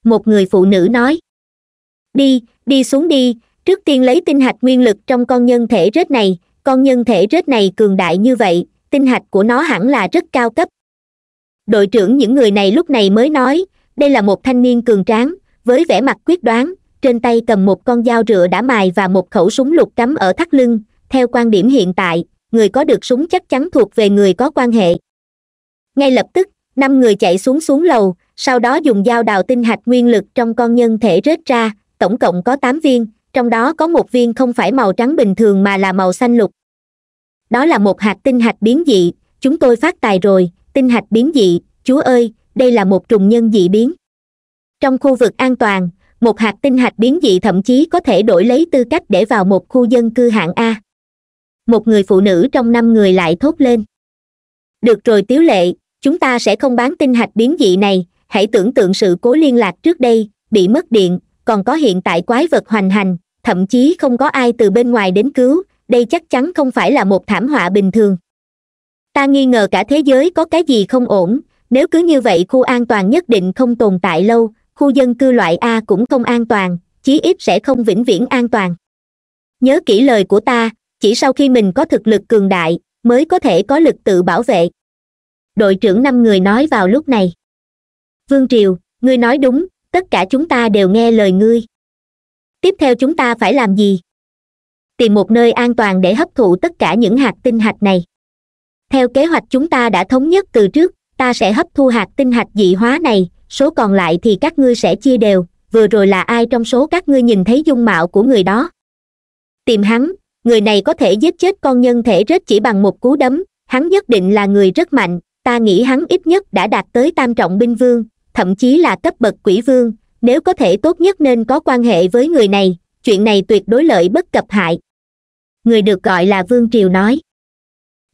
một người phụ nữ nói đi đi xuống đi trước tiên lấy tinh hạch nguyên lực trong con nhân thể rết này con nhân thể rết này cường đại như vậy tinh hạch của nó hẳn là rất cao cấp đội trưởng những người này lúc này mới nói đây là một thanh niên cường tráng với vẻ mặt quyết đoán trên tay cầm một con dao rựa đã mài và một khẩu súng lục cắm ở thắt lưng theo quan điểm hiện tại người có được súng chắc chắn thuộc về người có quan hệ ngay lập tức năm người chạy xuống xuống lầu sau đó dùng dao đào tinh hạch nguyên lực trong con nhân thể rết ra tổng cộng có tám viên trong đó có một viên không phải màu trắng bình thường mà là màu xanh lục đó là một hạt tinh hạch biến dị chúng tôi phát tài rồi tinh hạch biến dị chúa ơi đây là một trùng nhân dị biến trong khu vực an toàn một hạt tinh hạch biến dị thậm chí có thể đổi lấy tư cách để vào một khu dân cư hạng a một người phụ nữ trong năm người lại thốt lên được rồi tiếu lệ chúng ta sẽ không bán tinh hạch biến dị này hãy tưởng tượng sự cố liên lạc trước đây bị mất điện còn có hiện tại quái vật hoành hành thậm chí không có ai từ bên ngoài đến cứu đây chắc chắn không phải là một thảm họa bình thường ta nghi ngờ cả thế giới có cái gì không ổn nếu cứ như vậy khu an toàn nhất định không tồn tại lâu khu dân cư loại a cũng không an toàn chí ít sẽ không vĩnh viễn an toàn nhớ kỹ lời của ta chỉ sau khi mình có thực lực cường đại mới có thể có lực tự bảo vệ đội trưởng năm người nói vào lúc này vương triều ngươi nói đúng tất cả chúng ta đều nghe lời ngươi tiếp theo chúng ta phải làm gì tìm một nơi an toàn để hấp thụ tất cả những hạt tinh hạch này theo kế hoạch chúng ta đã thống nhất từ trước ta sẽ hấp thu hạt tinh hạch dị hóa này số còn lại thì các ngươi sẽ chia đều vừa rồi là ai trong số các ngươi nhìn thấy dung mạo của người đó tìm hắn người này có thể giết chết con nhân thể rết chỉ bằng một cú đấm hắn nhất định là người rất mạnh ta nghĩ hắn ít nhất đã đạt tới tam trọng binh vương thậm chí là cấp bậc quỷ vương nếu có thể tốt nhất nên có quan hệ với người này chuyện này tuyệt đối lợi bất cập hại người được gọi là vương triều nói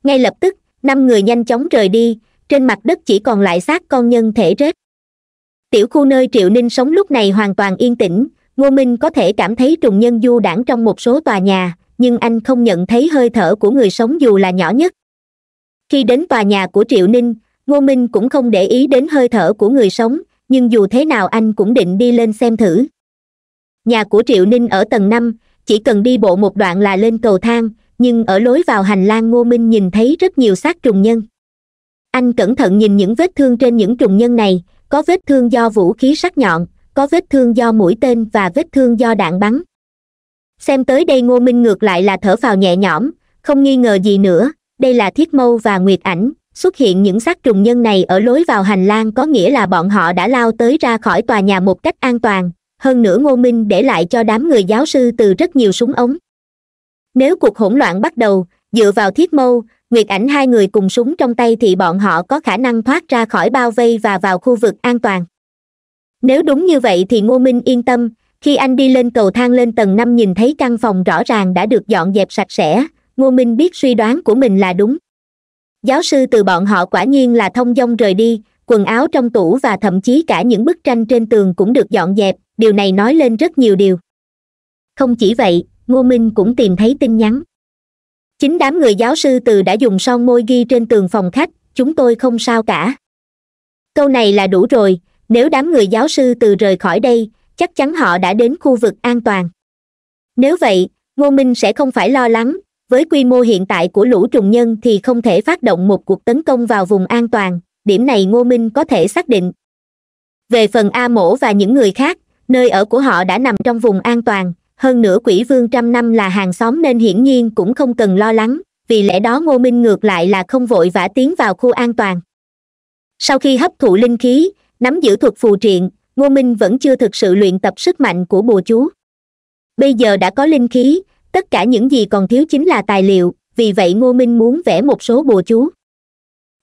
ngay lập tức năm người nhanh chóng rời đi trên mặt đất chỉ còn lại xác con nhân thể rết tiểu khu nơi triệu ninh sống lúc này hoàn toàn yên tĩnh ngô minh có thể cảm thấy trùng nhân du đảng trong một số tòa nhà nhưng anh không nhận thấy hơi thở của người sống dù là nhỏ nhất khi đến tòa nhà của triệu ninh ngô minh cũng không để ý đến hơi thở của người sống nhưng dù thế nào anh cũng định đi lên xem thử nhà của triệu ninh ở tầng năm chỉ cần đi bộ một đoạn là lên cầu thang nhưng ở lối vào hành lang ngô minh nhìn thấy rất nhiều xác trùng nhân anh cẩn thận nhìn những vết thương trên những trùng nhân này có vết thương do vũ khí sắc nhọn có vết thương do mũi tên và vết thương do đạn bắn xem tới đây ngô minh ngược lại là thở phào nhẹ nhõm không nghi ngờ gì nữa đây là thiết mâu và nguyệt ảnh xuất hiện những xác trùng nhân này ở lối vào hành lang có nghĩa là bọn họ đã lao tới ra khỏi tòa nhà một cách an toàn hơn nữa ngô minh để lại cho đám người giáo sư từ rất nhiều súng ống nếu cuộc hỗn loạn bắt đầu dựa vào thiết mâu nguyệt ảnh hai người cùng súng trong tay thì bọn họ có khả năng thoát ra khỏi bao vây và vào khu vực an toàn nếu đúng như vậy thì ngô minh yên tâm khi anh đi lên cầu thang lên tầng năm nhìn thấy căn phòng rõ ràng đã được dọn dẹp sạch sẽ ngô minh biết suy đoán của mình là đúng giáo sư từ bọn họ quả nhiên là thông dong rời đi quần áo trong tủ và thậm chí cả những bức tranh trên tường cũng được dọn dẹp điều này nói lên rất nhiều điều không chỉ vậy ngô minh cũng tìm thấy tin nhắn chính đám người giáo sư từ đã dùng son môi ghi trên tường phòng khách chúng tôi không sao cả câu này là đủ rồi nếu đám người giáo sư từ rời khỏi đây chắc chắn họ đã đến khu vực an toàn nếu vậy ngô minh sẽ không phải lo lắng với quy mô hiện tại của lũ trùng nhân thì không thể phát động một cuộc tấn công vào vùng an toàn điểm này ngô minh có thể xác định về phần a mổ và những người khác nơi ở của họ đã nằm trong vùng an toàn hơn nữa quỷ vương trăm năm là hàng xóm nên hiển nhiên cũng không cần lo lắng vì lẽ đó ngô minh ngược lại là không vội vã tiến vào khu an toàn sau khi hấp thụ linh khí nắm giữ thuật phù triện ngô minh vẫn chưa thực sự luyện tập sức mạnh của bùa chú bây giờ đã có linh khí tất cả những gì còn thiếu chính là tài liệu vì vậy ngô minh muốn vẽ một số bùa chú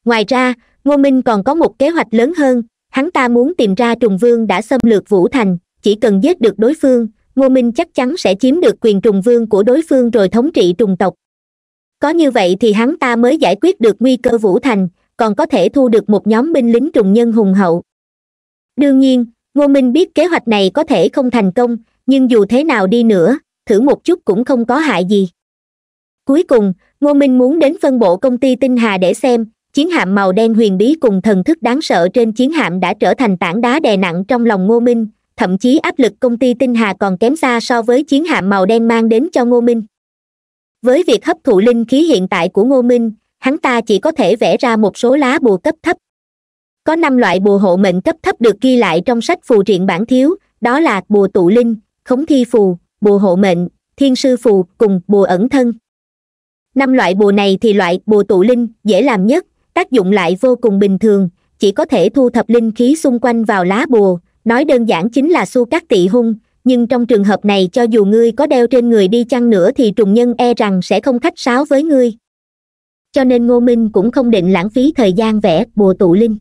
ngoài ra ngô minh còn có một kế hoạch lớn hơn hắn ta muốn tìm ra trùng vương đã xâm lược vũ thành chỉ cần giết được đối phương ngô minh chắc chắn sẽ chiếm được quyền trùng vương của đối phương rồi thống trị trùng tộc có như vậy thì hắn ta mới giải quyết được nguy cơ vũ thành còn có thể thu được một nhóm binh lính trùng nhân hùng hậu đương nhiên ngô minh biết kế hoạch này có thể không thành công nhưng dù thế nào đi nữa thử một chút cũng không có hại gì cuối cùng ngô minh muốn đến phân bộ công ty tinh hà để xem chiến hạm màu đen huyền bí cùng thần thức đáng sợ trên chiến hạm đã trở thành tảng đá đè nặng trong lòng ngô minh thậm chí áp lực công ty tinh hà còn kém xa so với chiến hạm màu đen mang đến cho ngô minh với việc hấp thụ linh khí hiện tại của ngô minh hắn ta chỉ có thể vẽ ra một số lá bùa cấp thấp có năm loại bùa hộ mệnh cấp thấp được ghi lại trong sách phù triện bản thiếu đó là bùa tụ linh khống thi phù bùa hộ mệnh thiên sư phù cùng bùa ẩn thân năm loại bùa này thì loại bùa tụ linh dễ làm nhất tác dụng lại vô cùng bình thường chỉ có thể thu thập linh khí xung quanh vào lá bùa nói đơn giản chính là su các tị hung nhưng trong trường hợp này cho dù ngươi có đeo trên người đi chăng nữa thì trùng nhân e rằng sẽ không khách sáo với ngươi cho nên ngô minh cũng không định lãng phí thời gian vẽ bùa tụ linh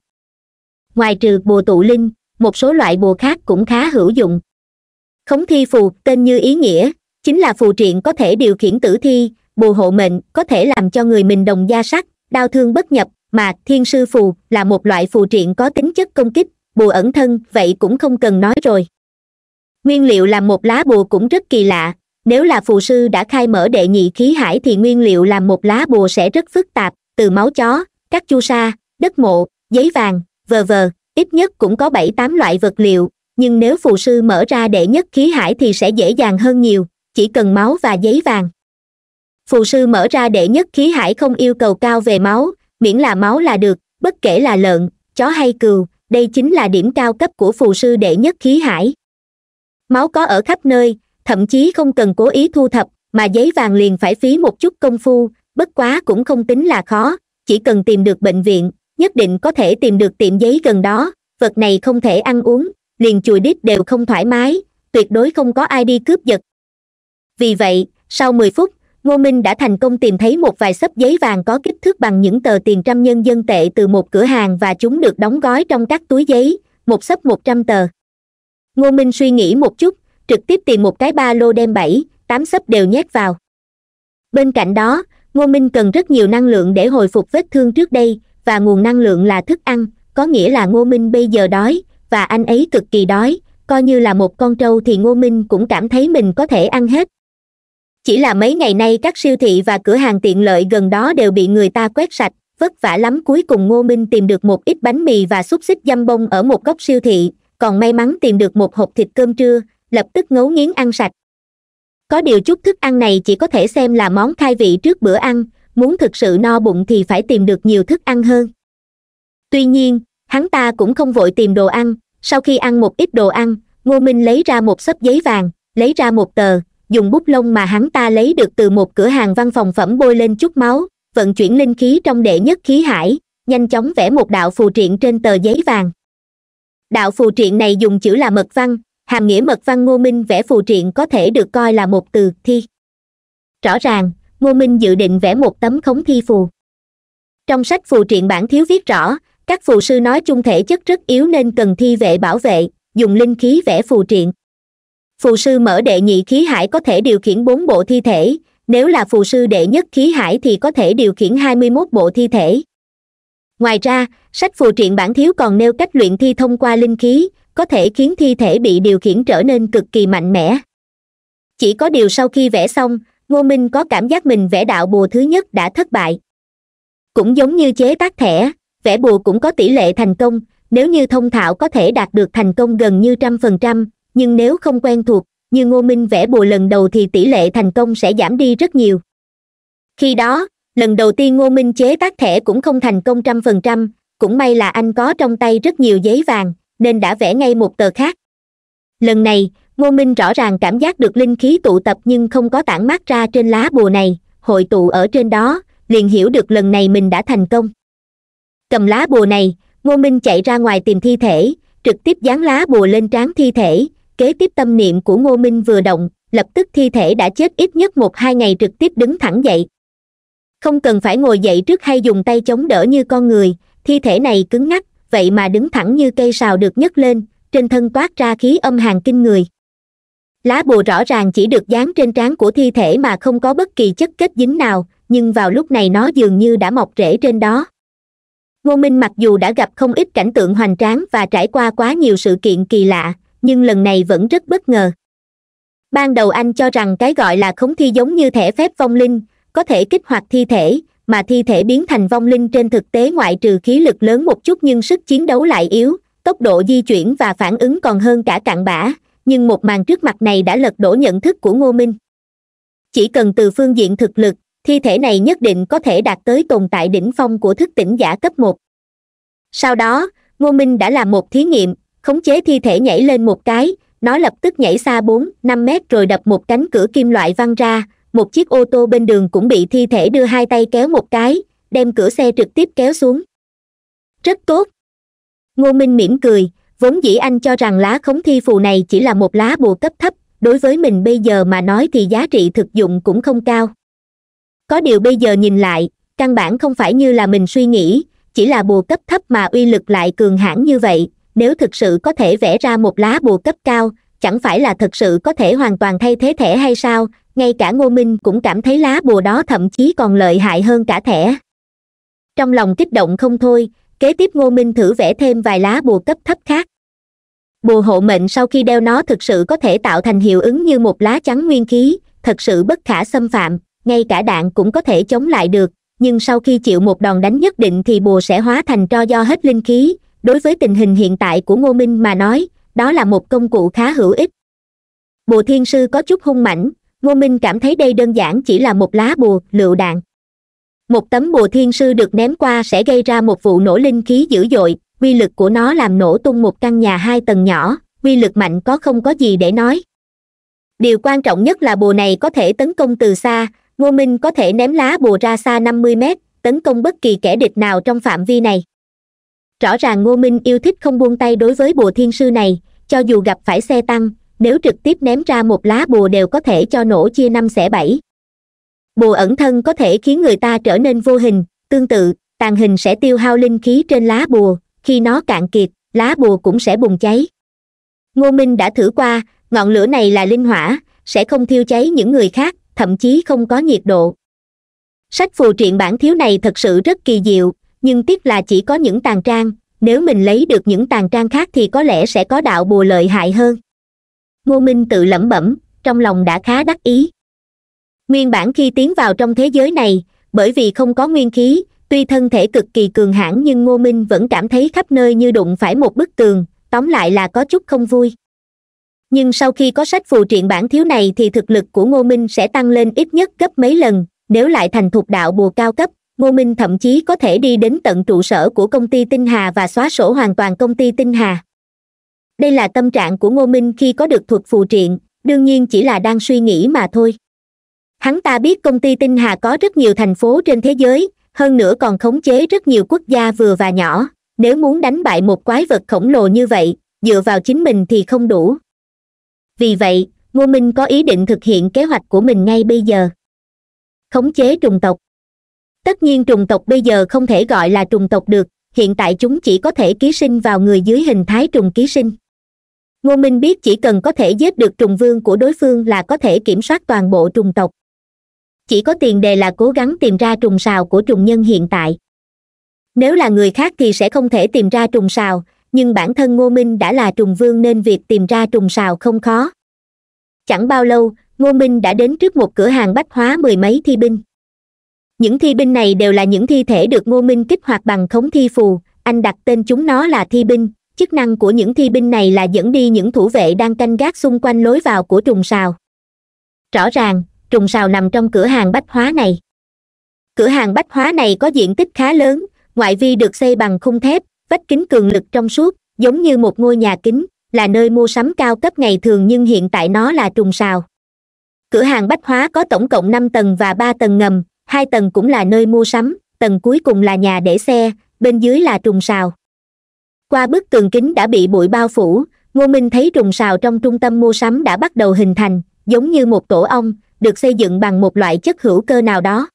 ngoài trừ bùa tụ linh một số loại bùa khác cũng khá hữu dụng khống thi phù tên như ý nghĩa chính là phù triện có thể điều khiển tử thi bùa hộ mệnh có thể làm cho người mình đồng gia sắt đau thương bất nhập mà thiên sư phù là một loại phù triện có tính chất công kích bùa ẩn thân vậy cũng không cần nói rồi nguyên liệu làm một lá bùa cũng rất kỳ lạ nếu là phù sư đã khai mở đệ nhị khí hải thì nguyên liệu làm một lá bùa sẽ rất phức tạp từ máu chó các chu sa đất mộ giấy vàng vờ vờ ít nhất cũng có bảy tám loại vật liệu nhưng nếu phù sư mở ra đệ nhất khí hải thì sẽ dễ dàng hơn nhiều chỉ cần máu và giấy vàng phù sư mở ra đệ nhất khí hải không yêu cầu cao về máu miễn là máu là được bất kể là lợn chó hay cừu đây chính là điểm cao cấp của phù sư đệ nhất khí hải máu có ở khắp nơi thậm chí không cần cố ý thu thập mà giấy vàng liền phải phí một chút công phu bất quá cũng không tính là khó chỉ cần tìm được bệnh viện nhất định có thể tìm được tiệm giấy gần đó vật này không thể ăn uống liền chùi đít đều không thoải mái tuyệt đối không có ai đi cướp giật vì vậy sau mười phút ngô minh đã thành công tìm thấy một vài sấp giấy vàng có kích thước bằng những tờ tiền trăm nhân dân tệ từ một cửa hàng và chúng được đóng gói trong các túi giấy một sấp một trăm tờ ngô minh suy nghĩ một chút trực tiếp tìm một cái ba lô đem bảy tám sấp đều nhét vào bên cạnh đó ngô minh cần rất nhiều năng lượng để hồi phục vết thương trước đây và nguồn năng lượng là thức ăn có nghĩa là ngô minh bây giờ đói và anh ấy cực kỳ đói coi như là một con trâu thì ngô minh cũng cảm thấy mình có thể ăn hết chỉ là mấy ngày nay các siêu thị và cửa hàng tiện lợi gần đó đều bị người ta quét sạch vất vả lắm cuối cùng ngô minh tìm được một ít bánh mì và xúc xích dăm bông ở một góc siêu thị còn may mắn tìm được một hộp thịt cơm trưa lập tức ngấu nghiến ăn sạch có điều chút thức ăn này chỉ có thể xem là món khai vị trước bữa ăn muốn thực sự no bụng thì phải tìm được nhiều thức ăn hơn tuy nhiên hắn ta cũng không vội tìm đồ ăn sau khi ăn một ít đồ ăn ngô minh lấy ra một xấp giấy vàng lấy ra một tờ dùng bút lông mà hắn ta lấy được từ một cửa hàng văn phòng phẩm bôi lên chút máu vận chuyển linh khí trong đệ nhất khí hải nhanh chóng vẽ một đạo phù triện trên tờ giấy vàng đạo phù triện này dùng chữ là mật văn hàm nghĩa mật văn ngô minh vẽ phù triện có thể được coi là một từ thi rõ ràng ngô minh dự định vẽ một tấm khống thi phù trong sách phù triện bản thiếu viết rõ các phù sư nói chung thể chất rất yếu nên cần thi vệ bảo vệ dùng linh khí vẽ phù triện phù sư mở đệ nhị khí hải có thể điều khiển bốn bộ thi thể nếu là phù sư đệ nhất khí hải thì có thể điều khiển hai mươi mốt bộ thi thể ngoài ra sách phù truyện bản thiếu còn nêu cách luyện thi thông qua linh khí có thể khiến thi thể bị điều khiển trở nên cực kỳ mạnh mẽ chỉ có điều sau khi vẽ xong ngô minh có cảm giác mình vẽ đạo bùa thứ nhất đã thất bại cũng giống như chế tác thẻ vẽ bùa cũng có tỷ lệ thành công nếu như thông thạo có thể đạt được thành công gần như trăm phần trăm nhưng nếu không quen thuộc như ngô minh vẽ bùa lần đầu thì tỷ lệ thành công sẽ giảm đi rất nhiều khi đó lần đầu tiên ngô minh chế tác thẻ cũng không thành công trăm phần trăm cũng may là anh có trong tay rất nhiều giấy vàng nên đã vẽ ngay một tờ khác lần này ngô minh rõ ràng cảm giác được linh khí tụ tập nhưng không có tản mát ra trên lá bùa này hội tụ ở trên đó liền hiểu được lần này mình đã thành công cầm lá bùa này ngô minh chạy ra ngoài tìm thi thể trực tiếp dán lá bùa lên trán thi thể kế tiếp tâm niệm của ngô minh vừa động lập tức thi thể đã chết ít nhất một hai ngày trực tiếp đứng thẳng dậy không cần phải ngồi dậy trước hay dùng tay chống đỡ như con người thi thể này cứng ngắc vậy mà đứng thẳng như cây sào được nhấc lên trên thân toát ra khí âm hàng kinh người lá bùa rõ ràng chỉ được dán trên trán của thi thể mà không có bất kỳ chất kết dính nào nhưng vào lúc này nó dường như đã mọc rễ trên đó ngô minh mặc dù đã gặp không ít cảnh tượng hoành tráng và trải qua quá nhiều sự kiện kỳ lạ nhưng lần này vẫn rất bất ngờ ban đầu anh cho rằng cái gọi là khống thi giống như thẻ phép vong linh có thể kích hoạt thi thể mà thi thể biến thành vong linh trên thực tế ngoại trừ khí lực lớn một chút nhưng sức chiến đấu lại yếu tốc độ di chuyển và phản ứng còn hơn cả cặn bã nhưng một màn trước mặt này đã lật đổ nhận thức của ngô minh chỉ cần từ phương diện thực lực thi thể này nhất định có thể đạt tới tồn tại đỉnh phong của thức tỉnh giả cấp một sau đó ngô minh đã làm một thí nghiệm khống chế thi thể nhảy lên một cái nó lập tức nhảy xa bốn năm mét rồi đập một cánh cửa kim loại văng ra một chiếc ô tô bên đường cũng bị thi thể đưa hai tay kéo một cái đem cửa xe trực tiếp kéo xuống rất tốt ngô minh mỉm cười vốn dĩ anh cho rằng lá khống thi phù này chỉ là một lá bùa cấp thấp đối với mình bây giờ mà nói thì giá trị thực dụng cũng không cao có điều bây giờ nhìn lại căn bản không phải như là mình suy nghĩ chỉ là bùa cấp thấp mà uy lực lại cường hãn như vậy nếu thực sự có thể vẽ ra một lá bùa cấp cao chẳng phải là thực sự có thể hoàn toàn thay thế thẻ hay sao ngay cả ngô minh cũng cảm thấy lá bùa đó thậm chí còn lợi hại hơn cả thẻ trong lòng kích động không thôi kế tiếp ngô minh thử vẽ thêm vài lá bùa cấp thấp khác bùa hộ mệnh sau khi đeo nó thực sự có thể tạo thành hiệu ứng như một lá chắn nguyên khí thật sự bất khả xâm phạm ngay cả đạn cũng có thể chống lại được nhưng sau khi chịu một đòn đánh nhất định thì bùa sẽ hóa thành tro do hết linh khí đối với tình hình hiện tại của ngô minh mà nói đó là một công cụ khá hữu ích bùa thiên sư có chút hung mãnh ngô minh cảm thấy đây đơn giản chỉ là một lá bùa lựu đạn một tấm bùa thiên sư được ném qua sẽ gây ra một vụ nổ linh khí dữ dội quy lực của nó làm nổ tung một căn nhà hai tầng nhỏ quy lực mạnh có không có gì để nói điều quan trọng nhất là bùa này có thể tấn công từ xa ngô minh có thể ném lá bùa ra xa năm mươi mét tấn công bất kỳ kẻ địch nào trong phạm vi này rõ ràng ngô minh yêu thích không buông tay đối với bùa thiên sư này cho dù gặp phải xe tăng nếu trực tiếp ném ra một lá bùa đều có thể cho nổ chia năm xẻ bảy bùa ẩn thân có thể khiến người ta trở nên vô hình tương tự tàn hình sẽ tiêu hao linh khí trên lá bùa khi nó cạn kiệt lá bùa cũng sẽ bùng cháy ngô minh đã thử qua ngọn lửa này là linh hỏa sẽ không thiêu cháy những người khác thậm chí không có nhiệt độ sách phù truyện bản thiếu này thật sự rất kỳ diệu nhưng tiếc là chỉ có những tàn trang nếu mình lấy được những tàn trang khác thì có lẽ sẽ có đạo bùa lợi hại hơn ngô minh tự lẩm bẩm trong lòng đã khá đắc ý nguyên bản khi tiến vào trong thế giới này bởi vì không có nguyên khí tuy thân thể cực kỳ cường hãn nhưng ngô minh vẫn cảm thấy khắp nơi như đụng phải một bức tường tóm lại là có chút không vui nhưng sau khi có sách phù truyện bản thiếu này thì thực lực của ngô minh sẽ tăng lên ít nhất gấp mấy lần nếu lại thành thục đạo bùa cao cấp ngô minh thậm chí có thể đi đến tận trụ sở của công ty tinh hà và xóa sổ hoàn toàn công ty tinh hà đây là tâm trạng của ngô minh khi có được thuật phù triện đương nhiên chỉ là đang suy nghĩ mà thôi hắn ta biết công ty tinh hà có rất nhiều thành phố trên thế giới hơn nữa còn khống chế rất nhiều quốc gia vừa và nhỏ nếu muốn đánh bại một quái vật khổng lồ như vậy dựa vào chính mình thì không đủ vì vậy ngô minh có ý định thực hiện kế hoạch của mình ngay bây giờ khống chế trùng tộc tất nhiên trùng tộc bây giờ không thể gọi là trùng tộc được hiện tại chúng chỉ có thể ký sinh vào người dưới hình thái trùng ký sinh ngô minh biết chỉ cần có thể giết được trùng vương của đối phương là có thể kiểm soát toàn bộ trùng tộc chỉ có tiền đề là cố gắng tìm ra trùng sào của trùng nhân hiện tại nếu là người khác thì sẽ không thể tìm ra trùng sào nhưng bản thân ngô minh đã là trùng vương nên việc tìm ra trùng sào không khó chẳng bao lâu ngô minh đã đến trước một cửa hàng bách hóa mười mấy thi binh những thi binh này đều là những thi thể được ngô minh kích hoạt bằng khống thi phù anh đặt tên chúng nó là thi binh chức năng của những thi binh này là dẫn đi những thủ vệ đang canh gác xung quanh lối vào của trùng sào rõ ràng trùng sào nằm trong cửa hàng bách hóa này cửa hàng bách hóa này có diện tích khá lớn ngoại vi được xây bằng khung thép vách kính cường lực trong suốt giống như một ngôi nhà kính là nơi mua sắm cao cấp ngày thường nhưng hiện tại nó là trùng sào cửa hàng bách hóa có tổng cộng năm tầng và ba tầng ngầm hai tầng cũng là nơi mua sắm tầng cuối cùng là nhà để xe bên dưới là trùng sào qua bức tường kính đã bị bụi bao phủ ngô minh thấy trùng sào trong trung tâm mua sắm đã bắt đầu hình thành giống như một tổ ong được xây dựng bằng một loại chất hữu cơ nào đó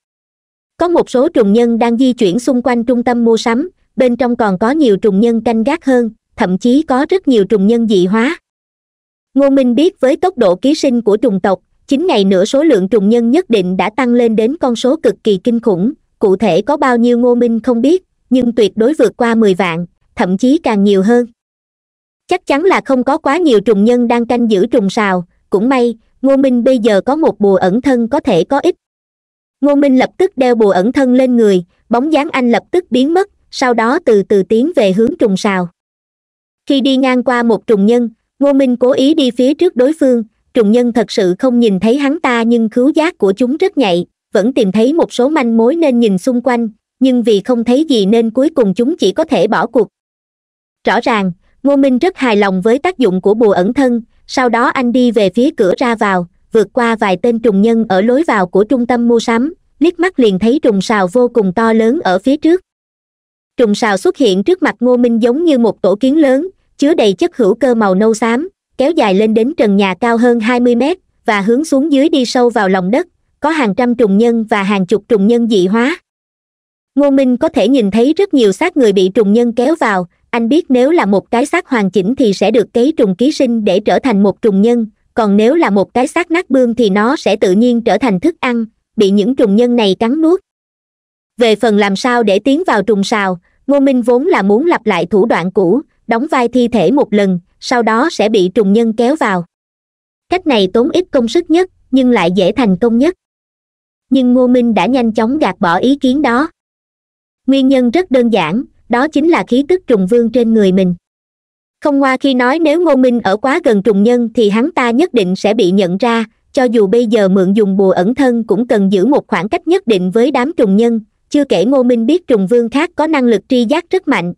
có một số trùng nhân đang di chuyển xung quanh trung tâm mua sắm bên trong còn có nhiều trùng nhân canh gác hơn thậm chí có rất nhiều trùng nhân dị hóa ngô minh biết với tốc độ ký sinh của trùng tộc chín ngày nữa số lượng trùng nhân nhất định đã tăng lên đến con số cực kỳ kinh khủng cụ thể có bao nhiêu ngô minh không biết nhưng tuyệt đối vượt qua mười vạn thậm chí càng nhiều hơn chắc chắn là không có quá nhiều trùng nhân đang canh giữ trùng sào cũng may ngô minh bây giờ có một bùa ẩn thân có thể có ích ngô minh lập tức đeo bùa ẩn thân lên người bóng dáng anh lập tức biến mất sau đó từ từ tiến về hướng trùng sào khi đi ngang qua một trùng nhân ngô minh cố ý đi phía trước đối phương trùng nhân thật sự không nhìn thấy hắn ta nhưng cứu giác của chúng rất nhạy vẫn tìm thấy một số manh mối nên nhìn xung quanh nhưng vì không thấy gì nên cuối cùng chúng chỉ có thể bỏ cuộc rõ ràng ngô minh rất hài lòng với tác dụng của bùa ẩn thân sau đó anh đi về phía cửa ra vào vượt qua vài tên trùng nhân ở lối vào của trung tâm mua sắm liếc mắt liền thấy trùng sào vô cùng to lớn ở phía trước trùng sào xuất hiện trước mặt ngô minh giống như một tổ kiến lớn chứa đầy chất hữu cơ màu nâu xám kéo dài lên đến trần nhà cao hơn 20 mét và hướng xuống dưới đi sâu vào lòng đất có hàng trăm trùng nhân và hàng chục trùng nhân dị hóa ngô minh có thể nhìn thấy rất nhiều xác người bị trùng nhân kéo vào anh biết nếu là một cái xác hoàn chỉnh thì sẽ được cấy trùng ký sinh để trở thành một trùng nhân còn nếu là một cái xác nát bươm thì nó sẽ tự nhiên trở thành thức ăn bị những trùng nhân này cắn nuốt về phần làm sao để tiến vào trùng sào ngô minh vốn là muốn lặp lại thủ đoạn cũ đóng vai thi thể một lần sau đó sẽ bị trùng nhân kéo vào cách này tốn ít công sức nhất nhưng lại dễ thành công nhất nhưng ngô minh đã nhanh chóng gạt bỏ ý kiến đó nguyên nhân rất đơn giản đó chính là khí tức trùng vương trên người mình không qua khi nói nếu ngô minh ở quá gần trùng nhân thì hắn ta nhất định sẽ bị nhận ra cho dù bây giờ mượn dùng bùa ẩn thân cũng cần giữ một khoảng cách nhất định với đám trùng nhân chưa kể ngô minh biết trùng vương khác có năng lực tri giác rất mạnh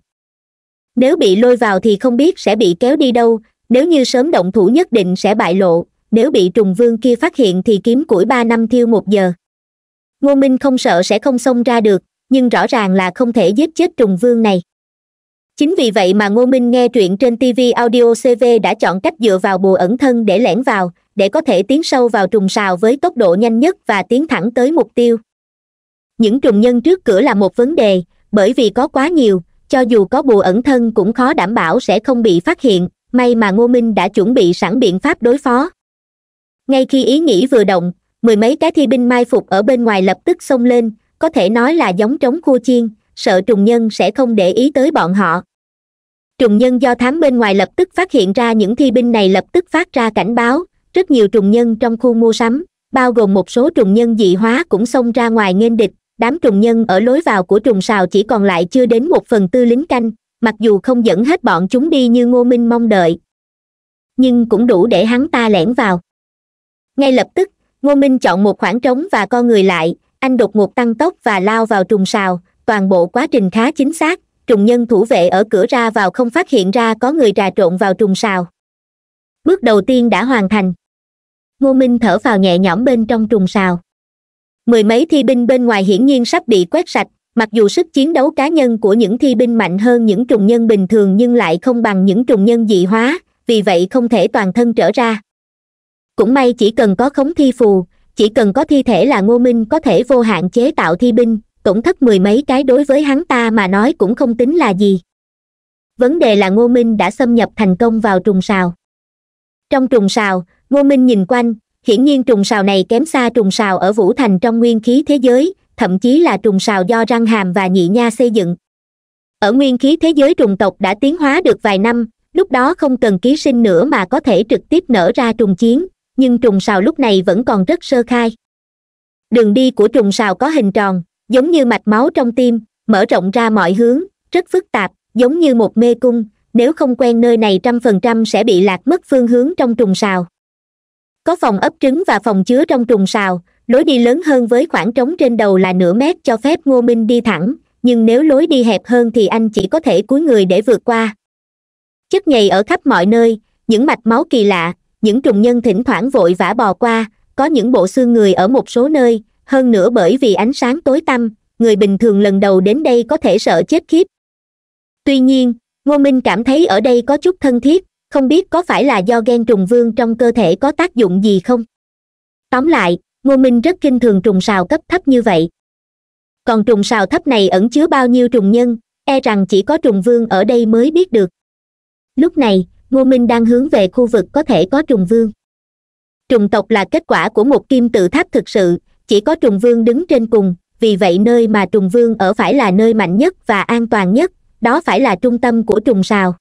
nếu bị lôi vào thì không biết sẽ bị kéo đi đâu nếu như sớm động thủ nhất định sẽ bại lộ nếu bị trùng vương kia phát hiện thì kiếm củi ba năm thiêu một giờ ngô minh không sợ sẽ không xông ra được nhưng rõ ràng là không thể giết chết trùng vương này chính vì vậy mà ngô minh nghe truyện trên tv audio cv đã chọn cách dựa vào bùa ẩn thân để lẻn vào để có thể tiến sâu vào trùng sào với tốc độ nhanh nhất và tiến thẳng tới mục tiêu những trùng nhân trước cửa là một vấn đề bởi vì có quá nhiều cho dù có bùa ẩn thân cũng khó đảm bảo sẽ không bị phát hiện may mà ngô minh đã chuẩn bị sẵn biện pháp đối phó ngay khi ý nghĩ vừa động mười mấy cái thi binh mai phục ở bên ngoài lập tức xông lên có thể nói là giống trống khua chiên sợ trùng nhân sẽ không để ý tới bọn họ trùng nhân do thám bên ngoài lập tức phát hiện ra những thi binh này lập tức phát ra cảnh báo rất nhiều trùng nhân trong khu mua sắm bao gồm một số trùng nhân dị hóa cũng xông ra ngoài nghênh địch đám trùng nhân ở lối vào của trùng sào chỉ còn lại chưa đến một phần tư lính canh mặc dù không dẫn hết bọn chúng đi như ngô minh mong đợi nhưng cũng đủ để hắn ta lẻn vào ngay lập tức ngô minh chọn một khoảng trống và co người lại anh đột ngột tăng tốc và lao vào trùng sào toàn bộ quá trình khá chính xác trùng nhân thủ vệ ở cửa ra vào không phát hiện ra có người trà trộn vào trùng sào bước đầu tiên đã hoàn thành ngô minh thở vào nhẹ nhõm bên trong trùng sào mười mấy thi binh bên ngoài hiển nhiên sắp bị quét sạch mặc dù sức chiến đấu cá nhân của những thi binh mạnh hơn những trùng nhân bình thường nhưng lại không bằng những trùng nhân dị hóa vì vậy không thể toàn thân trở ra cũng may chỉ cần có khống thi phù chỉ cần có thi thể là ngô minh có thể vô hạn chế tạo thi binh tổn thất mười mấy cái đối với hắn ta mà nói cũng không tính là gì vấn đề là ngô minh đã xâm nhập thành công vào trùng sào trong trùng sào ngô minh nhìn quanh hiển nhiên trùng sào này kém xa trùng sào ở vũ thành trong nguyên khí thế giới thậm chí là trùng sào do răng hàm và nhị nha xây dựng ở nguyên khí thế giới trùng tộc đã tiến hóa được vài năm lúc đó không cần ký sinh nữa mà có thể trực tiếp nở ra trùng chiến nhưng trùng sào lúc này vẫn còn rất sơ khai đường đi của trùng sào có hình tròn giống như mạch máu trong tim mở rộng ra mọi hướng rất phức tạp giống như một mê cung nếu không quen nơi này trăm phần trăm sẽ bị lạc mất phương hướng trong trùng sào có phòng ấp trứng và phòng chứa trong trùng sào lối đi lớn hơn với khoảng trống trên đầu là nửa mét cho phép ngô minh đi thẳng nhưng nếu lối đi hẹp hơn thì anh chỉ có thể cúi người để vượt qua chất nhầy ở khắp mọi nơi những mạch máu kỳ lạ những trùng nhân thỉnh thoảng vội vã bò qua có những bộ xương người ở một số nơi hơn nữa bởi vì ánh sáng tối tăm người bình thường lần đầu đến đây có thể sợ chết khiếp tuy nhiên ngô minh cảm thấy ở đây có chút thân thiết không biết có phải là do gen trùng vương trong cơ thể có tác dụng gì không tóm lại ngô minh rất kinh thường trùng sào cấp thấp như vậy còn trùng sào thấp này ẩn chứa bao nhiêu trùng nhân e rằng chỉ có trùng vương ở đây mới biết được lúc này ngô minh đang hướng về khu vực có thể có trùng vương trùng tộc là kết quả của một kim tự tháp thực sự chỉ có trùng vương đứng trên cùng vì vậy nơi mà trùng vương ở phải là nơi mạnh nhất và an toàn nhất đó phải là trung tâm của trùng sào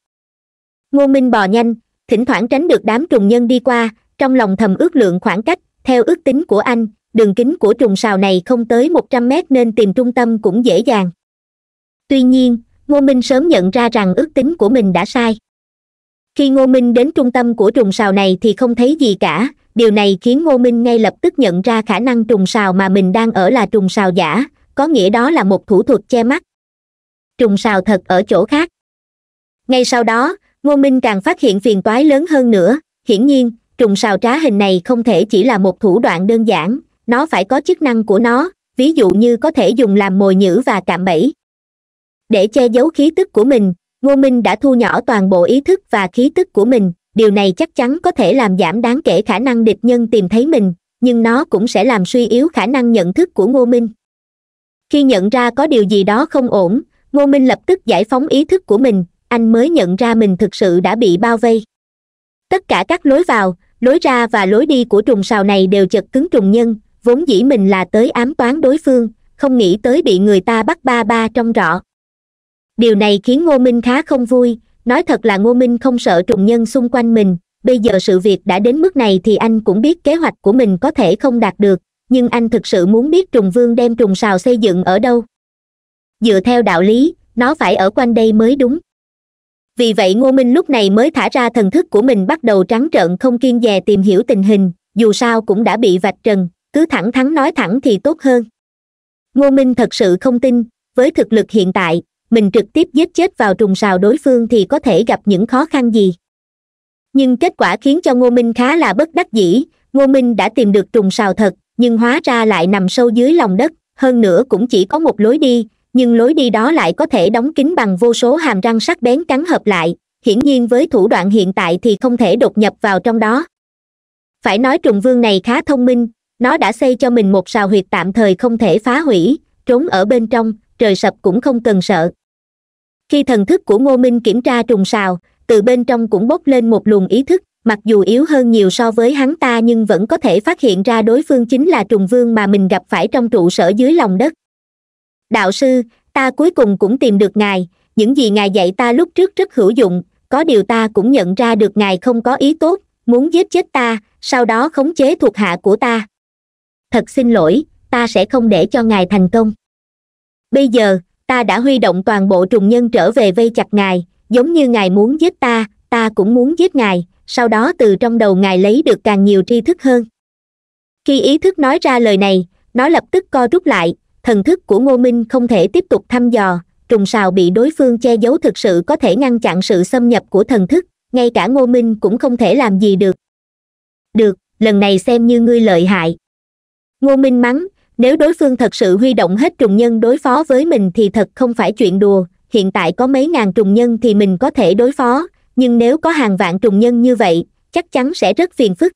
ngô minh bò nhanh thỉnh thoảng tránh được đám trùng nhân đi qua trong lòng thầm ước lượng khoảng cách theo ước tính của anh đường kính của trùng sào này không tới một trăm mét nên tìm trung tâm cũng dễ dàng tuy nhiên ngô minh sớm nhận ra rằng ước tính của mình đã sai khi ngô minh đến trung tâm của trùng sào này thì không thấy gì cả điều này khiến ngô minh ngay lập tức nhận ra khả năng trùng sào mà mình đang ở là trùng sào giả có nghĩa đó là một thủ thuật che mắt trùng sào thật ở chỗ khác ngay sau đó ngô minh càng phát hiện phiền toái lớn hơn nữa hiển nhiên trùng xào trá hình này không thể chỉ là một thủ đoạn đơn giản nó phải có chức năng của nó ví dụ như có thể dùng làm mồi nhữ và cạm bẫy để che giấu khí tức của mình ngô minh đã thu nhỏ toàn bộ ý thức và khí tức của mình điều này chắc chắn có thể làm giảm đáng kể khả năng địch nhân tìm thấy mình nhưng nó cũng sẽ làm suy yếu khả năng nhận thức của ngô minh khi nhận ra có điều gì đó không ổn ngô minh lập tức giải phóng ý thức của mình anh mới nhận ra mình thực sự đã bị bao vây tất cả các lối vào lối ra và lối đi của trùng sào này đều chật cứng trùng nhân vốn dĩ mình là tới ám toán đối phương không nghĩ tới bị người ta bắt ba ba trong rọ điều này khiến ngô minh khá không vui nói thật là ngô minh không sợ trùng nhân xung quanh mình bây giờ sự việc đã đến mức này thì anh cũng biết kế hoạch của mình có thể không đạt được nhưng anh thực sự muốn biết trùng vương đem trùng sào xây dựng ở đâu dựa theo đạo lý nó phải ở quanh đây mới đúng vì vậy ngô minh lúc này mới thả ra thần thức của mình bắt đầu trắng trợn không kiên dè tìm hiểu tình hình dù sao cũng đã bị vạch trần cứ thẳng thắn nói thẳng thì tốt hơn ngô minh thật sự không tin với thực lực hiện tại mình trực tiếp giết chết vào trùng sào đối phương thì có thể gặp những khó khăn gì nhưng kết quả khiến cho ngô minh khá là bất đắc dĩ ngô minh đã tìm được trùng sào thật nhưng hóa ra lại nằm sâu dưới lòng đất hơn nữa cũng chỉ có một lối đi nhưng lối đi đó lại có thể đóng kín bằng vô số hàm răng sắc bén cắn hợp lại hiển nhiên với thủ đoạn hiện tại thì không thể đột nhập vào trong đó phải nói trùng vương này khá thông minh nó đã xây cho mình một sào huyệt tạm thời không thể phá hủy trốn ở bên trong trời sập cũng không cần sợ khi thần thức của ngô minh kiểm tra trùng sào từ bên trong cũng bốc lên một luồng ý thức mặc dù yếu hơn nhiều so với hắn ta nhưng vẫn có thể phát hiện ra đối phương chính là trùng vương mà mình gặp phải trong trụ sở dưới lòng đất đạo sư ta cuối cùng cũng tìm được ngài những gì ngài dạy ta lúc trước rất hữu dụng có điều ta cũng nhận ra được ngài không có ý tốt muốn giết chết ta sau đó khống chế thuộc hạ của ta thật xin lỗi ta sẽ không để cho ngài thành công bây giờ ta đã huy động toàn bộ trùng nhân trở về vây chặt ngài giống như ngài muốn giết ta ta cũng muốn giết ngài sau đó từ trong đầu ngài lấy được càng nhiều tri thức hơn khi ý thức nói ra lời này nó lập tức co rút lại thần thức của ngô minh không thể tiếp tục thăm dò trùng sào bị đối phương che giấu thực sự có thể ngăn chặn sự xâm nhập của thần thức ngay cả ngô minh cũng không thể làm gì được được lần này xem như ngươi lợi hại ngô minh mắng nếu đối phương thật sự huy động hết trùng nhân đối phó với mình thì thật không phải chuyện đùa hiện tại có mấy ngàn trùng nhân thì mình có thể đối phó nhưng nếu có hàng vạn trùng nhân như vậy chắc chắn sẽ rất phiền phức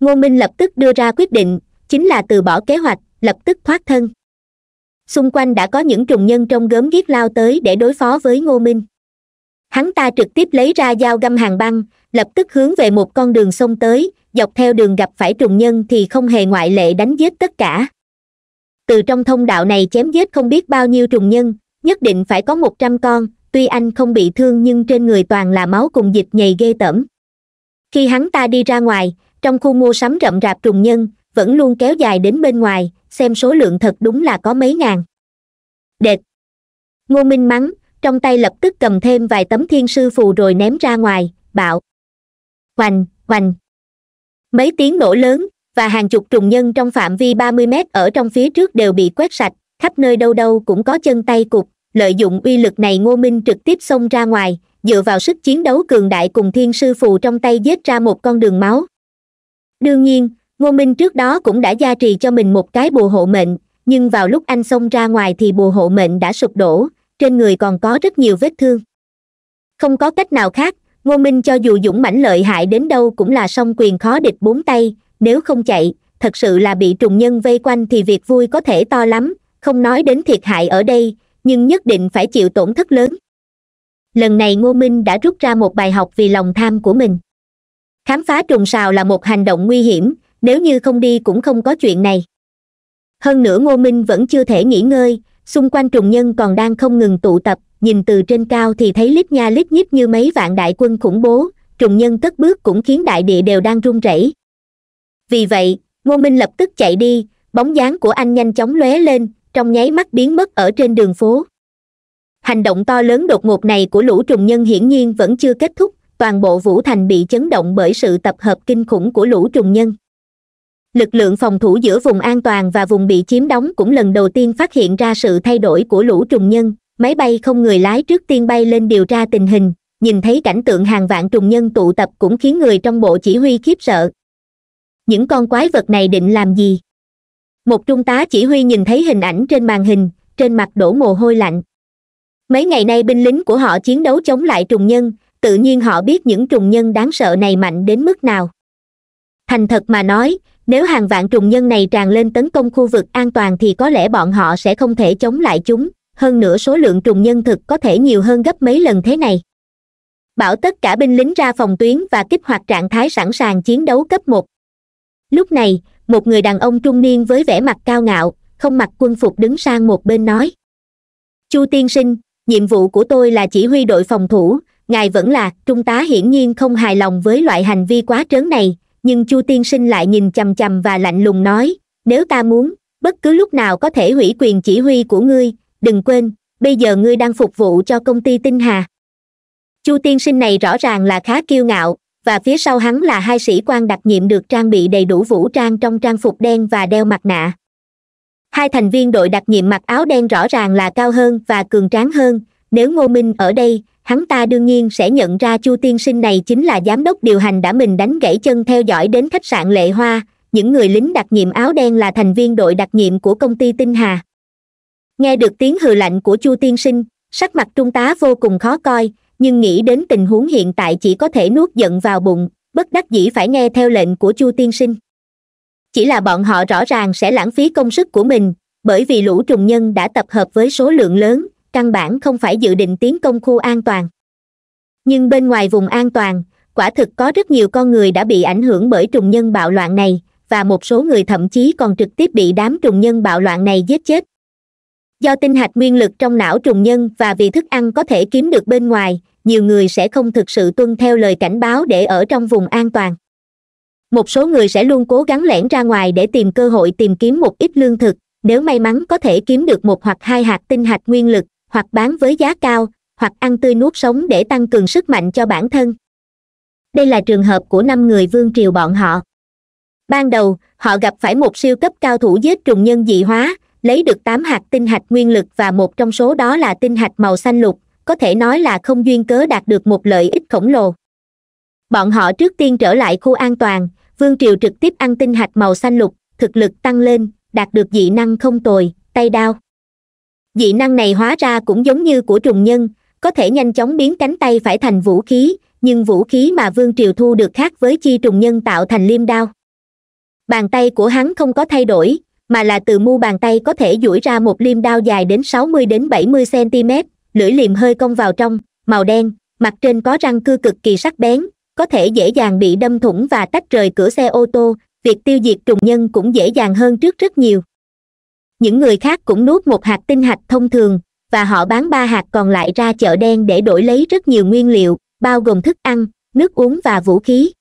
ngô minh lập tức đưa ra quyết định chính là từ bỏ kế hoạch lập tức thoát thân xung quanh đã có những trùng nhân trong gớm ghiếc lao tới để đối phó với ngô minh hắn ta trực tiếp lấy ra dao găm hàng băng lập tức hướng về một con đường sông tới dọc theo đường gặp phải trùng nhân thì không hề ngoại lệ đánh giết tất cả từ trong thông đạo này chém giết không biết bao nhiêu trùng nhân nhất định phải có một trăm con tuy anh không bị thương nhưng trên người toàn là máu cùng dịch nhầy ghê tởm khi hắn ta đi ra ngoài trong khu mua sắm rậm rạp trùng nhân vẫn luôn kéo dài đến bên ngoài xem số lượng thật đúng là có mấy ngàn đệt ngô minh mắng trong tay lập tức cầm thêm vài tấm thiên sư phù rồi ném ra ngoài bạo hoành hoành mấy tiếng nổ lớn và hàng chục trùng nhân trong phạm vi ba mươi mét ở trong phía trước đều bị quét sạch khắp nơi đâu đâu cũng có chân tay cục lợi dụng uy lực này ngô minh trực tiếp xông ra ngoài dựa vào sức chiến đấu cường đại cùng thiên sư phù trong tay giết ra một con đường máu đương nhiên ngô minh trước đó cũng đã gia trì cho mình một cái bùa hộ mệnh nhưng vào lúc anh xông ra ngoài thì bùa hộ mệnh đã sụp đổ trên người còn có rất nhiều vết thương không có cách nào khác ngô minh cho dù dũng mãnh lợi hại đến đâu cũng là song quyền khó địch bốn tay nếu không chạy thật sự là bị trùng nhân vây quanh thì việc vui có thể to lắm không nói đến thiệt hại ở đây nhưng nhất định phải chịu tổn thất lớn lần này ngô minh đã rút ra một bài học vì lòng tham của mình khám phá trùng sào là một hành động nguy hiểm nếu như không đi cũng không có chuyện này hơn nữa ngô minh vẫn chưa thể nghỉ ngơi xung quanh trùng nhân còn đang không ngừng tụ tập nhìn từ trên cao thì thấy lít nha lít nhít như mấy vạn đại quân khủng bố trùng nhân cất bước cũng khiến đại địa đều đang run rẩy vì vậy ngô minh lập tức chạy đi bóng dáng của anh nhanh chóng lóe lên trong nháy mắt biến mất ở trên đường phố hành động to lớn đột ngột này của lũ trùng nhân hiển nhiên vẫn chưa kết thúc toàn bộ vũ thành bị chấn động bởi sự tập hợp kinh khủng của lũ trùng nhân lực lượng phòng thủ giữa vùng an toàn và vùng bị chiếm đóng cũng lần đầu tiên phát hiện ra sự thay đổi của lũ trùng nhân máy bay không người lái trước tiên bay lên điều tra tình hình nhìn thấy cảnh tượng hàng vạn trùng nhân tụ tập cũng khiến người trong bộ chỉ huy khiếp sợ những con quái vật này định làm gì một trung tá chỉ huy nhìn thấy hình ảnh trên màn hình trên mặt đổ mồ hôi lạnh mấy ngày nay binh lính của họ chiến đấu chống lại trùng nhân tự nhiên họ biết những trùng nhân đáng sợ này mạnh đến mức nào thành thật mà nói nếu hàng vạn trùng nhân này tràn lên tấn công khu vực an toàn thì có lẽ bọn họ sẽ không thể chống lại chúng hơn nữa số lượng trùng nhân thực có thể nhiều hơn gấp mấy lần thế này bảo tất cả binh lính ra phòng tuyến và kích hoạt trạng thái sẵn sàng chiến đấu cấp một lúc này một người đàn ông trung niên với vẻ mặt cao ngạo không mặc quân phục đứng sang một bên nói chu tiên sinh nhiệm vụ của tôi là chỉ huy đội phòng thủ ngài vẫn là trung tá hiển nhiên không hài lòng với loại hành vi quá trớn này nhưng chu tiên sinh lại nhìn chằm chằm và lạnh lùng nói nếu ta muốn bất cứ lúc nào có thể hủy quyền chỉ huy của ngươi đừng quên bây giờ ngươi đang phục vụ cho công ty tinh hà chu tiên sinh này rõ ràng là khá kiêu ngạo và phía sau hắn là hai sĩ quan đặc nhiệm được trang bị đầy đủ vũ trang trong trang phục đen và đeo mặt nạ hai thành viên đội đặc nhiệm mặc áo đen rõ ràng là cao hơn và cường tráng hơn nếu ngô minh ở đây hắn ta đương nhiên sẽ nhận ra chu tiên sinh này chính là giám đốc điều hành đã mình đánh gãy chân theo dõi đến khách sạn lệ hoa những người lính đặc nhiệm áo đen là thành viên đội đặc nhiệm của công ty tinh hà nghe được tiếng hừ lạnh của chu tiên sinh sắc mặt trung tá vô cùng khó coi nhưng nghĩ đến tình huống hiện tại chỉ có thể nuốt giận vào bụng bất đắc dĩ phải nghe theo lệnh của chu tiên sinh chỉ là bọn họ rõ ràng sẽ lãng phí công sức của mình bởi vì lũ trùng nhân đã tập hợp với số lượng lớn căn bản không phải dự định tiến công khu an toàn nhưng bên ngoài vùng an toàn quả thực có rất nhiều con người đã bị ảnh hưởng bởi trùng nhân bạo loạn này và một số người thậm chí còn trực tiếp bị đám trùng nhân bạo loạn này giết chết do tinh hạch nguyên lực trong não trùng nhân và vì thức ăn có thể kiếm được bên ngoài nhiều người sẽ không thực sự tuân theo lời cảnh báo để ở trong vùng an toàn một số người sẽ luôn cố gắng lẻn ra ngoài để tìm cơ hội tìm kiếm một ít lương thực nếu may mắn có thể kiếm được một hoặc hai hạt tinh hạch nguyên lực hoặc bán với giá cao hoặc ăn tươi nuốt sống để tăng cường sức mạnh cho bản thân đây là trường hợp của năm người vương triều bọn họ ban đầu họ gặp phải một siêu cấp cao thủ giết trùng nhân dị hóa lấy được tám hạt tinh hạch nguyên lực và một trong số đó là tinh hạch màu xanh lục có thể nói là không duyên cớ đạt được một lợi ích khổng lồ bọn họ trước tiên trở lại khu an toàn vương triều trực tiếp ăn tinh hạch màu xanh lục thực lực tăng lên đạt được dị năng không tồi tay đao dị năng này hóa ra cũng giống như của trùng nhân có thể nhanh chóng biến cánh tay phải thành vũ khí nhưng vũ khí mà vương triều thu được khác với chi trùng nhân tạo thành liêm đao bàn tay của hắn không có thay đổi mà là từ mu bàn tay có thể duỗi ra một liêm đao dài đến sáu mươi đến bảy mươi cm lưỡi liềm hơi cong vào trong màu đen mặt trên có răng cưa cực kỳ sắc bén có thể dễ dàng bị đâm thủng và tách rời cửa xe ô tô việc tiêu diệt trùng nhân cũng dễ dàng hơn trước rất nhiều những người khác cũng nuốt một hạt tinh hạch thông thường và họ bán ba hạt còn lại ra chợ đen để đổi lấy rất nhiều nguyên liệu bao gồm thức ăn nước uống và vũ khí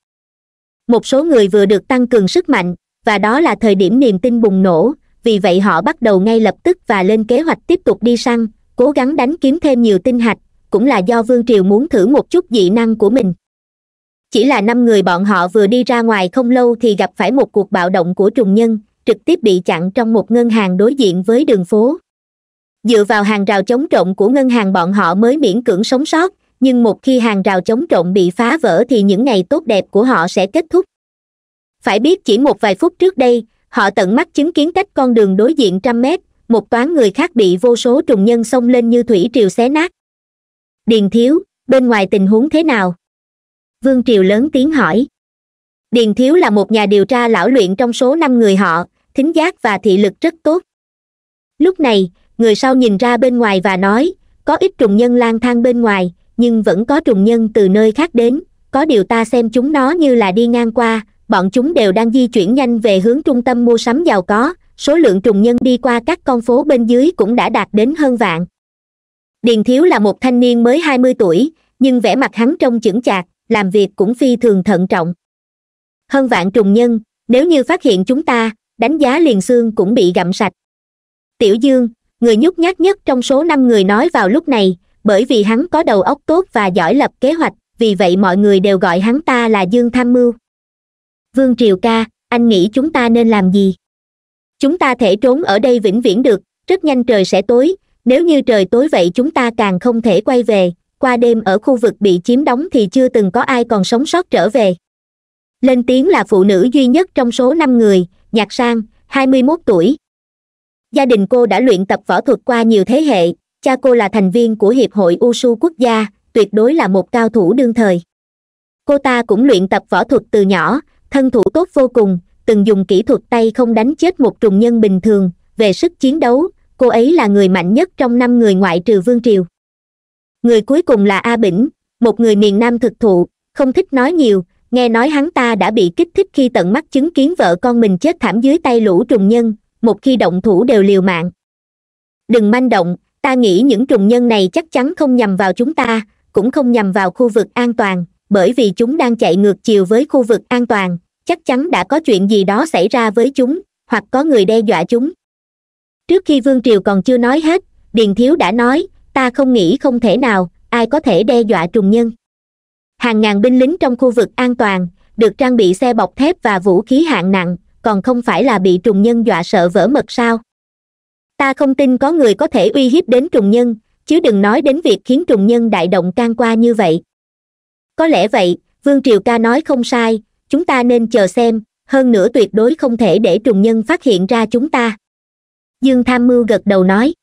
một số người vừa được tăng cường sức mạnh và đó là thời điểm niềm tin bùng nổ vì vậy họ bắt đầu ngay lập tức và lên kế hoạch tiếp tục đi săn cố gắng đánh kiếm thêm nhiều tinh hạch cũng là do vương triều muốn thử một chút dị năng của mình chỉ là năm người bọn họ vừa đi ra ngoài không lâu thì gặp phải một cuộc bạo động của trùng nhân trực tiếp bị chặn trong một ngân hàng đối diện với đường phố dựa vào hàng rào chống trộm của ngân hàng bọn họ mới miễn cưỡng sống sót nhưng một khi hàng rào chống trộm bị phá vỡ thì những ngày tốt đẹp của họ sẽ kết thúc phải biết chỉ một vài phút trước đây họ tận mắt chứng kiến cách con đường đối diện trăm mét một toán người khác bị vô số trùng nhân xông lên như thủy triều xé nát điền thiếu bên ngoài tình huống thế nào vương triều lớn tiếng hỏi điền thiếu là một nhà điều tra lão luyện trong số năm người họ thính giác và thị lực rất tốt lúc này người sau nhìn ra bên ngoài và nói có ít trùng nhân lang thang bên ngoài nhưng vẫn có trùng nhân từ nơi khác đến có điều ta xem chúng nó như là đi ngang qua bọn chúng đều đang di chuyển nhanh về hướng trung tâm mua sắm giàu có số lượng trùng nhân đi qua các con phố bên dưới cũng đã đạt đến hơn vạn điền thiếu là một thanh niên mới hai mươi tuổi nhưng vẻ mặt hắn trông chững chạc làm việc cũng phi thường thận trọng hơn vạn trùng nhân nếu như phát hiện chúng ta đánh giá liền xương cũng bị gặm sạch tiểu dương người nhút nhát nhất trong số năm người nói vào lúc này bởi vì hắn có đầu óc tốt và giỏi lập kế hoạch vì vậy mọi người đều gọi hắn ta là dương tham mưu vương triều ca anh nghĩ chúng ta nên làm gì chúng ta thể trốn ở đây vĩnh viễn được rất nhanh trời sẽ tối nếu như trời tối vậy chúng ta càng không thể quay về qua đêm ở khu vực bị chiếm đóng thì chưa từng có ai còn sống sót trở về lên tiếng là phụ nữ duy nhất trong số năm người nhạc sang 21 tuổi gia đình cô đã luyện tập võ thuật qua nhiều thế hệ cha cô là thành viên của hiệp hội usu quốc gia tuyệt đối là một cao thủ đương thời cô ta cũng luyện tập võ thuật từ nhỏ thân thủ tốt vô cùng từng dùng kỹ thuật tay không đánh chết một trùng nhân bình thường về sức chiến đấu cô ấy là người mạnh nhất trong năm người ngoại trừ vương triều người cuối cùng là a bỉnh một người miền nam thực thụ không thích nói nhiều nghe nói hắn ta đã bị kích thích khi tận mắt chứng kiến vợ con mình chết thảm dưới tay lũ trùng nhân một khi động thủ đều liều mạng đừng manh động ta nghĩ những trùng nhân này chắc chắn không nhằm vào chúng ta cũng không nhằm vào khu vực an toàn bởi vì chúng đang chạy ngược chiều với khu vực an toàn chắc chắn đã có chuyện gì đó xảy ra với chúng hoặc có người đe dọa chúng trước khi vương triều còn chưa nói hết điền thiếu đã nói ta không nghĩ không thể nào ai có thể đe dọa trùng nhân hàng ngàn binh lính trong khu vực an toàn được trang bị xe bọc thép và vũ khí hạng nặng còn không phải là bị trùng nhân dọa sợ vỡ mật sao ta không tin có người có thể uy hiếp đến trùng nhân chứ đừng nói đến việc khiến trùng nhân đại động can qua như vậy có lẽ vậy vương triều ca nói không sai chúng ta nên chờ xem hơn nữa tuyệt đối không thể để trùng nhân phát hiện ra chúng ta dương tham mưu gật đầu nói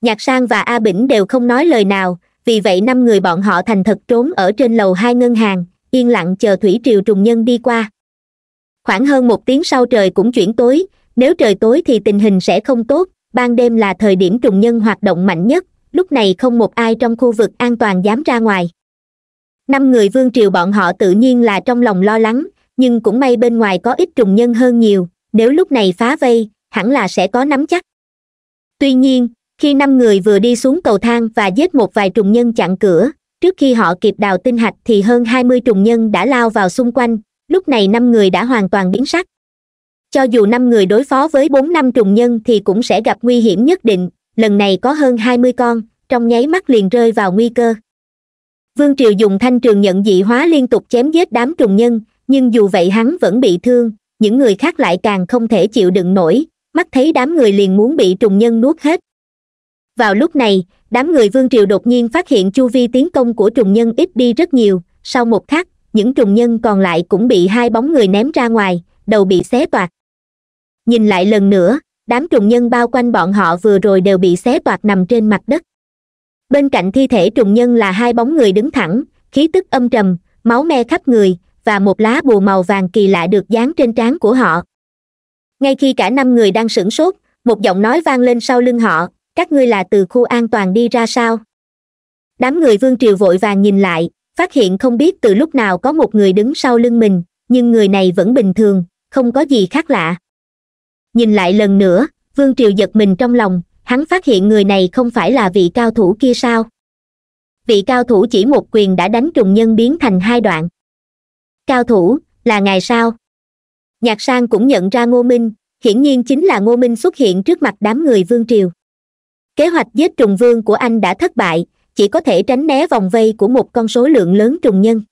nhạc sang và a bỉnh đều không nói lời nào vì vậy năm người bọn họ thành thật trốn ở trên lầu hai ngân hàng yên lặng chờ thủy triều trùng nhân đi qua khoảng hơn một tiếng sau trời cũng chuyển tối nếu trời tối thì tình hình sẽ không tốt ban đêm là thời điểm trùng nhân hoạt động mạnh nhất lúc này không một ai trong khu vực an toàn dám ra ngoài năm người vương triều bọn họ tự nhiên là trong lòng lo lắng nhưng cũng may bên ngoài có ít trùng nhân hơn nhiều nếu lúc này phá vây hẳn là sẽ có nắm chắc tuy nhiên khi năm người vừa đi xuống cầu thang và giết một vài trùng nhân chặn cửa trước khi họ kịp đào tinh hạch thì hơn hai mươi trùng nhân đã lao vào xung quanh lúc này năm người đã hoàn toàn biến sắc cho dù năm người đối phó với bốn năm trùng nhân thì cũng sẽ gặp nguy hiểm nhất định lần này có hơn hai mươi con trong nháy mắt liền rơi vào nguy cơ vương triều dùng thanh trường nhận dị hóa liên tục chém giết đám trùng nhân nhưng dù vậy hắn vẫn bị thương những người khác lại càng không thể chịu đựng nổi mắt thấy đám người liền muốn bị trùng nhân nuốt hết vào lúc này đám người vương triều đột nhiên phát hiện chu vi tiến công của trùng nhân ít đi rất nhiều sau một khắc những trùng nhân còn lại cũng bị hai bóng người ném ra ngoài đầu bị xé toạc nhìn lại lần nữa đám trùng nhân bao quanh bọn họ vừa rồi đều bị xé toạc nằm trên mặt đất bên cạnh thi thể trùng nhân là hai bóng người đứng thẳng khí tức âm trầm máu me khắp người và một lá bùa màu vàng kỳ lạ được dán trên trán của họ ngay khi cả năm người đang sửng sốt một giọng nói vang lên sau lưng họ các ngươi là từ khu an toàn đi ra sao đám người vương triều vội vàng nhìn lại phát hiện không biết từ lúc nào có một người đứng sau lưng mình nhưng người này vẫn bình thường không có gì khác lạ nhìn lại lần nữa vương triều giật mình trong lòng hắn phát hiện người này không phải là vị cao thủ kia sao vị cao thủ chỉ một quyền đã đánh trùng nhân biến thành hai đoạn cao thủ là ngài sao nhạc sang cũng nhận ra ngô minh hiển nhiên chính là ngô minh xuất hiện trước mặt đám người vương triều kế hoạch giết trùng vương của anh đã thất bại chỉ có thể tránh né vòng vây của một con số lượng lớn trùng nhân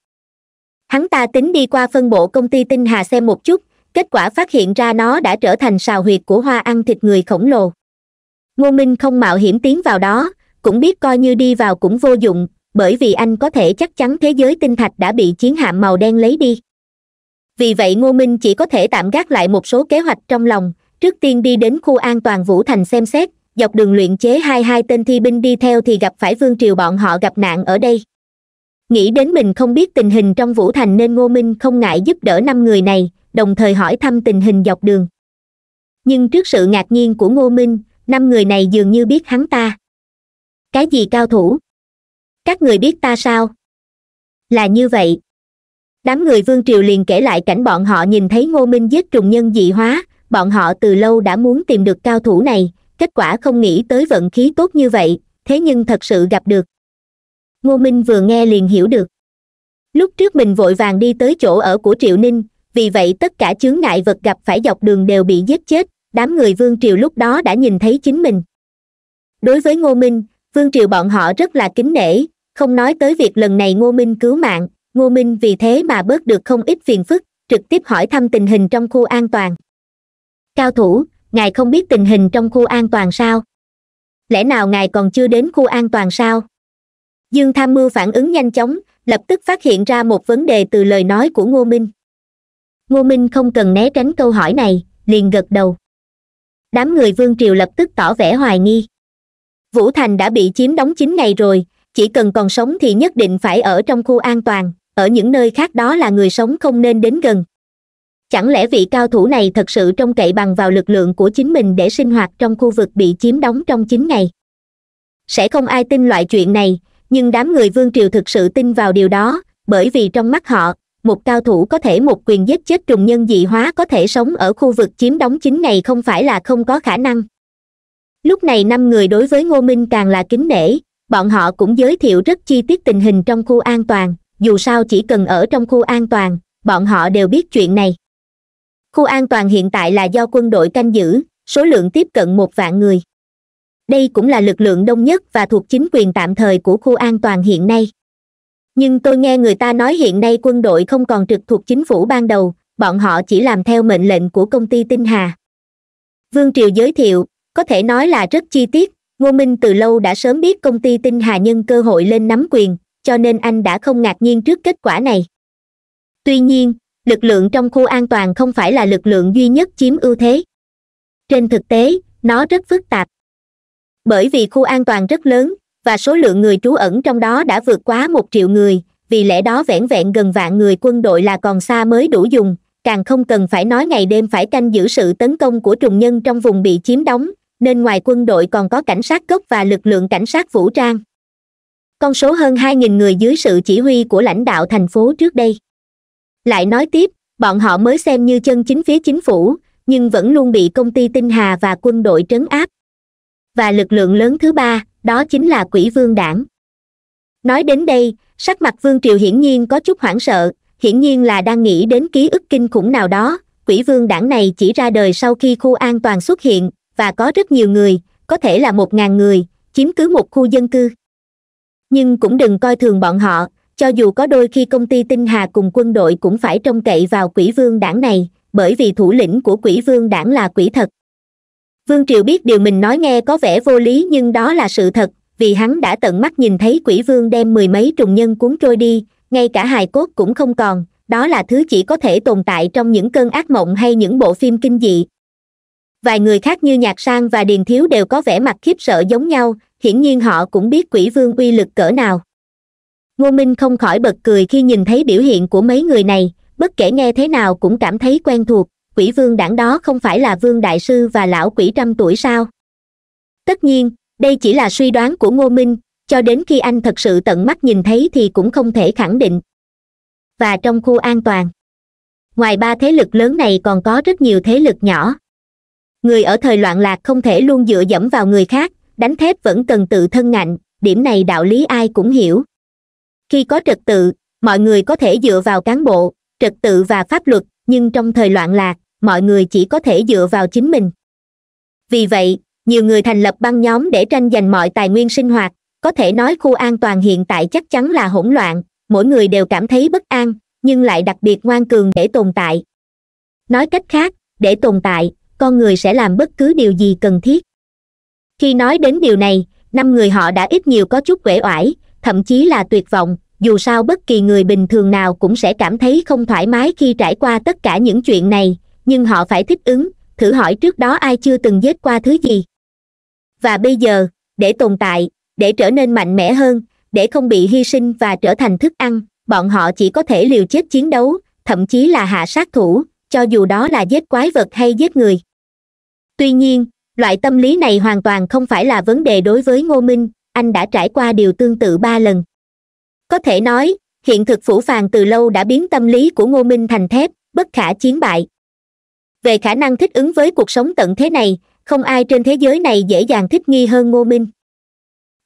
hắn ta tính đi qua phân bộ công ty tinh hà xem một chút kết quả phát hiện ra nó đã trở thành sào huyệt của hoa ăn thịt người khổng lồ ngô minh không mạo hiểm tiến vào đó cũng biết coi như đi vào cũng vô dụng bởi vì anh có thể chắc chắn thế giới tinh thạch đã bị chiến hạm màu đen lấy đi vì vậy ngô minh chỉ có thể tạm gác lại một số kế hoạch trong lòng trước tiên đi đến khu an toàn vũ thành xem xét dọc đường luyện chế hai hai tên thi binh đi theo thì gặp phải vương triều bọn họ gặp nạn ở đây nghĩ đến mình không biết tình hình trong vũ thành nên ngô minh không ngại giúp đỡ năm người này đồng thời hỏi thăm tình hình dọc đường nhưng trước sự ngạc nhiên của ngô minh năm người này dường như biết hắn ta cái gì cao thủ các người biết ta sao là như vậy đám người vương triều liền kể lại cảnh bọn họ nhìn thấy ngô minh giết trùng nhân dị hóa bọn họ từ lâu đã muốn tìm được cao thủ này kết quả không nghĩ tới vận khí tốt như vậy thế nhưng thật sự gặp được ngô minh vừa nghe liền hiểu được lúc trước mình vội vàng đi tới chỗ ở của triệu ninh vì vậy tất cả chướng ngại vật gặp phải dọc đường đều bị giết chết đám người vương triều lúc đó đã nhìn thấy chính mình đối với ngô minh vương triều bọn họ rất là kính nể không nói tới việc lần này ngô minh cứu mạng ngô minh vì thế mà bớt được không ít phiền phức trực tiếp hỏi thăm tình hình trong khu an toàn cao thủ ngài không biết tình hình trong khu an toàn sao lẽ nào ngài còn chưa đến khu an toàn sao dương tham mưu phản ứng nhanh chóng lập tức phát hiện ra một vấn đề từ lời nói của ngô minh ngô minh không cần né tránh câu hỏi này liền gật đầu đám người vương triều lập tức tỏ vẻ hoài nghi vũ thành đã bị chiếm đóng chín ngày rồi chỉ cần còn sống thì nhất định phải ở trong khu an toàn ở những nơi khác đó là người sống không nên đến gần chẳng lẽ vị cao thủ này thật sự trông cậy bằng vào lực lượng của chính mình để sinh hoạt trong khu vực bị chiếm đóng trong chín ngày sẽ không ai tin loại chuyện này nhưng đám người vương triều thực sự tin vào điều đó bởi vì trong mắt họ một cao thủ có thể một quyền giết chết trùng nhân dị hóa có thể sống ở khu vực chiếm đóng chín ngày không phải là không có khả năng lúc này năm người đối với ngô minh càng là kính nể bọn họ cũng giới thiệu rất chi tiết tình hình trong khu an toàn dù sao chỉ cần ở trong khu an toàn bọn họ đều biết chuyện này khu an toàn hiện tại là do quân đội canh giữ số lượng tiếp cận một vạn người đây cũng là lực lượng đông nhất và thuộc chính quyền tạm thời của khu an toàn hiện nay nhưng tôi nghe người ta nói hiện nay quân đội không còn trực thuộc chính phủ ban đầu bọn họ chỉ làm theo mệnh lệnh của công ty tinh hà vương triều giới thiệu có thể nói là rất chi tiết ngô minh từ lâu đã sớm biết công ty tinh hà nhân cơ hội lên nắm quyền cho nên anh đã không ngạc nhiên trước kết quả này tuy nhiên lực lượng trong khu an toàn không phải là lực lượng duy nhất chiếm ưu thế trên thực tế nó rất phức tạp bởi vì khu an toàn rất lớn và số lượng người trú ẩn trong đó đã vượt quá một triệu người vì lẽ đó vẻn vẹn gần vạn người quân đội là còn xa mới đủ dùng càng không cần phải nói ngày đêm phải canh giữ sự tấn công của trùng nhân trong vùng bị chiếm đóng nên ngoài quân đội còn có cảnh sát gốc và lực lượng cảnh sát vũ trang con số hơn 2.000 người dưới sự chỉ huy của lãnh đạo thành phố trước đây lại nói tiếp bọn họ mới xem như chân chính phía chính phủ nhưng vẫn luôn bị công ty tinh hà và quân đội trấn áp và lực lượng lớn thứ ba đó chính là quỷ vương đảng nói đến đây sắc mặt vương triều hiển nhiên có chút hoảng sợ hiển nhiên là đang nghĩ đến ký ức kinh khủng nào đó quỷ vương đảng này chỉ ra đời sau khi khu an toàn xuất hiện và có rất nhiều người có thể là một ngàn người chiếm cứ một khu dân cư nhưng cũng đừng coi thường bọn họ cho dù có đôi khi công ty tinh hà cùng quân đội cũng phải trông cậy vào quỷ vương đảng này bởi vì thủ lĩnh của quỷ vương đảng là quỷ thật vương triều biết điều mình nói nghe có vẻ vô lý nhưng đó là sự thật vì hắn đã tận mắt nhìn thấy quỷ vương đem mười mấy trùng nhân cuốn trôi đi ngay cả hài cốt cũng không còn đó là thứ chỉ có thể tồn tại trong những cơn ác mộng hay những bộ phim kinh dị vài người khác như nhạc sang và điền thiếu đều có vẻ mặt khiếp sợ giống nhau hiển nhiên họ cũng biết quỷ vương uy lực cỡ nào ngô minh không khỏi bật cười khi nhìn thấy biểu hiện của mấy người này bất kể nghe thế nào cũng cảm thấy quen thuộc quỷ vương đảng đó không phải là vương đại sư và lão quỷ trăm tuổi sao tất nhiên đây chỉ là suy đoán của ngô minh cho đến khi anh thật sự tận mắt nhìn thấy thì cũng không thể khẳng định và trong khu an toàn ngoài ba thế lực lớn này còn có rất nhiều thế lực nhỏ người ở thời loạn lạc không thể luôn dựa dẫm vào người khác đánh thép vẫn cần tự thân ngạnh điểm này đạo lý ai cũng hiểu khi có trật tự mọi người có thể dựa vào cán bộ trật tự và pháp luật nhưng trong thời loạn lạc mọi người chỉ có thể dựa vào chính mình vì vậy nhiều người thành lập băng nhóm để tranh giành mọi tài nguyên sinh hoạt có thể nói khu an toàn hiện tại chắc chắn là hỗn loạn mỗi người đều cảm thấy bất an nhưng lại đặc biệt ngoan cường để tồn tại nói cách khác để tồn tại con người sẽ làm bất cứ điều gì cần thiết khi nói đến điều này năm người họ đã ít nhiều có chút uể oải thậm chí là tuyệt vọng dù sao bất kỳ người bình thường nào cũng sẽ cảm thấy không thoải mái khi trải qua tất cả những chuyện này nhưng họ phải thích ứng thử hỏi trước đó ai chưa từng giết qua thứ gì và bây giờ để tồn tại để trở nên mạnh mẽ hơn để không bị hy sinh và trở thành thức ăn bọn họ chỉ có thể liều chết chiến đấu thậm chí là hạ sát thủ cho dù đó là giết quái vật hay giết người tuy nhiên loại tâm lý này hoàn toàn không phải là vấn đề đối với ngô minh anh đã trải qua điều tương tự ba lần có thể nói hiện thực phủ phàng từ lâu đã biến tâm lý của ngô minh thành thép bất khả chiến bại về khả năng thích ứng với cuộc sống tận thế này không ai trên thế giới này dễ dàng thích nghi hơn ngô minh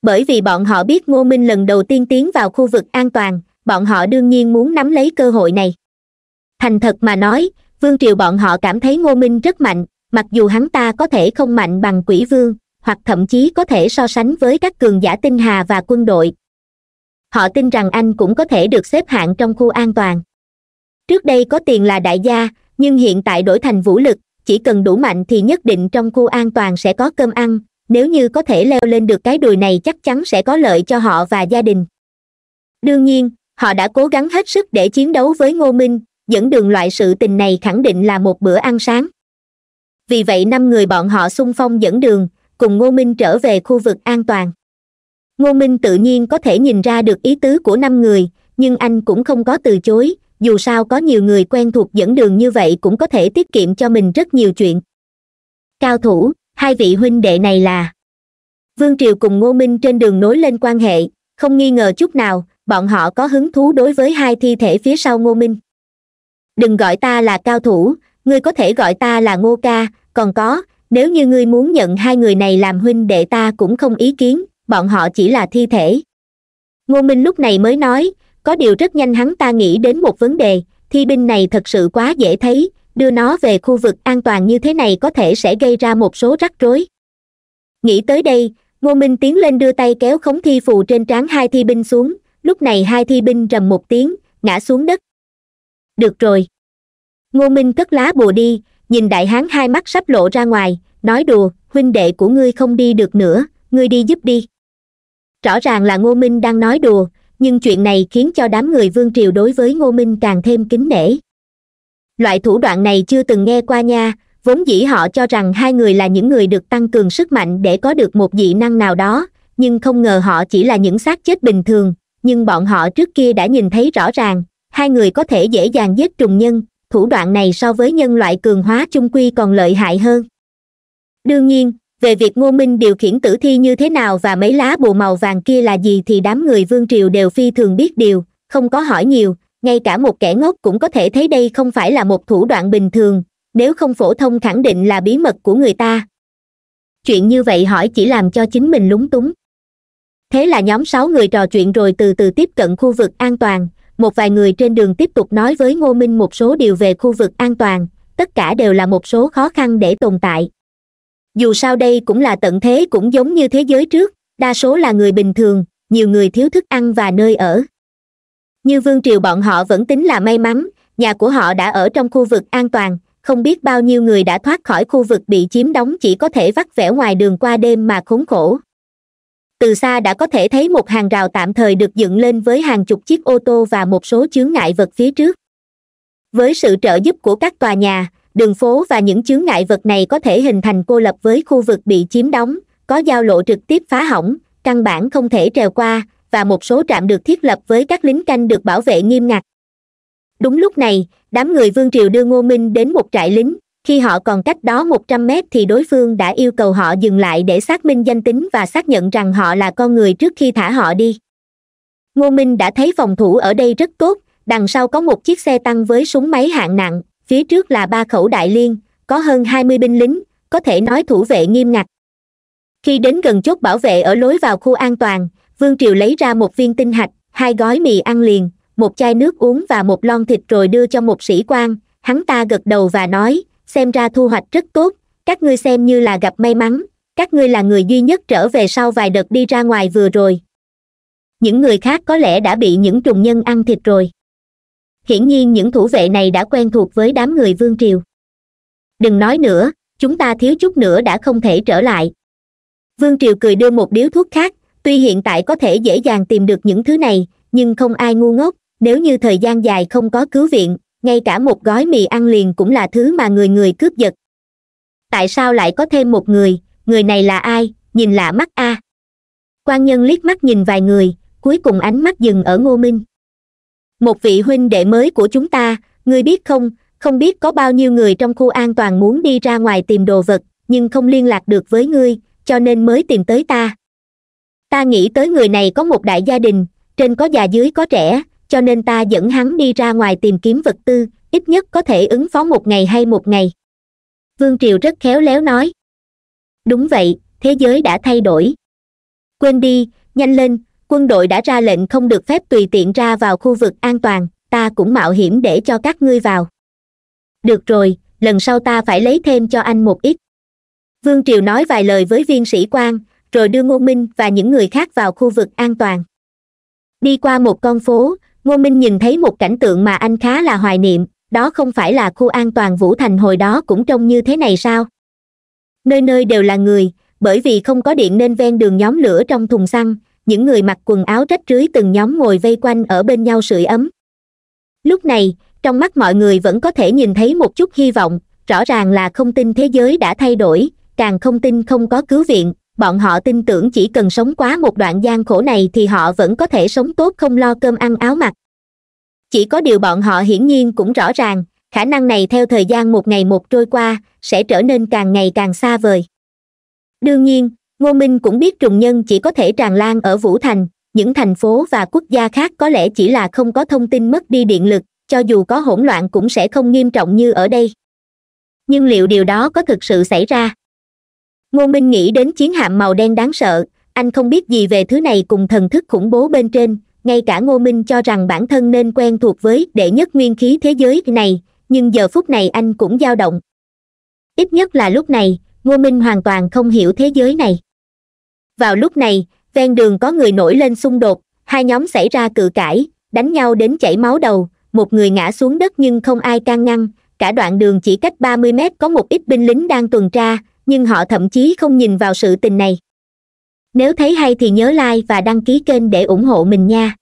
bởi vì bọn họ biết ngô minh lần đầu tiên tiến vào khu vực an toàn bọn họ đương nhiên muốn nắm lấy cơ hội này thành thật mà nói vương triều bọn họ cảm thấy ngô minh rất mạnh mặc dù hắn ta có thể không mạnh bằng quỷ vương hoặc thậm chí có thể so sánh với các cường giả tinh hà và quân đội họ tin rằng anh cũng có thể được xếp hạng trong khu an toàn trước đây có tiền là đại gia nhưng hiện tại đổi thành vũ lực chỉ cần đủ mạnh thì nhất định trong khu an toàn sẽ có cơm ăn nếu như có thể leo lên được cái đùi này chắc chắn sẽ có lợi cho họ và gia đình đương nhiên họ đã cố gắng hết sức để chiến đấu với ngô minh dẫn đường loại sự tình này khẳng định là một bữa ăn sáng vì vậy năm người bọn họ xung phong dẫn đường cùng ngô minh trở về khu vực an toàn ngô minh tự nhiên có thể nhìn ra được ý tứ của năm người nhưng anh cũng không có từ chối dù sao có nhiều người quen thuộc dẫn đường như vậy cũng có thể tiết kiệm cho mình rất nhiều chuyện cao thủ hai vị huynh đệ này là vương triều cùng ngô minh trên đường nối lên quan hệ không nghi ngờ chút nào bọn họ có hứng thú đối với hai thi thể phía sau ngô minh đừng gọi ta là cao thủ ngươi có thể gọi ta là ngô ca còn có nếu như ngươi muốn nhận hai người này làm huynh đệ ta cũng không ý kiến bọn họ chỉ là thi thể ngô minh lúc này mới nói có điều rất nhanh hắn ta nghĩ đến một vấn đề thi binh này thật sự quá dễ thấy đưa nó về khu vực an toàn như thế này có thể sẽ gây ra một số rắc rối nghĩ tới đây ngô minh tiến lên đưa tay kéo khống thi phù trên trán hai thi binh xuống lúc này hai thi binh rầm một tiếng ngã xuống đất được rồi ngô minh cất lá bùa đi nhìn đại hán hai mắt sắp lộ ra ngoài nói đùa huynh đệ của ngươi không đi được nữa ngươi đi giúp đi rõ ràng là ngô minh đang nói đùa nhưng chuyện này khiến cho đám người vương triều đối với ngô minh càng thêm kính nể loại thủ đoạn này chưa từng nghe qua nha vốn dĩ họ cho rằng hai người là những người được tăng cường sức mạnh để có được một dị năng nào đó nhưng không ngờ họ chỉ là những xác chết bình thường nhưng bọn họ trước kia đã nhìn thấy rõ ràng hai người có thể dễ dàng giết trùng nhân thủ đoạn này so với nhân loại cường hóa chung quy còn lợi hại hơn đương nhiên về việc ngô minh điều khiển tử thi như thế nào và mấy lá bồ màu vàng kia là gì thì đám người vương triều đều phi thường biết điều không có hỏi nhiều ngay cả một kẻ ngốc cũng có thể thấy đây không phải là một thủ đoạn bình thường nếu không phổ thông khẳng định là bí mật của người ta chuyện như vậy hỏi chỉ làm cho chính mình lúng túng thế là nhóm sáu người trò chuyện rồi từ từ tiếp cận khu vực an toàn một vài người trên đường tiếp tục nói với ngô minh một số điều về khu vực an toàn tất cả đều là một số khó khăn để tồn tại dù sao đây cũng là tận thế cũng giống như thế giới trước đa số là người bình thường nhiều người thiếu thức ăn và nơi ở như vương triều bọn họ vẫn tính là may mắn nhà của họ đã ở trong khu vực an toàn không biết bao nhiêu người đã thoát khỏi khu vực bị chiếm đóng chỉ có thể vắt vẻ ngoài đường qua đêm mà khốn khổ từ xa đã có thể thấy một hàng rào tạm thời được dựng lên với hàng chục chiếc ô tô và một số chướng ngại vật phía trước với sự trợ giúp của các tòa nhà đường phố và những chướng ngại vật này có thể hình thành cô lập với khu vực bị chiếm đóng có giao lộ trực tiếp phá hỏng căn bản không thể trèo qua và một số trạm được thiết lập với các lính canh được bảo vệ nghiêm ngặt đúng lúc này đám người vương triều đưa ngô minh đến một trại lính khi họ còn cách đó 100 mét thì đối phương đã yêu cầu họ dừng lại để xác minh danh tính và xác nhận rằng họ là con người trước khi thả họ đi ngô minh đã thấy phòng thủ ở đây rất tốt đằng sau có một chiếc xe tăng với súng máy hạng nặng phía trước là ba khẩu đại liên có hơn 20 binh lính có thể nói thủ vệ nghiêm ngặt khi đến gần chốt bảo vệ ở lối vào khu an toàn vương triều lấy ra một viên tinh hạch hai gói mì ăn liền một chai nước uống và một lon thịt rồi đưa cho một sĩ quan hắn ta gật đầu và nói xem ra thu hoạch rất tốt các ngươi xem như là gặp may mắn các ngươi là người duy nhất trở về sau vài đợt đi ra ngoài vừa rồi những người khác có lẽ đã bị những trùng nhân ăn thịt rồi hiển nhiên những thủ vệ này đã quen thuộc với đám người vương triều đừng nói nữa chúng ta thiếu chút nữa đã không thể trở lại vương triều cười đưa một điếu thuốc khác tuy hiện tại có thể dễ dàng tìm được những thứ này nhưng không ai ngu ngốc nếu như thời gian dài không có cứu viện ngay cả một gói mì ăn liền cũng là thứ mà người người cướp giật tại sao lại có thêm một người người này là ai nhìn lạ mắt a à? quan nhân liếc mắt nhìn vài người cuối cùng ánh mắt dừng ở ngô minh một vị huynh đệ mới của chúng ta ngươi biết không không biết có bao nhiêu người trong khu an toàn muốn đi ra ngoài tìm đồ vật nhưng không liên lạc được với ngươi cho nên mới tìm tới ta ta nghĩ tới người này có một đại gia đình trên có già dưới có trẻ cho nên ta dẫn hắn đi ra ngoài tìm kiếm vật tư ít nhất có thể ứng phó một ngày hay một ngày vương triều rất khéo léo nói đúng vậy thế giới đã thay đổi quên đi nhanh lên quân đội đã ra lệnh không được phép tùy tiện ra vào khu vực an toàn ta cũng mạo hiểm để cho các ngươi vào được rồi lần sau ta phải lấy thêm cho anh một ít vương triều nói vài lời với viên sĩ quan rồi đưa ngô minh và những người khác vào khu vực an toàn đi qua một con phố ngô minh nhìn thấy một cảnh tượng mà anh khá là hoài niệm đó không phải là khu an toàn vũ thành hồi đó cũng trông như thế này sao nơi nơi đều là người bởi vì không có điện nên ven đường nhóm lửa trong thùng xăng những người mặc quần áo rách rưới từng nhóm ngồi vây quanh ở bên nhau sưởi ấm lúc này trong mắt mọi người vẫn có thể nhìn thấy một chút hy vọng rõ ràng là không tin thế giới đã thay đổi càng không tin không có cứu viện bọn họ tin tưởng chỉ cần sống quá một đoạn gian khổ này thì họ vẫn có thể sống tốt không lo cơm ăn áo mặc chỉ có điều bọn họ hiển nhiên cũng rõ ràng khả năng này theo thời gian một ngày một trôi qua sẽ trở nên càng ngày càng xa vời đương nhiên ngô minh cũng biết trùng nhân chỉ có thể tràn lan ở vũ thành những thành phố và quốc gia khác có lẽ chỉ là không có thông tin mất đi điện lực cho dù có hỗn loạn cũng sẽ không nghiêm trọng như ở đây nhưng liệu điều đó có thực sự xảy ra ngô minh nghĩ đến chiến hạm màu đen đáng sợ anh không biết gì về thứ này cùng thần thức khủng bố bên trên ngay cả ngô minh cho rằng bản thân nên quen thuộc với đệ nhất nguyên khí thế giới này nhưng giờ phút này anh cũng dao động ít nhất là lúc này ngô minh hoàn toàn không hiểu thế giới này vào lúc này ven đường có người nổi lên xung đột hai nhóm xảy ra cự cãi đánh nhau đến chảy máu đầu một người ngã xuống đất nhưng không ai can ngăn cả đoạn đường chỉ cách ba mươi mét có một ít binh lính đang tuần tra nhưng họ thậm chí không nhìn vào sự tình này nếu thấy hay thì nhớ like và đăng ký kênh để ủng hộ mình nha